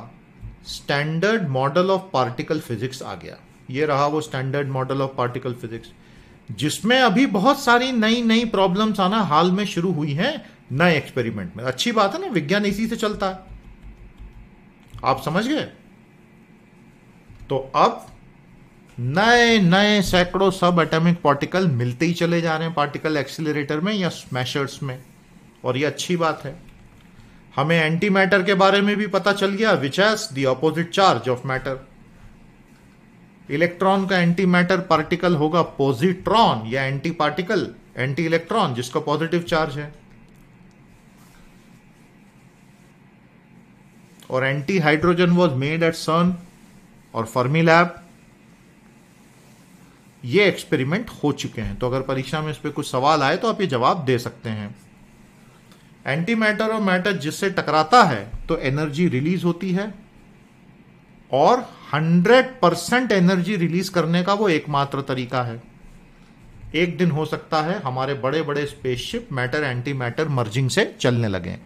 standard model of particle physics आ गया ये रहा वो standard model of particle physics जिसमें अभी बहुत सारी नई नई प्रॉब्लम्स आना हाल में शुरू हुई हैं नए एक्सपेरिमेंट में अच्छी बात है ना विज्ञान इसी से चलता है आप समझ गए तो अब नए नए सैकड़ों सब एटॉमिक पार्टिकल मिलते ही चले जा रहे हैं पार्टिकल एक्सीलरेटर में या स्मैशर्स में और ये अच्छी बात है हमें एंटी मैटर के बारे में भी पता चल गया which is opposite charge of matter electron का एंटी मैटर पार्टिकल होगा पॉजिट्रॉन या एंटी पार्टिकल एंटी इलेक्ट्रॉन जिसका पॉजिटिव चार्ज है और anti hydrogen was made at CERN और फर्मी लैब ये एक्सपेरिमेंट हो चुके हैं तो अगर परीक्षा में इस पर कुछ सवाल आए तो आप ये जवाब दे सकते हैं एंटी मैटर और मैटर जिससे टकराता है तो एनर्जी रिलीज होती है और 100 परसेंट एनर्जी रिलीज करने का वो एकमात्र तरीका है एक दिन हो सकता है हमारे बड़े बड़े spaceship matter anti matter merging से चलने लगे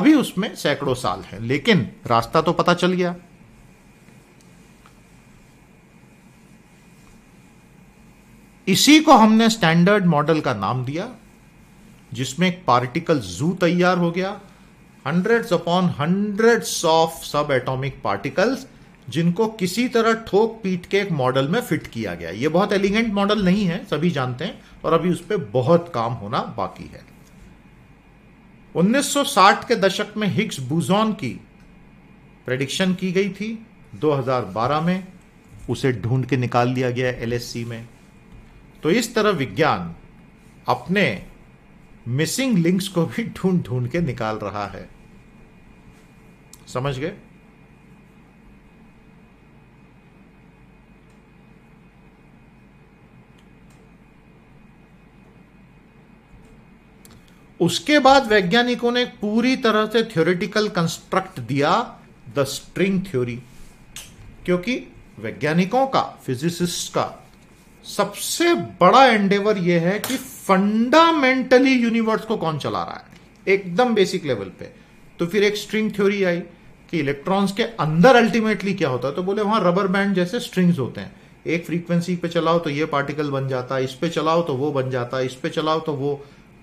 अभी उसमें सैकड़ों साल है लेकिन रास्ता तो पता चल गया इसी को हमने स्टैंडर्ड मॉडल का नाम दिया जिसमें एक पार्टिकल जू तैयार हो गया hundreds upon hundreds of subatomic particles जिनको किसी तरह ठोक पीट के एक मॉडल में फिट किया गया यह बहुत एलिगेंट मॉडल नहीं है सभी जानते हैं और अभी उस पर बहुत काम होना बाकी है 1960 के दशक में हिग्स बुजॉन की प्रेडिक्शन की गई थी 2012 में उसे ढूंढ के निकाल लिया गया एलएससी में तो इस तरह विज्ञान अपने मिसिंग लिंक्स को भी ढूंढ ढूंढ के निकाल रहा है समझ गए उसके बाद वैज्ञानिकों ने पूरी तरह से थ्योरेटिकल कंस्ट्रक्ट दिया द स्ट्रिंग थ्योरी क्योंकि वैज्ञानिकों का फिजिसिस्ट का सबसे बड़ा एंडेवर यह है कि फंडामेंटली यूनिवर्स को कौन चला रहा है एकदम बेसिक लेवल पे तो फिर एक स्ट्रिंग थ्योरी आई कि इलेक्ट्रॉन्स के अंदर अल्टीमेटली क्या होता है तो बोले वहां रबर बैंड जैसे स्ट्रिंग्स होते हैं एक फ्रीक्वेंसी पे चलाओ तो ये पार्टिकल बन जाता है इस पे चलाओ तो वो बन जाता है इस पे चलाओ तो वो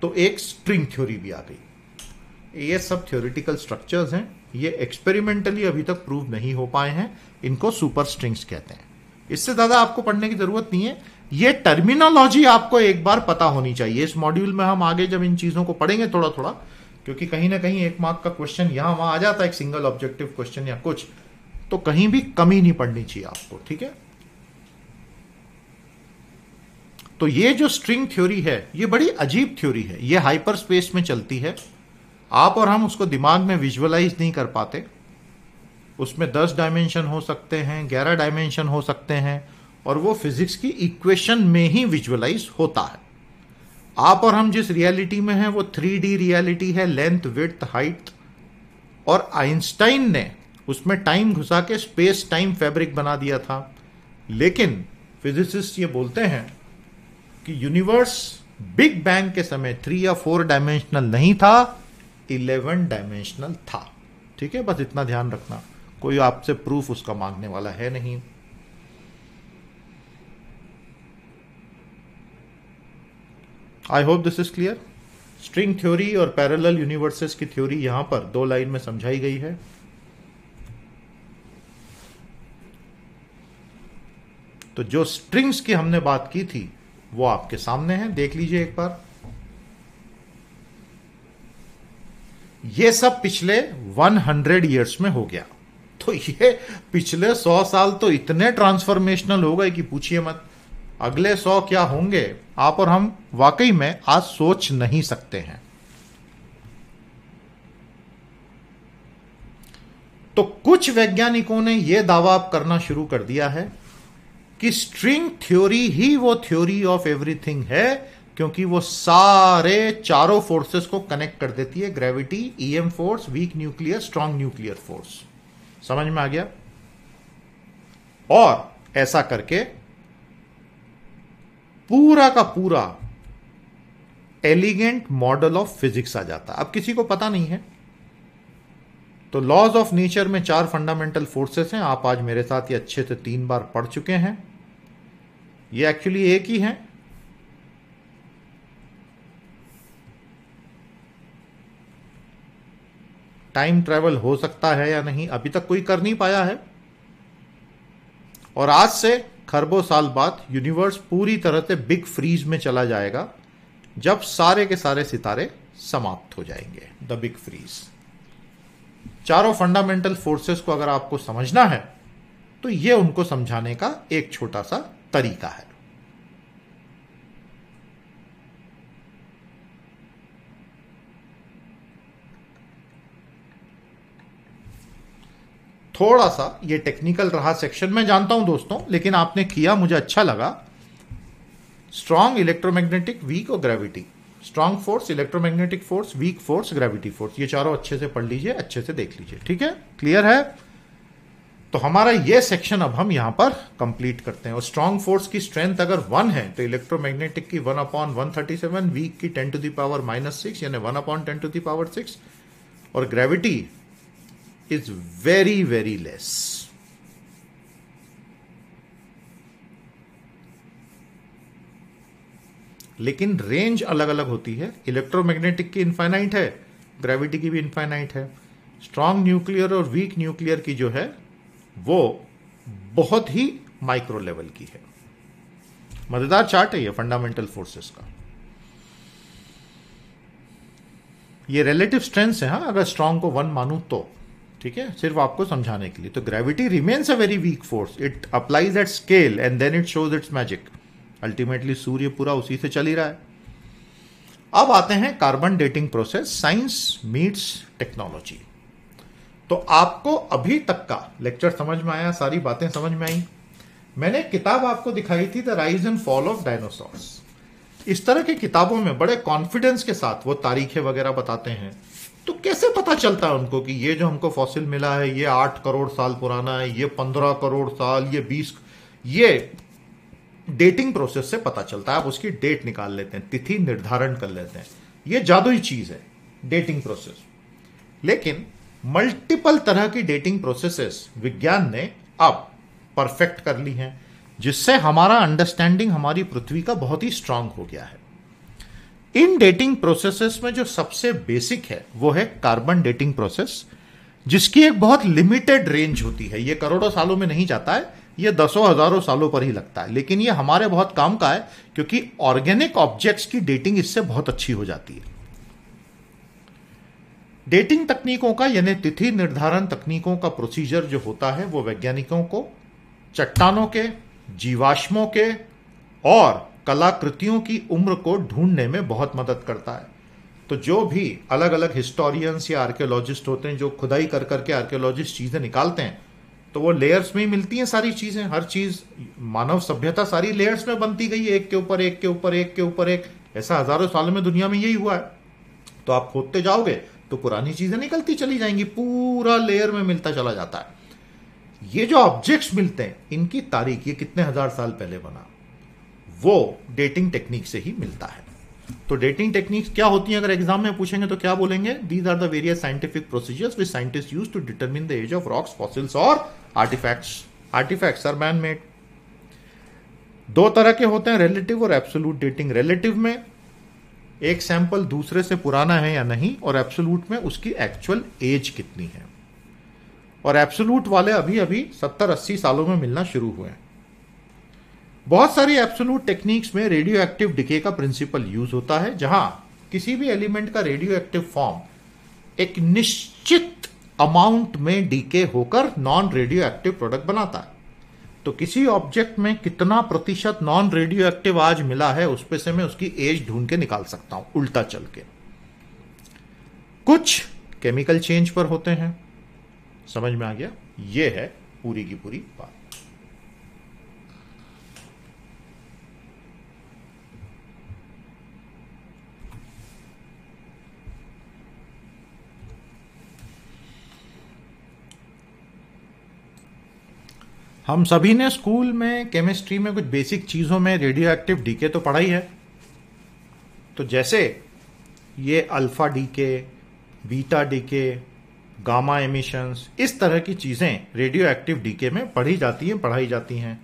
तो एक स्ट्रिंग थ्योरी भी आ गई ये सब थ्योरिटिकल स्ट्रक्चर्स हैं ये एक्सपेरिमेंटली अभी तक प्रूव नहीं हो पाए हैं इनको सुपर स्ट्रिंग्स कहते हैं इससे ज्यादा आपको पढ़ने की जरूरत नहीं है ये टर्मिनोलॉजी आपको एक बार पता होनी चाहिए इस मॉड्यूल में हम आगे जब इन चीजों को पढ़ेंगे थोड़ा थोड़ा क्योंकि कहीं ना कहीं एक मार्क का क्वेश्चन यहां वहां आ जाता है एक सिंगल ऑब्जेक्टिव क्वेश्चन या कुछ तो कहीं भी कमी नहीं पड़नी चाहिए आपको ठीक है तो ये जो स्ट्रिंग थ्योरी है ये बड़ी अजीब थ्योरी है ये हाइपर स्पेस में चलती है आप और हम उसको दिमाग में विजुअलाइज नहीं कर पाते उसमें दस डायमेंशन हो सकते हैं ग्यारह डायमेंशन हो सकते हैं और वो फिजिक्स की इक्वेशन में ही विजुअलाइज होता है आप और हम जिस रियलिटी में हैं वो थ्री डी रियलिटी है लेंथ विथ हाइट और आइंस्टाइन ने उसमें टाइम घुसा के स्पेस टाइम फैब्रिक बना दिया था लेकिन फिजिसिस्ट ये बोलते हैं कि यूनिवर्स बिग बैंग के समय थ्री या फोर डायमेंशनल नहीं था इलेवन डायमेंशनल था ठीक है बस इतना ध्यान रखना कोई आपसे प्रूफ उसका मांगने वाला है नहीं I hope this is clear string theory और पैरेलल यूनिवर्सेस की थ्योरी यहां पर दो लाइन में समझाई गई है तो जो स्ट्रिंग्स की हमने बात की थी वो आपके सामने है देख लीजिए एक बार ये सब पिछले 100 ईयर्स में हो गया तो ये पिछले 100 साल तो इतने ट्रांसफॉर्मेशनल हो गए कि पूछिए मत अगले सौ क्या होंगे आप और हम वाकई में आज सोच नहीं सकते हैं तो कुछ वैज्ञानिकों ने यह दावा करना शुरू कर दिया है कि स्ट्रिंग थ्योरी ही वो थ्योरी ऑफ एवरीथिंग है क्योंकि वो सारे चारों फोर्सेस को कनेक्ट कर देती है gravity EM force weak nuclear strong nuclear force समझ में आ गया और ऐसा करके पूरा का पूरा एलिगेंट मॉडल ऑफ फिजिक्स आ जाता अब किसी को पता नहीं है तो लॉज ऑफ नेचर में चार फंडामेंटल फोर्सेस हैं आप आज मेरे साथ ये अच्छे से तीन बार पढ़ चुके हैं ये एक्चुअली एक ही है टाइम ट्रेवल हो सकता है या नहीं अभी तक कोई कर नहीं पाया है और आज से खरबों साल बाद यूनिवर्स पूरी तरह से बिग फ्रीज में चला जाएगा जब सारे के सारे सितारे समाप्त हो जाएंगे द बिग फ्रीज चारों फंडामेंटल फोर्सेस को अगर आपको समझना है तो ये उनको समझाने का एक छोटा सा तरीका है थोड़ा सा ये टेक्निकल रहा सेक्शन में जानता हूं दोस्तों लेकिन आपने किया मुझे अच्छा लगा स्ट्रांग इलेक्ट्रोमैग्नेटिक वीक और gravity strong force electromagnetic force weak force gravity force ये चारों अच्छे से पढ़ लीजिए अच्छे से देख लीजिए ठीक है क्लियर है तो हमारा ये सेक्शन अब हम यहां पर कंप्लीट करते हैं और स्ट्रांग फोर्स की स्ट्रेंथ अगर वन है तो इलेक्ट्रोमैग्नेटिक की one upon one thirty seven weak की ten to the power minus six यानी one upon ten to the power six और gravity is very, very less. लेकिन रेंज अलग अलग होती है इलेक्ट्रोमैग्नेटिक की इनफाइनाइट है ग्रेविटी की भी इनफाइनाइट है स्ट्रांग न्यूक्लियर और वीक न्यूक्लियर की जो है वो बहुत ही माइक्रो लेवल की है मजेदार चार्ट है ये फंडामेंटल फोर्सेस का ये रिलेटिव स्ट्रेंथ है हा? अगर स्ट्रांग को वन मानू तो ठीक है सिर्फ आपको समझाने के लिए तो gravity remains a very weak force it applies at scale and then it shows its magic ultimately सूर्य पूरा उसी से चल ही रहा है अब आते हैं carbon dating process science meets technology तो आपको अभी तक का लेक्चर समझ में आया सारी बातें समझ में आई मैंने किताब आपको दिखाई थी the rise and fall of dinosaurs इस तरह की किताबों में बड़े कॉन्फिडेंस के साथ वो तारीखें वगैरह बताते हैं तो कैसे पता चलता है उनको कि ये जो हमको फॉसिल मिला है ये आठ करोड़ साल पुराना है ये पंद्रह करोड़ साल ये बीस ये डेटिंग प्रोसेस से पता चलता है आप उसकी डेट निकाल लेते हैं तिथि निर्धारण कर लेते हैं ये जादुई चीज है डेटिंग प्रोसेस लेकिन मल्टीपल तरह की डेटिंग प्रोसेसेस विज्ञान ने अब परफेक्ट कर ली हैं जिससे हमारा अंडरस्टैंडिंग हमारी पृथ्वी का बहुत ही स्ट्रांग हो गया है इन डेटिंग प्रोसेसेस में जो सबसे बेसिक है वो है कार्बन डेटिंग प्रोसेस जिसकी एक बहुत लिमिटेड रेंज होती है ये करोड़ों सालों में नहीं जाता है ये दसों हजारों सालों पर ही लगता है लेकिन ये हमारे बहुत काम का है क्योंकि ऑर्गेनिक ऑब्जेक्ट्स की डेटिंग इससे बहुत अच्छी हो जाती है डेटिंग तकनीकों का यानी तिथि निर्धारण तकनीकों का प्रोसीजर जो होता है वो वैज्ञानिकों को चट्टानों के जीवाश्मों के और कलाकृतियों की उम्र को ढूंढने में बहुत मदद करता है तो जो भी अलग अलग हिस्टोरियंस या आर्कियोलॉजिस्ट होते हैं जो खुदाई कर करके आर्कियोलॉजिस्ट चीज़ें निकालते हैं तो वो लेयर्स में ही मिलती हैं सारी चीज़ें हर चीज़ मानव सभ्यता सारी लेयर्स में बनती गई है एक के ऊपर एक के ऊपर एक के ऊपर एक ऐसा हज़ारों सालों में दुनिया में यही हुआ है तो आप खोदते जाओगे तो पुरानी चीज़ें निकलती चली जाएंगी पूरा लेयर में मिलता चला जाता है ये जो ऑब्जेक्ट्स मिलते हैं इनकी तारीख ये कितने हज़ार साल पहले बना वो डेटिंग टेक्निक से ही मिलता है तो डेटिंग टेक्निक्स क्या होती हैं अगर एग्जाम में पूछेंगे तो क्या बोलेंगे these are the various scientific procedures which scientist use to determine the age of rocks fossils और artefacts artefacts are man made दो तरह के होते हैं रिलेटिव और एब्सोलूट डेटिंग रिलेटिव में एक सैंपल दूसरे से पुराना है या नहीं और एब्सोलूट में उसकी एक्चुअल एज कितनी है और एब्सोलूट वाले अभी अभी सत्तर अस्सी सालों में मिलना शुरू हुए हैं बहुत सारी एब्सोलूट टेक्निक्स में रेडियो एक्टिव डिके का प्रिंसिपल यूज होता है जहां किसी भी एलिमेंट का रेडियो एक्टिव फॉर्म एक निश्चित अमाउंट में डीके होकर नॉन रेडियो एक्टिव प्रोडक्ट बनाता है तो किसी ऑब्जेक्ट में कितना प्रतिशत नॉन रेडियो एक्टिव आज मिला है उस पे से मैं उसकी एज ढूंढ के निकाल सकता हूं उल्टा चल के कुछ केमिकल चेंज पर होते हैं समझ में आ गया यह है पूरी की पूरी बात हम सभी ने स्कूल में केमिस्ट्री में कुछ बेसिक चीज़ों में रेडियो एक्टिव डी के तो पढ़ाई है तो जैसे ये alpha decay beta decay gamma emissions इस तरह की चीज़ें रेडियो एक्टिव डी के में पढ़ी जाती हैं पढ़ाई जाती हैं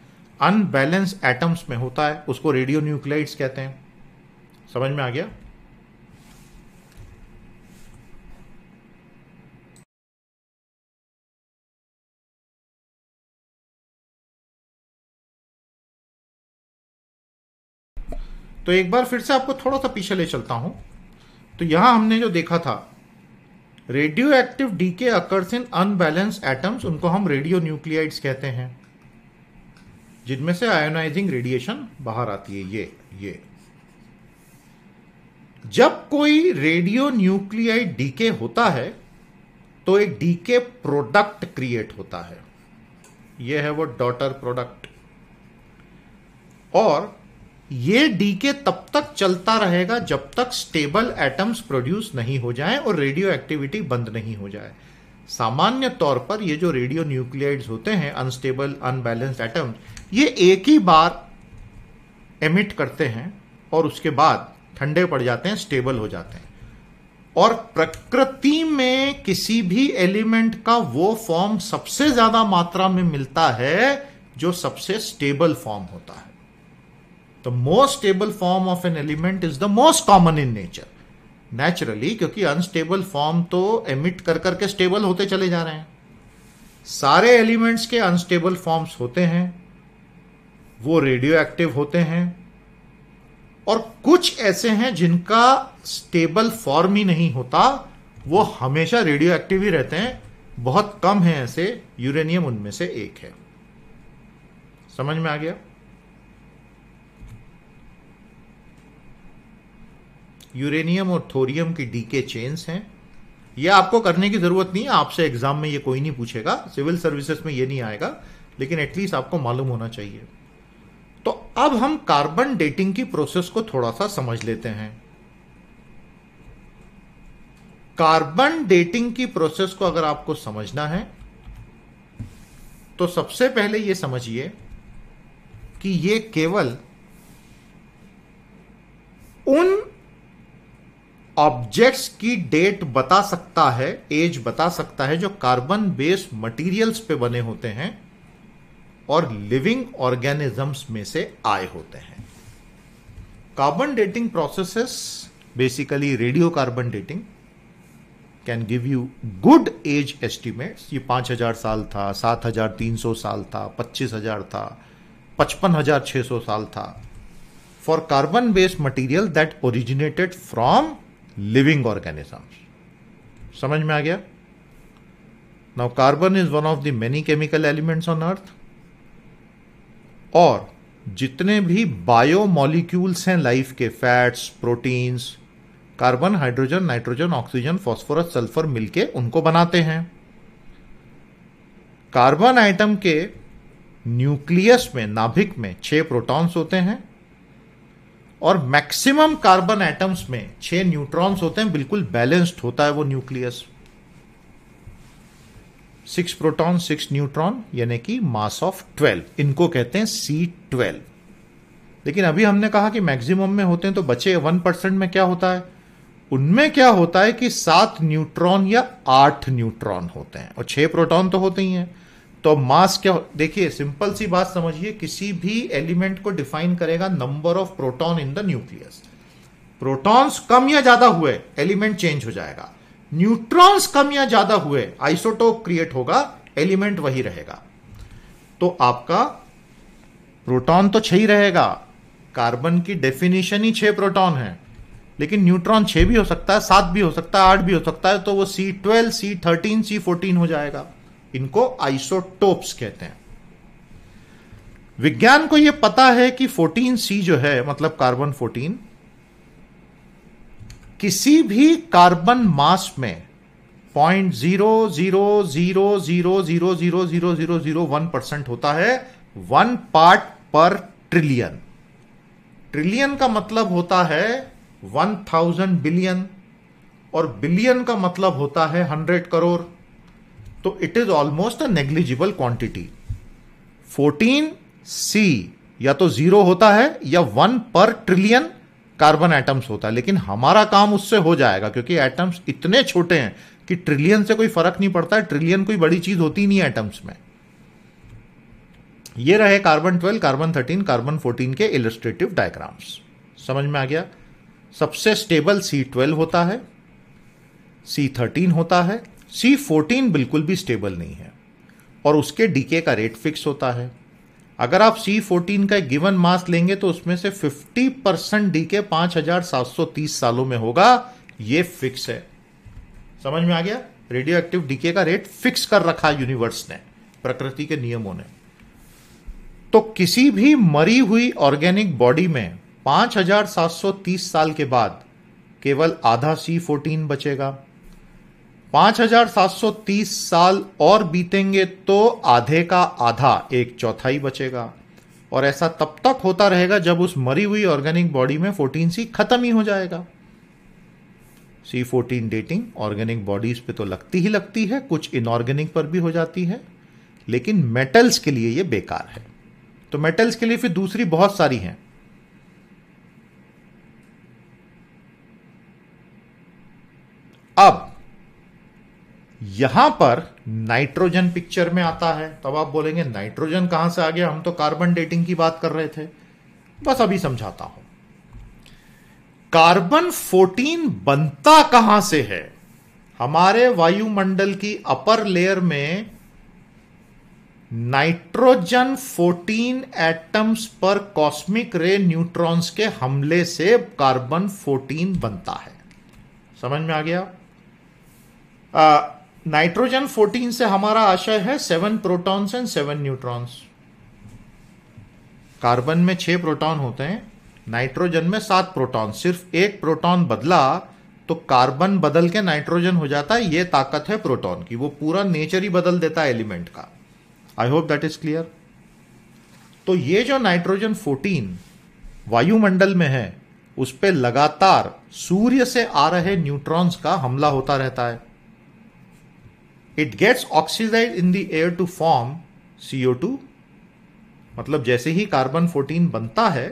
अनबैलेंस एटम्स में होता है उसको रेडियो न्यूक्लियाइड्स कहते हैं समझ में आ गया तो एक बार फिर से आपको थोड़ा सा पीछे ले चलता हूं तो यहां हमने जो देखा था radioactive decay occurs in unbalanced atoms उनको हम रेडियो न्यूक्लियाइड्स कहते हैं जिनमें से आयोनाइजिंग रेडिएशन बाहर आती है ये ये जब कोई रेडियो न्यूक्लियाइड डीके होता है तो एक डीके प्रोडक्ट क्रिएट होता है यह है वो डॉटर प्रोडक्ट और ये डीके तब तक चलता रहेगा जब तक स्टेबल एटम्स प्रोड्यूस नहीं हो जाए और रेडियो एक्टिविटी बंद नहीं हो जाए सामान्य तौर पर ये जो रेडियो न्यूक्लियाइड्स होते हैं अनस्टेबल अनबैलेंस्ड एटम्स ये एक ही बार एमिट करते हैं और उसके बाद ठंडे पड़ जाते हैं स्टेबल हो जाते हैं और प्रकृति में किसी भी एलिमेंट का वो फॉर्म सबसे ज्यादा मात्रा में मिलता है जो सबसे स्टेबल फॉर्म होता है The most stable form of an element is the most common in nature naturally क्योंकि अनस्टेबल फॉर्म तो एमिट कर करके स्टेबल होते चले जा रहे हैं सारे एलिमेंट्स के अनस्टेबल फॉर्म्स होते हैं वो रेडियो एक्टिव होते हैं और कुछ ऐसे हैं जिनका स्टेबल फॉर्म ही नहीं होता वो हमेशा रेडियो एक्टिव ही रहते हैं बहुत कम है ऐसे यूरेनियम उनमें से एक है समझ में आ गया यूरेनियम और थोरियम की डीके चेन्स हैं यह आपको करने की जरूरत नहीं है आपसे एग्जाम में ये कोई नहीं पूछेगा सिविल सर्विसेज में यह नहीं आएगा लेकिन एटलीस्ट आपको मालूम होना चाहिए तो अब हम कार्बन डेटिंग की प्रोसेस को थोड़ा सा समझ लेते हैं कार्बन डेटिंग की प्रोसेस को अगर आपको समझना है तो सबसे पहले यह समझिए कि यह केवल उन ऑब्जेक्ट्स की डेट बता सकता है एज बता सकता है जो कार्बन बेस्ड मटेरियल्स पे बने होते हैं और लिविंग ऑर्गेनिजम्स में से आए होते हैं carbon dating processes basically radiocarbon dating can give you good age estimates ये पांच हजार साल था सात हजार तीन सौ साल था पच्चीस हजार था पचपन हजार छह सौ साल था for carbon based material that originated from living organisms. समझ में आ गया now carbon is one of the many chemical elements on earth और जितने भी बायोमोलिक्यूल्स हैं लाइफ के fats proteins carbon hydrogen nitrogen oxygen phosphorus sulphur मिलके उनको बनाते हैं कार्बन आइटम के न्यूक्लियस में नाभिक में छह प्रोटॉन्स होते हैं और मैक्सिमम कार्बन एटम्स में छह न्यूट्रॉन्स होते हैं बिल्कुल बैलेंस्ड होता है वो nucleus six proton six neutron यानी कि मास ऑफ ट्वेल्व इनको कहते हैं सी ट्वेल्व लेकिन अभी हमने कहा कि मैक्सिमम में होते हैं तो बचे वन परसेंट में क्या होता है उनमें क्या होता है कि सात न्यूट्रॉन या आठ न्यूट्रॉन होते हैं और छह प्रोटॉन तो होते ही हैं तो मास क्या देखिए सिंपल सी बात समझिए किसी भी एलिमेंट को डिफाइन करेगा number of proton in the nucleus protons कम या ज्यादा हुए एलिमेंट चेंज हो जाएगा न्यूट्रॉन्स कम या ज्यादा हुए आइसोटोप क्रिएट होगा एलिमेंट वही रहेगा तो आपका प्रोटॉन तो छह ही रहेगा कार्बन की डेफिनेशन ही छह प्रोटॉन है लेकिन न्यूट्रॉन छह भी हो सकता है सात भी हो सकता है आठ भी हो सकता है तो वो C twelve C thirteen C fourteen हो जाएगा इनको आइसोटोप्स कहते हैं विज्ञान को यह पता है कि 14C जो है मतलब कार्बन 14 किसी भी कार्बन मास में point zero zero zero zero zero zero zero zero zero one percent होता है one part per trillion trillion का मतलब होता है वन थाउजेंड बिलियन और बिलियन का मतलब होता है हंड्रेड करोड़ तो it is almost a negligible quantity 14 C या तो जीरो होता है या वन पर ट्रिलियन कार्बन एटम्स होता है लेकिन हमारा काम उससे हो जाएगा क्योंकि एटम्स इतने छोटे हैं कि ट्रिलियन से कोई फर्क नहीं पड़ता है ट्रिलियन कोई बड़ी चीज होती नहीं एटम्स में ये रहे carbon twelve carbon thirteen carbon fourteen के इलस्ट्रेटिव डायग्राम्स समझ में आ गया सबसे स्टेबल सी ट्वेल्व होता है सी थर्टीन होता है सी फोर्टीन बिल्कुल भी स्टेबल नहीं है और उसके डीके का रेट फिक्स होता है अगर आप सी फोर्टीन का गिवन मास लेंगे तो उसमें से फिफ्टी परसेंट डीके पांच हजार सात सौ तीस सालों में होगा यह फिक्स है समझ में आ गया रेडियो एक्टिव डीके का रेट फिक्स कर रखा यूनिवर्स ने प्रकृति के नियमों ने तो किसी भी मरी हुई ऑर्गेनिक बॉडी में 5730 साल के बाद केवल आधा सी फोर्टीन बचेगा 5,730 साल और बीतेंगे तो आधे का आधा एक चौथाई बचेगा और ऐसा तब तक होता रहेगा जब उस मरी हुई ऑर्गेनिक बॉडी में फोर्टीन सी खत्म ही हो जाएगा C fourteen dating organic bodies पे तो लगती ही लगती है कुछ इनऑर्गेनिक पर भी हो जाती है लेकिन मेटल्स के लिए ये बेकार है तो मेटल्स के लिए फिर दूसरी बहुत सारी हैं अब यहां पर नाइट्रोजन पिक्चर में आता है तब आप बोलेंगे नाइट्रोजन कहां से आ गया हम तो कार्बन डेटिंग की बात कर रहे थे बस अभी समझाता हूं कार्बन 14 बनता कहां से है हमारे वायुमंडल की अपर लेयर में नाइट्रोजन 14 एटम्स पर कॉस्मिक रे न्यूट्रॉन्स के हमले से कार्बन 14 बनता है समझ में आ गया आ, नाइट्रोजन 14 से हमारा आशय है seven protons and seven neutrons carbon में छह प्रोटॉन होते हैं नाइट्रोजन में सात प्रोटॉन सिर्फ एक प्रोटॉन बदला तो कार्बन बदल के नाइट्रोजन हो जाता है यह ताकत है प्रोटॉन की वो पूरा नेचर ही बदल देता है एलिमेंट का I hope that is clear तो ये जो नाइट्रोजन 14 वायुमंडल में है उस पर लगातार सूर्य से आ रहे न्यूट्रॉन्स का हमला होता रहता है it gets oxidize in the air to form CO two मतलब जैसे ही कार्बन फोर्टीन बनता है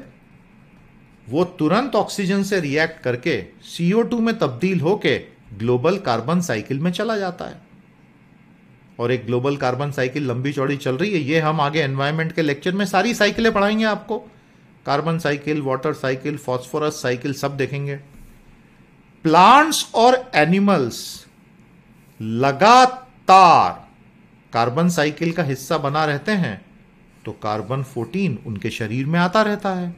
वो तुरंत ऑक्सीजन से रिएक्ट करके सीओ टू में तब्दील होके ग्लोबल कार्बन साइकिल में चला जाता है और एक ग्लोबल कार्बन साइकिल लंबी चौड़ी चल रही है ये हम आगे एनवायरमेंट के लेक्चर में सारी साइकिलें पढ़ाएंगे आपको carbon cycle water cycle phosphorus cycle सब देखेंगे प्लांट्स और एनिमल्स लगातार लगातार कार्बन साइकिल का हिस्सा बना रहते हैं तो कार्बन 14 उनके शरीर में आता रहता है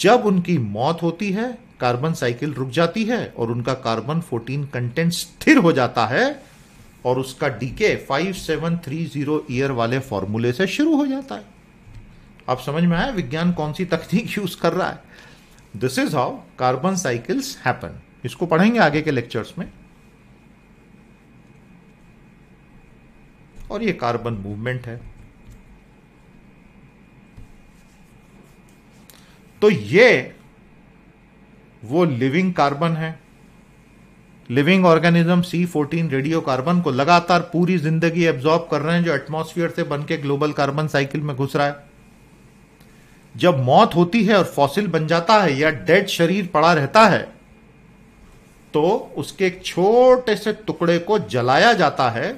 जब उनकी मौत होती है कार्बन साइकिल रुक जाती है और उनका कार्बन 14 कंटेंट स्थिर हो जाता है और उसका डीके 5730 ईयर वाले फॉर्मूले से शुरू हो जाता है आप समझ में आया विज्ञान कौन सी तकनीक यूज कर रहा है this is how carbon cycles happen इसको पढ़ेंगे आगे के लेक्चर्स में और ये कार्बन मूवमेंट है तो ये वो लिविंग कार्बन है living organism C fourteen radio carbon को लगातार पूरी जिंदगी एब्जॉर्ब कर रहे हैं जो एटमोस्फियर से बन के ग्लोबल कार्बन साइकिल में घुस रहा है जब मौत होती है और फॉसिल बन जाता है या डेड शरीर पड़ा रहता है तो उसके एक छोटे से टुकड़े को जलाया जाता है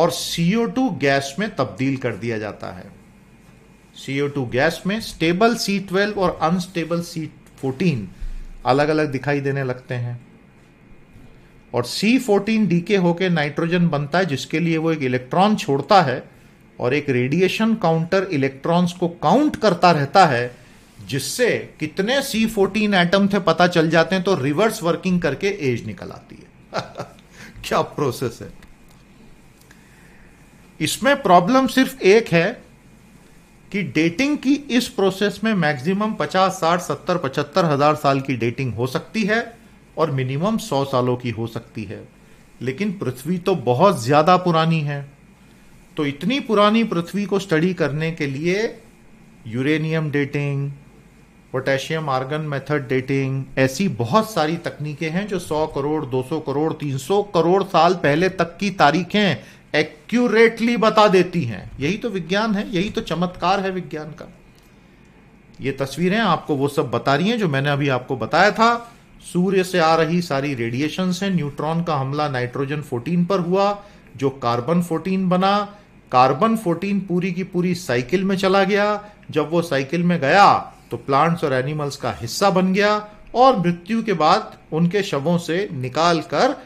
और CO2 गैस में तब्दील कर दिया जाता है CO2 गैस में स्टेबल C12 और अनस्टेबल C14 अलग अलग दिखाई देने लगते हैं और C14 डीके होके नाइट्रोजन बनता है जिसके लिए वो एक इलेक्ट्रॉन छोड़ता है और एक रेडिएशन काउंटर इलेक्ट्रॉन्स को काउंट करता रहता है जिससे कितने C14 एटम थे पता चल जाते हैं तो रिवर्स वर्किंग करके एज निकल आती है क्या प्रोसेस है इसमें प्रॉब्लम सिर्फ एक है कि डेटिंग की इस प्रोसेस में मैक्सिमम 50, 60, 70, पचहत्तर हजार साल की डेटिंग हो सकती है और मिनिमम 100 सालों की हो सकती है लेकिन पृथ्वी तो बहुत ज़्यादा पुरानी है तो इतनी पुरानी पृथ्वी को स्टडी करने के लिए uranium dating potassium argon method dating ऐसी बहुत सारी तकनीकें हैं जो 100 करोड़ 200 करोड़ 300 करोड़ साल पहले तक की तारीखें एक्यूरेटली बता देती हैं यही तो विज्ञान है यही तो चमत्कार है विज्ञान का ये तस्वीरें आपको वो सब बता रही हैं जो मैंने अभी आपको बताया था सूर्य से आ रही सारी रेडिएशन है न्यूट्रॉन का हमला नाइट्रोजन 14 पर हुआ जो कार्बन 14 बना कार्बन 14 पूरी की पूरी साइकिल में चला गया जब वो साइकिल में गया तो प्लांट्स और एनिमल्स का हिस्सा बन गया और मृत्यु के बाद उनके शवों से निकाल कर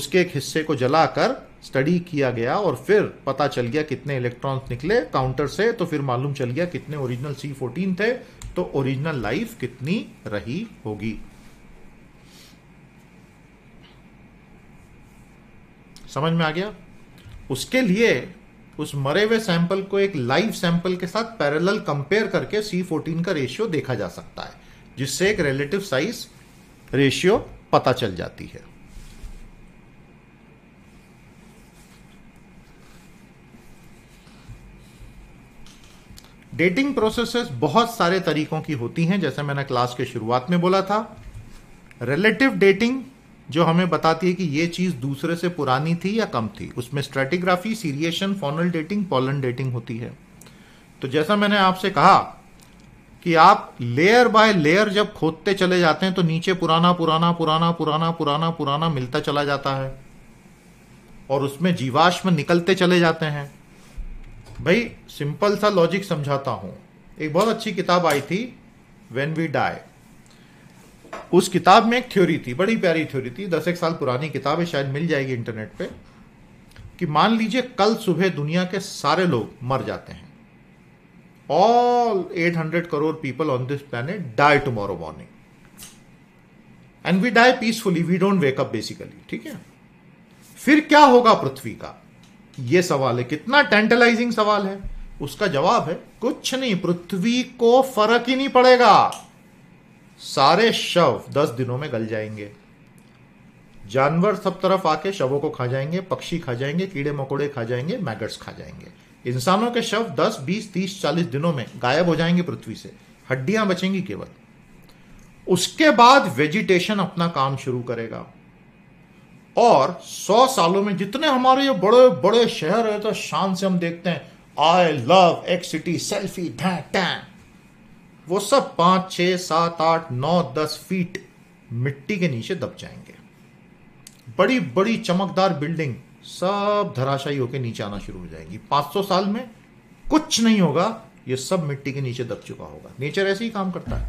उसके एक हिस्से को जलाकर स्टडी किया गया और फिर पता चल गया कितने इलेक्ट्रॉन्स निकले काउंटर से तो फिर मालूम चल गया कितने ओरिजिनल सी फोर्टीन थे तो ओरिजिनल लाइफ कितनी रही होगी समझ में आ गया उसके लिए उस मरे हुए सैंपल को एक लाइव सैंपल के साथ पैरेलल कंपेयर करके सी फोर्टीन का रेशियो देखा जा सकता है जिससे एक रिलेटिव साइज रेशियो पता चल जाती है डेटिंग प्रोसेसेस बहुत सारे तरीकों की होती हैं जैसे मैंने क्लास के शुरुआत में बोला था रिलेटिव डेटिंग जो हमें बताती है कि ये चीज़ दूसरे से पुरानी थी या कम थी उसमें स्ट्रेटिग्राफी सीरिएशन फोनल डेटिंग पॉलन डेटिंग होती है तो जैसा मैंने आपसे कहा कि आप लेयर बाय लेयर जब खोदते चले जाते हैं तो नीचे पुराना पुराना पुराना पुराना पुराना पुराना मिलता चला जाता है और उसमें जीवाश्म निकलते चले जाते हैं भाई सिंपल सा लॉजिक समझाता हूं एक बहुत अच्छी किताब आई थी वेन वी डाय उस किताब में एक थ्योरी थी बड़ी प्यारी थ्योरी थी दस एक साल पुरानी किताब है शायद मिल जाएगी इंटरनेट पे कि मान लीजिए कल सुबह दुनिया के सारे लोग मर जाते हैं all 800 crore people on this planet die tomorrow morning and we die peacefully we don't wake up basically ठीक है फिर क्या होगा पृथ्वी का ये सवाल है कितना टेंटलाइजिंग सवाल है उसका जवाब है कुछ नहीं पृथ्वी को फर्क ही नहीं पड़ेगा सारे शव दस दिनों में गल जाएंगे जानवर सब तरफ आके शवों को खा जाएंगे पक्षी खा जाएंगे कीड़े मकोड़े खा जाएंगे मैगट्स खा जाएंगे इंसानों के शव 10, 20, 30, 40 दिनों में गायब हो जाएंगे पृथ्वी से हड्डियां बचेंगी केवल उसके बाद वेजिटेशन अपना काम शुरू करेगा और सौ सालों में जितने हमारे ये बड़े बड़े शहर है तो शान से हम देखते हैं I love X city selfie tan वो सब पांच छह सात आठ नौ दस फीट मिट्टी के नीचे दब जाएंगे बड़ी बड़ी चमकदार बिल्डिंग सब धराशायी होकर नीचे आना शुरू हो जाएगी 500 साल में कुछ नहीं होगा ये सब मिट्टी के नीचे दब चुका होगा नेचर ऐसे ही काम करता है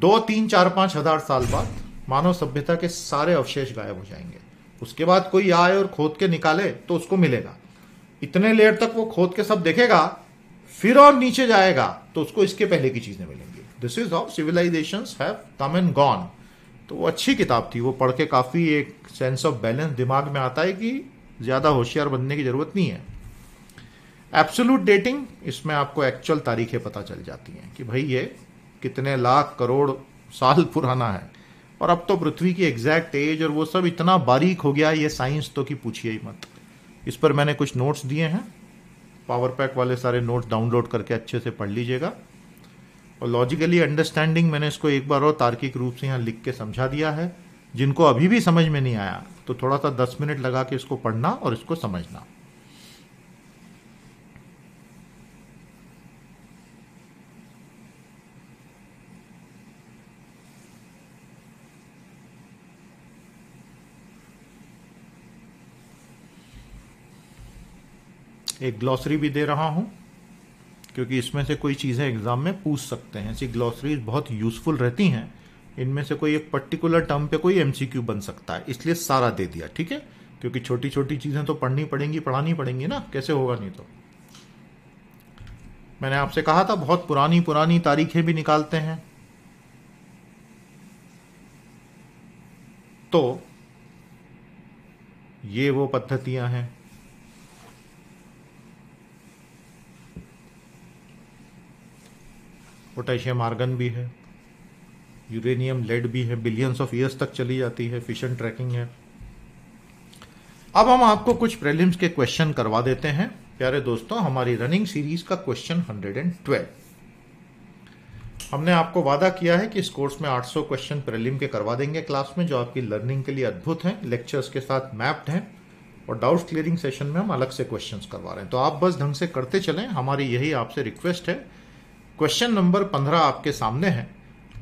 दो तीन चार पांच हजार साल बाद मानव सभ्यता के सारे अवशेष गायब हो जाएंगे उसके बाद कोई आए और खोद के निकाले तो उसको मिलेगा इतने लेर तक वो खोद के सब देखेगा फिर और नीचे जाएगा तो उसको इसके पहले की चीजें मिलेंगी this is how civilization have come and gone तो वो अच्छी किताब थी वो पढ़ के काफ़ी एक सेंस ऑफ बैलेंस दिमाग में आता है कि ज़्यादा होशियार बनने की ज़रूरत नहीं है एब्सोलूट डेटिंग इसमें आपको एक्चुअल तारीखें पता चल जाती हैं कि भाई ये कितने लाख करोड़ साल पुराना है और अब तो पृथ्वी की एग्जैक्ट एज और वो सब इतना बारीक हो गया ये साइंस तो कि पूछिए ही मत इस पर मैंने कुछ नोट्स दिए हैं पावर पैक वाले सारे नोट्स डाउनलोड करके अच्छे से पढ़ लीजिएगा और लॉजिकली अंडरस्टैंडिंग मैंने इसको एक बार और तार्किक रूप से यहाँ लिख के समझा दिया है जिनको अभी भी समझ में नहीं आया तो थोड़ा सा दस मिनट लगा के इसको पढ़ना और इसको समझना एक ग्लॉसरी भी दे रहा हूं क्योंकि इसमें से कोई चीज़ें एग्ज़ाम में पूछ सकते हैं ऐसी ग्लॉसरी बहुत यूज़फुल रहती हैं इनमें से कोई एक पर्टिकुलर टर्म पे कोई एमसीक्यू बन सकता है इसलिए सारा दे दिया ठीक है क्योंकि छोटी छोटी चीज़ें तो पढ़नी पड़ेंगी पढ़ानी पड़ेंगी ना कैसे होगा नहीं तो मैंने आपसे कहा था बहुत पुरानी पुरानी तारीखें भी निकालते हैं तो ये वो पद्धतियां हैं पोटेशियम आर्गन भी है यूरेनियम लेड भी है बिलियंस ऑफ ईयर्स तक चली जाती है फिशन ट्रैकिंग है अब हम आपको कुछ प्रेलिम्स के क्वेश्चन करवा देते हैं प्यारे दोस्तों हमारी रनिंग सीरीज का क्वेश्चन 112 हमने आपको वादा किया है कि इस कोर्स में 800 क्वेश्चन प्रेलिम के करवा देंगे क्लास में जो आपकी लर्निंग के लिए अद्भुत हैं लेक्चर्स के साथ मैप्ड हैं और डाउट क्लियरिंग सेशन में हम अलग से क्वेश्चंस करवा रहे हैं तो आप बस ढंग से करते चलें हमारी यही आपसे रिक्वेस्ट है क्वेश्चन नंबर पंद्रह आपके सामने है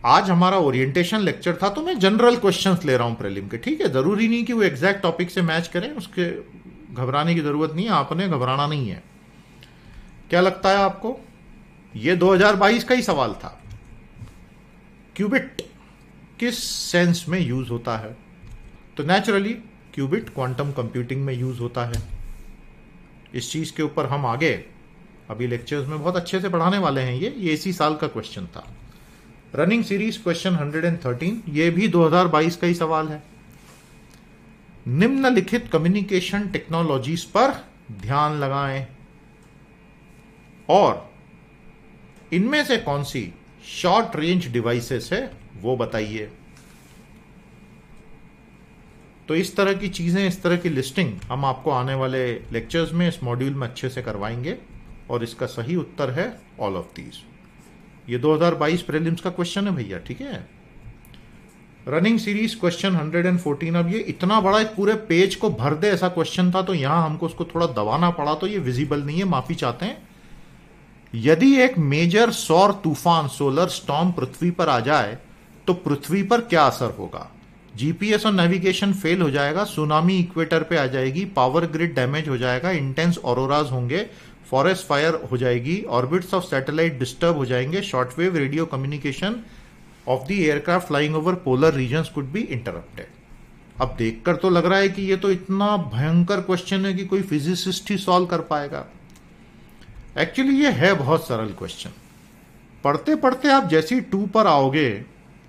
आज हमारा ओरिएंटेशन लेक्चर था तो मैं जनरल क्वेश्चन ले रहा हूं प्रेलिम के ठीक है जरूरी नहीं कि वो एग्जैक्ट टॉपिक से मैच करें उसके घबराने की जरूरत नहीं है आपने घबराना नहीं है क्या लगता है आपको ये 2022 का ही सवाल था क्यूबिट किस सेंस में यूज होता है तो नेचुरली क्यूबिट क्वांटम कंप्यूटिंग में यूज होता है इस चीज के ऊपर हम आगे अभी लेक्चर्स में बहुत अच्छे से पढ़ाने वाले हैं ये ये इसी साल का क्वेश्चन था रनिंग सीरीज क्वेश्चन 113 ये भी 2022 का ही सवाल है निम्नलिखित कम्युनिकेशन टेक्नोलॉजीज पर ध्यान लगाएं और इनमें से कौन सी शॉर्ट रेंज डिवाइसेस है वो बताइए तो इस तरह की चीज़ें इस तरह की लिस्टिंग हम आपको आने वाले लेक्चर्स में इस मॉड्यूल में अच्छे से करवाएंगे और इसका सही उत्तर है ऑल ऑफ दीज ये 2022 प्रेलिम्स का क्वेश्चन है भैया ठीक है रनिंग सीरीज क्वेश्चन 114 अब ये इतना बड़ा एक पूरे पेज को भर दे ऐसा क्वेश्चन था तो यहां हमको उसको थोड़ा दबाना पड़ा तो ये विजिबल नहीं है माफी चाहते हैं यदि एक मेजर सौर तूफान सोलर स्टॉम पृथ्वी पर आ जाए तो पृथ्वी पर क्या असर होगा जीपीएस और नेविगेशन फेल हो जाएगा सुनामी इक्वेटर पे आ जाएगी पावर ग्रिड डैमेज हो जाएगा इंटेंस ऑरोराज होंगे फॉरेस्ट फायर हो जाएगी ऑर्बिट्स ऑफ सैटेलाइट डिस्टर्ब हो जाएंगे shortwave radio communication of the aircraft flying over polar region could be interrupted अब देखकर तो लग रहा है कि ये तो इतना भयंकर क्वेश्चन है कि कोई फिजिसिस्ट ही सॉल्व कर पाएगा एक्चुअली ये है बहुत सरल क्वेश्चन पढ़ते पढ़ते आप जैसे ही टू पर आओगे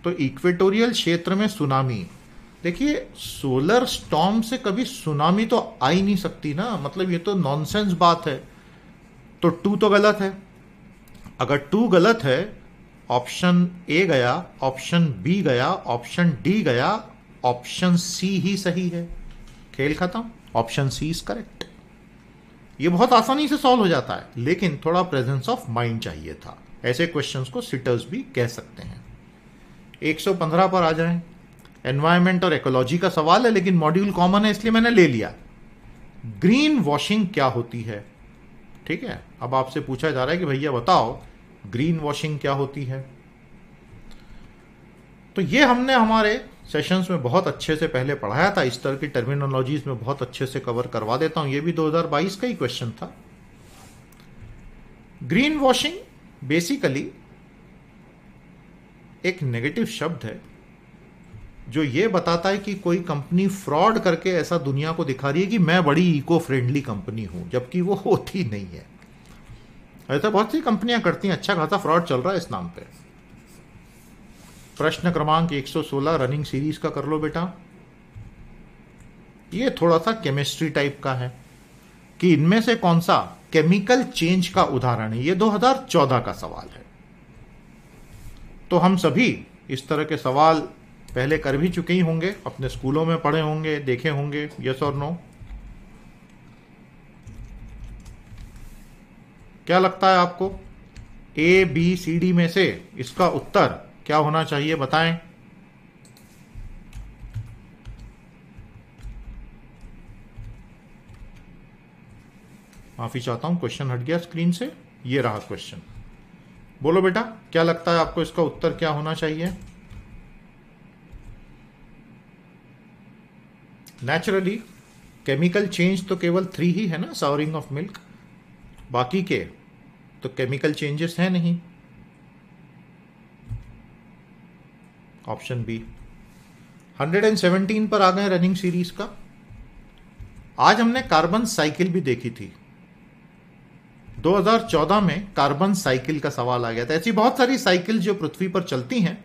तो इक्वेटोरियल क्षेत्र में सुनामी देखिए सोलर स्टॉम से कभी सुनामी तो आ ही नहीं सकती ना मतलब ये तो नॉनसेंस बात है तो टू तो गलत है अगर टू गलत है ऑप्शन ए गया ऑप्शन बी गया ऑप्शन डी गया ऑप्शन सी ही सही है खेल खत्म ऑप्शन सी इज करेक्ट ये बहुत आसानी से सॉल्व हो जाता है लेकिन थोड़ा प्रेजेंस ऑफ माइंड चाहिए था ऐसे क्वेश्चंस को सिटर्स भी कह सकते हैं 115 पर आ जाए एनवायरमेंट और एकोलॉजी का सवाल है लेकिन मॉड्यूल कॉमन है इसलिए मैंने ले लिया ग्रीन वॉशिंग क्या होती है ठीक है अब आपसे पूछा जा रहा है कि भैया बताओ ग्रीन वॉशिंग क्या होती है तो ये हमने हमारे सेशंस में बहुत अच्छे से पहले पढ़ाया था इस तरह की टर्मिनोलॉजीज में बहुत अच्छे से कवर करवा देता हूं ये भी 2022 का ही क्वेश्चन था ग्रीन वॉशिंग बेसिकली एक नेगेटिव शब्द है जो ये बताता है कि कोई कंपनी फ्रॉड करके ऐसा दुनिया को दिखा रही है कि मैं बड़ी इको फ्रेंडली कंपनी हूं जबकि वो होती नहीं है ऐसा बहुत सी कंपनियां करती हैं अच्छा खासा फ्रॉड चल रहा है इस नाम पे प्रश्न क्रमांक 116 रनिंग सीरीज का कर लो बेटा ये थोड़ा सा केमिस्ट्री टाइप का है कि इनमें से कौन सा केमिकल चेंज का उदाहरण है ये 2014 का सवाल है तो हम सभी इस तरह के सवाल पहले कर भी चुके ही होंगे अपने स्कूलों में पढ़े होंगे देखे होंगे यस और नो क्या लगता है आपको ए बी सी डी में से इसका उत्तर क्या होना चाहिए बताएं माफी चाहता हूं क्वेश्चन हट गया स्क्रीन से ये रहा क्वेश्चन बोलो बेटा क्या लगता है आपको इसका उत्तर क्या होना चाहिए नेचुरली केमिकल चेंज तो केवल थ्री ही है ना सावरिंग ऑफ मिल्क बाकी के तो केमिकल चेंजेस हैं नहीं ऑप्शन बी 117 पर आ गए रनिंग सीरीज का आज हमने कार्बन साइकिल भी देखी थी 2014 में कार्बन साइकिल का सवाल आ गया था ऐसी बहुत सारी साइकिल जो पृथ्वी पर चलती हैं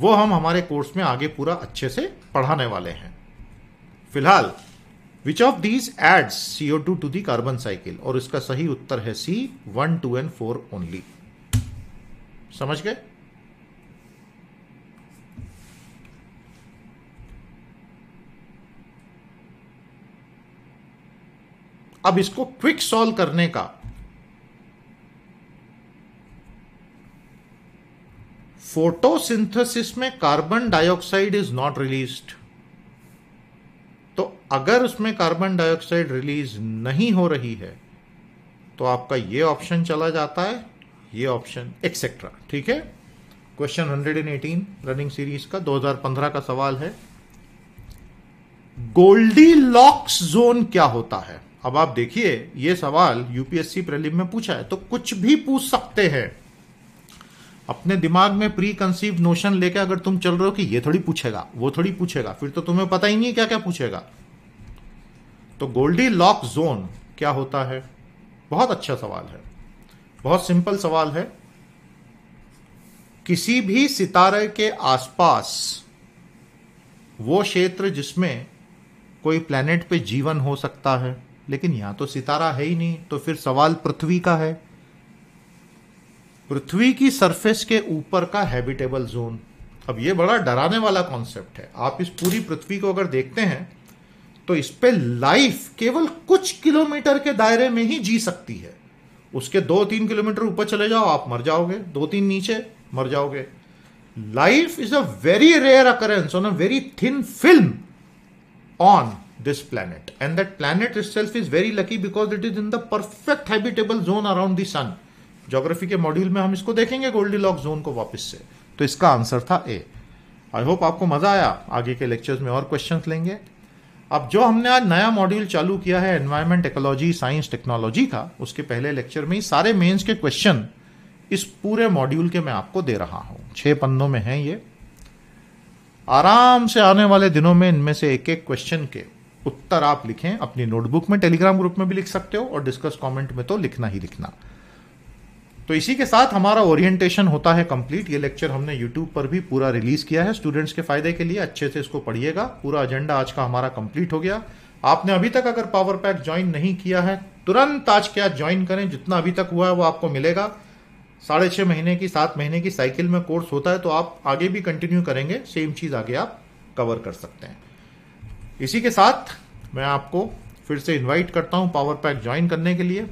वो हम हमारे कोर्स में आगे पूरा अच्छे से पढ़ाने वाले हैं फिलहाल which of these aids CO two to the carbon cycle और इसका सही उत्तर है C one two and four only समझ गए अब इसको क्विक सॉल्व करने का फोटोसिंथेसिस में carbon dioxide is not released तो अगर उसमें कार्बन डाइऑक्साइड रिलीज नहीं हो रही है तो आपका ये ऑप्शन चला जाता है ये ऑप्शन एक्सेट्रा ठीक है क्वेश्चन 118 रनिंग सीरीज का 2015 का सवाल है गोल्डी लॉक्स जोन क्या होता है अब आप देखिए ये सवाल यूपीएससी प्रलिम में पूछा है तो कुछ भी पूछ सकते हैं अपने दिमाग में प्री कंसीव नोशन लेके अगर तुम चल रहे हो कि ये थोड़ी पूछेगा वो थोड़ी पूछेगा फिर तो तुम्हें पता ही नहीं क्या क्या पूछेगा तो गोल्डी लॉक जोन क्या होता है बहुत अच्छा सवाल है बहुत सिंपल सवाल है किसी भी सितारे के आसपास वो क्षेत्र जिसमें कोई प्लेनेट पे जीवन हो सकता है लेकिन यहां तो सितारा है ही नहीं तो फिर सवाल पृथ्वी का है पृथ्वी की सरफेस के ऊपर का हैबिटेबल जोन अब ये बड़ा डराने वाला कॉन्सेप्ट है आप इस पूरी पृथ्वी को अगर देखते हैं तो इस पर लाइफ केवल कुछ किलोमीटर के दायरे में ही जी सकती है उसके दो तीन किलोमीटर ऊपर चले जाओ आप मर जाओगे दो तीन नीचे मर जाओगे life is a very rare occurrence on a very thin film on this planet and that planet itself is very lucky because it is in the perfect habitable zone around the sun geography के मॉड्यूल में हम इसको देखेंगे गोल्डी लॉक जोन को वापस से तो इसका आंसर था ए आई होप आपको मजा आया आगे के लेक्चर्स में और क्वेश्चंस लेंगे अब जो हमने आज नया मॉड्यूल चालू किया है एनवायरमेंट इकोलॉजी साइंस टेक्नोलॉजी का उसके पहले लेक्चर में ही सारे मेंस के क्वेश्चन इस पूरे मॉड्यूल के मैं आपको दे रहा हूं छह पन्नों में है ये आराम से आने वाले दिनों में इनमें से एक एक क्वेश्चन के उत्तर आप लिखें अपनी नोटबुक में टेलीग्राम ग्रुप में भी लिख सकते हो और डिस्कस कमेंट में तो लिखना ही लिखना तो इसी के साथ हमारा ओरिएंटेशन होता है कंप्लीट ये लेक्चर हमने यूट्यूब पर भी पूरा रिलीज किया है स्टूडेंट्स के फायदे के लिए अच्छे से इसको पढ़िएगा पूरा एजेंडा आज का हमारा कंप्लीट हो गया आपने अभी तक अगर पावर पैक ज्वाइन नहीं किया है तुरंत आज के आज ज्वाइन करें जितना अभी तक हुआ है वो आपको मिलेगा साढ़े छह महीने की सात महीने की साइकिल में कोर्स होता है तो आप आगे भी कंटिन्यू करेंगे सेम चीज़ आगे आप कवर कर सकते हैं इसी के साथ मैं आपको फिर से इनवाइट करता हूं पावर पैक ज्वाइन करने के लिए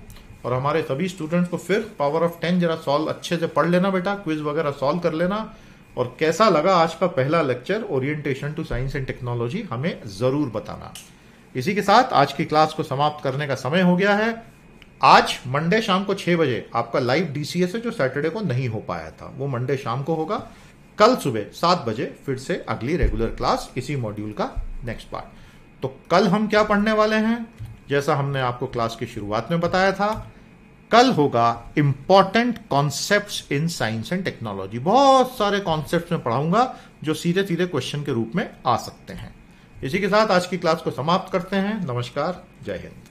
और हमारे सभी स्टूडेंट्स को फिर पावर ऑफ टेन जरा सॉल्व अच्छे से पढ़ लेना बेटा क्विज वगैरह सॉल्व कर लेना और कैसा लगा आज का पहला lecture orientation to science and technology हमें जरूर बताना इसी के साथ आज की क्लास को समाप्त करने का समय हो गया है आज मंडे शाम को छह बजे आपका लाइव डीसीएस है जो सैटरडे को नहीं हो पाया था वो मंडे शाम को होगा कल सुबह सात बजे फिर से अगली रेगुलर क्लास इसी मॉड्यूल का नेक्स्ट पार्ट तो कल हम क्या पढ़ने वाले हैं जैसा हमने आपको क्लास की शुरुआत में बताया था कल होगा important concept in science and technology बहुत सारे कॉन्सेप्ट में पढ़ाऊंगा जो सीधे सीधे क्वेश्चन के रूप में आ सकते हैं इसी के साथ आज की क्लास को समाप्त करते हैं नमस्कार जय हिंद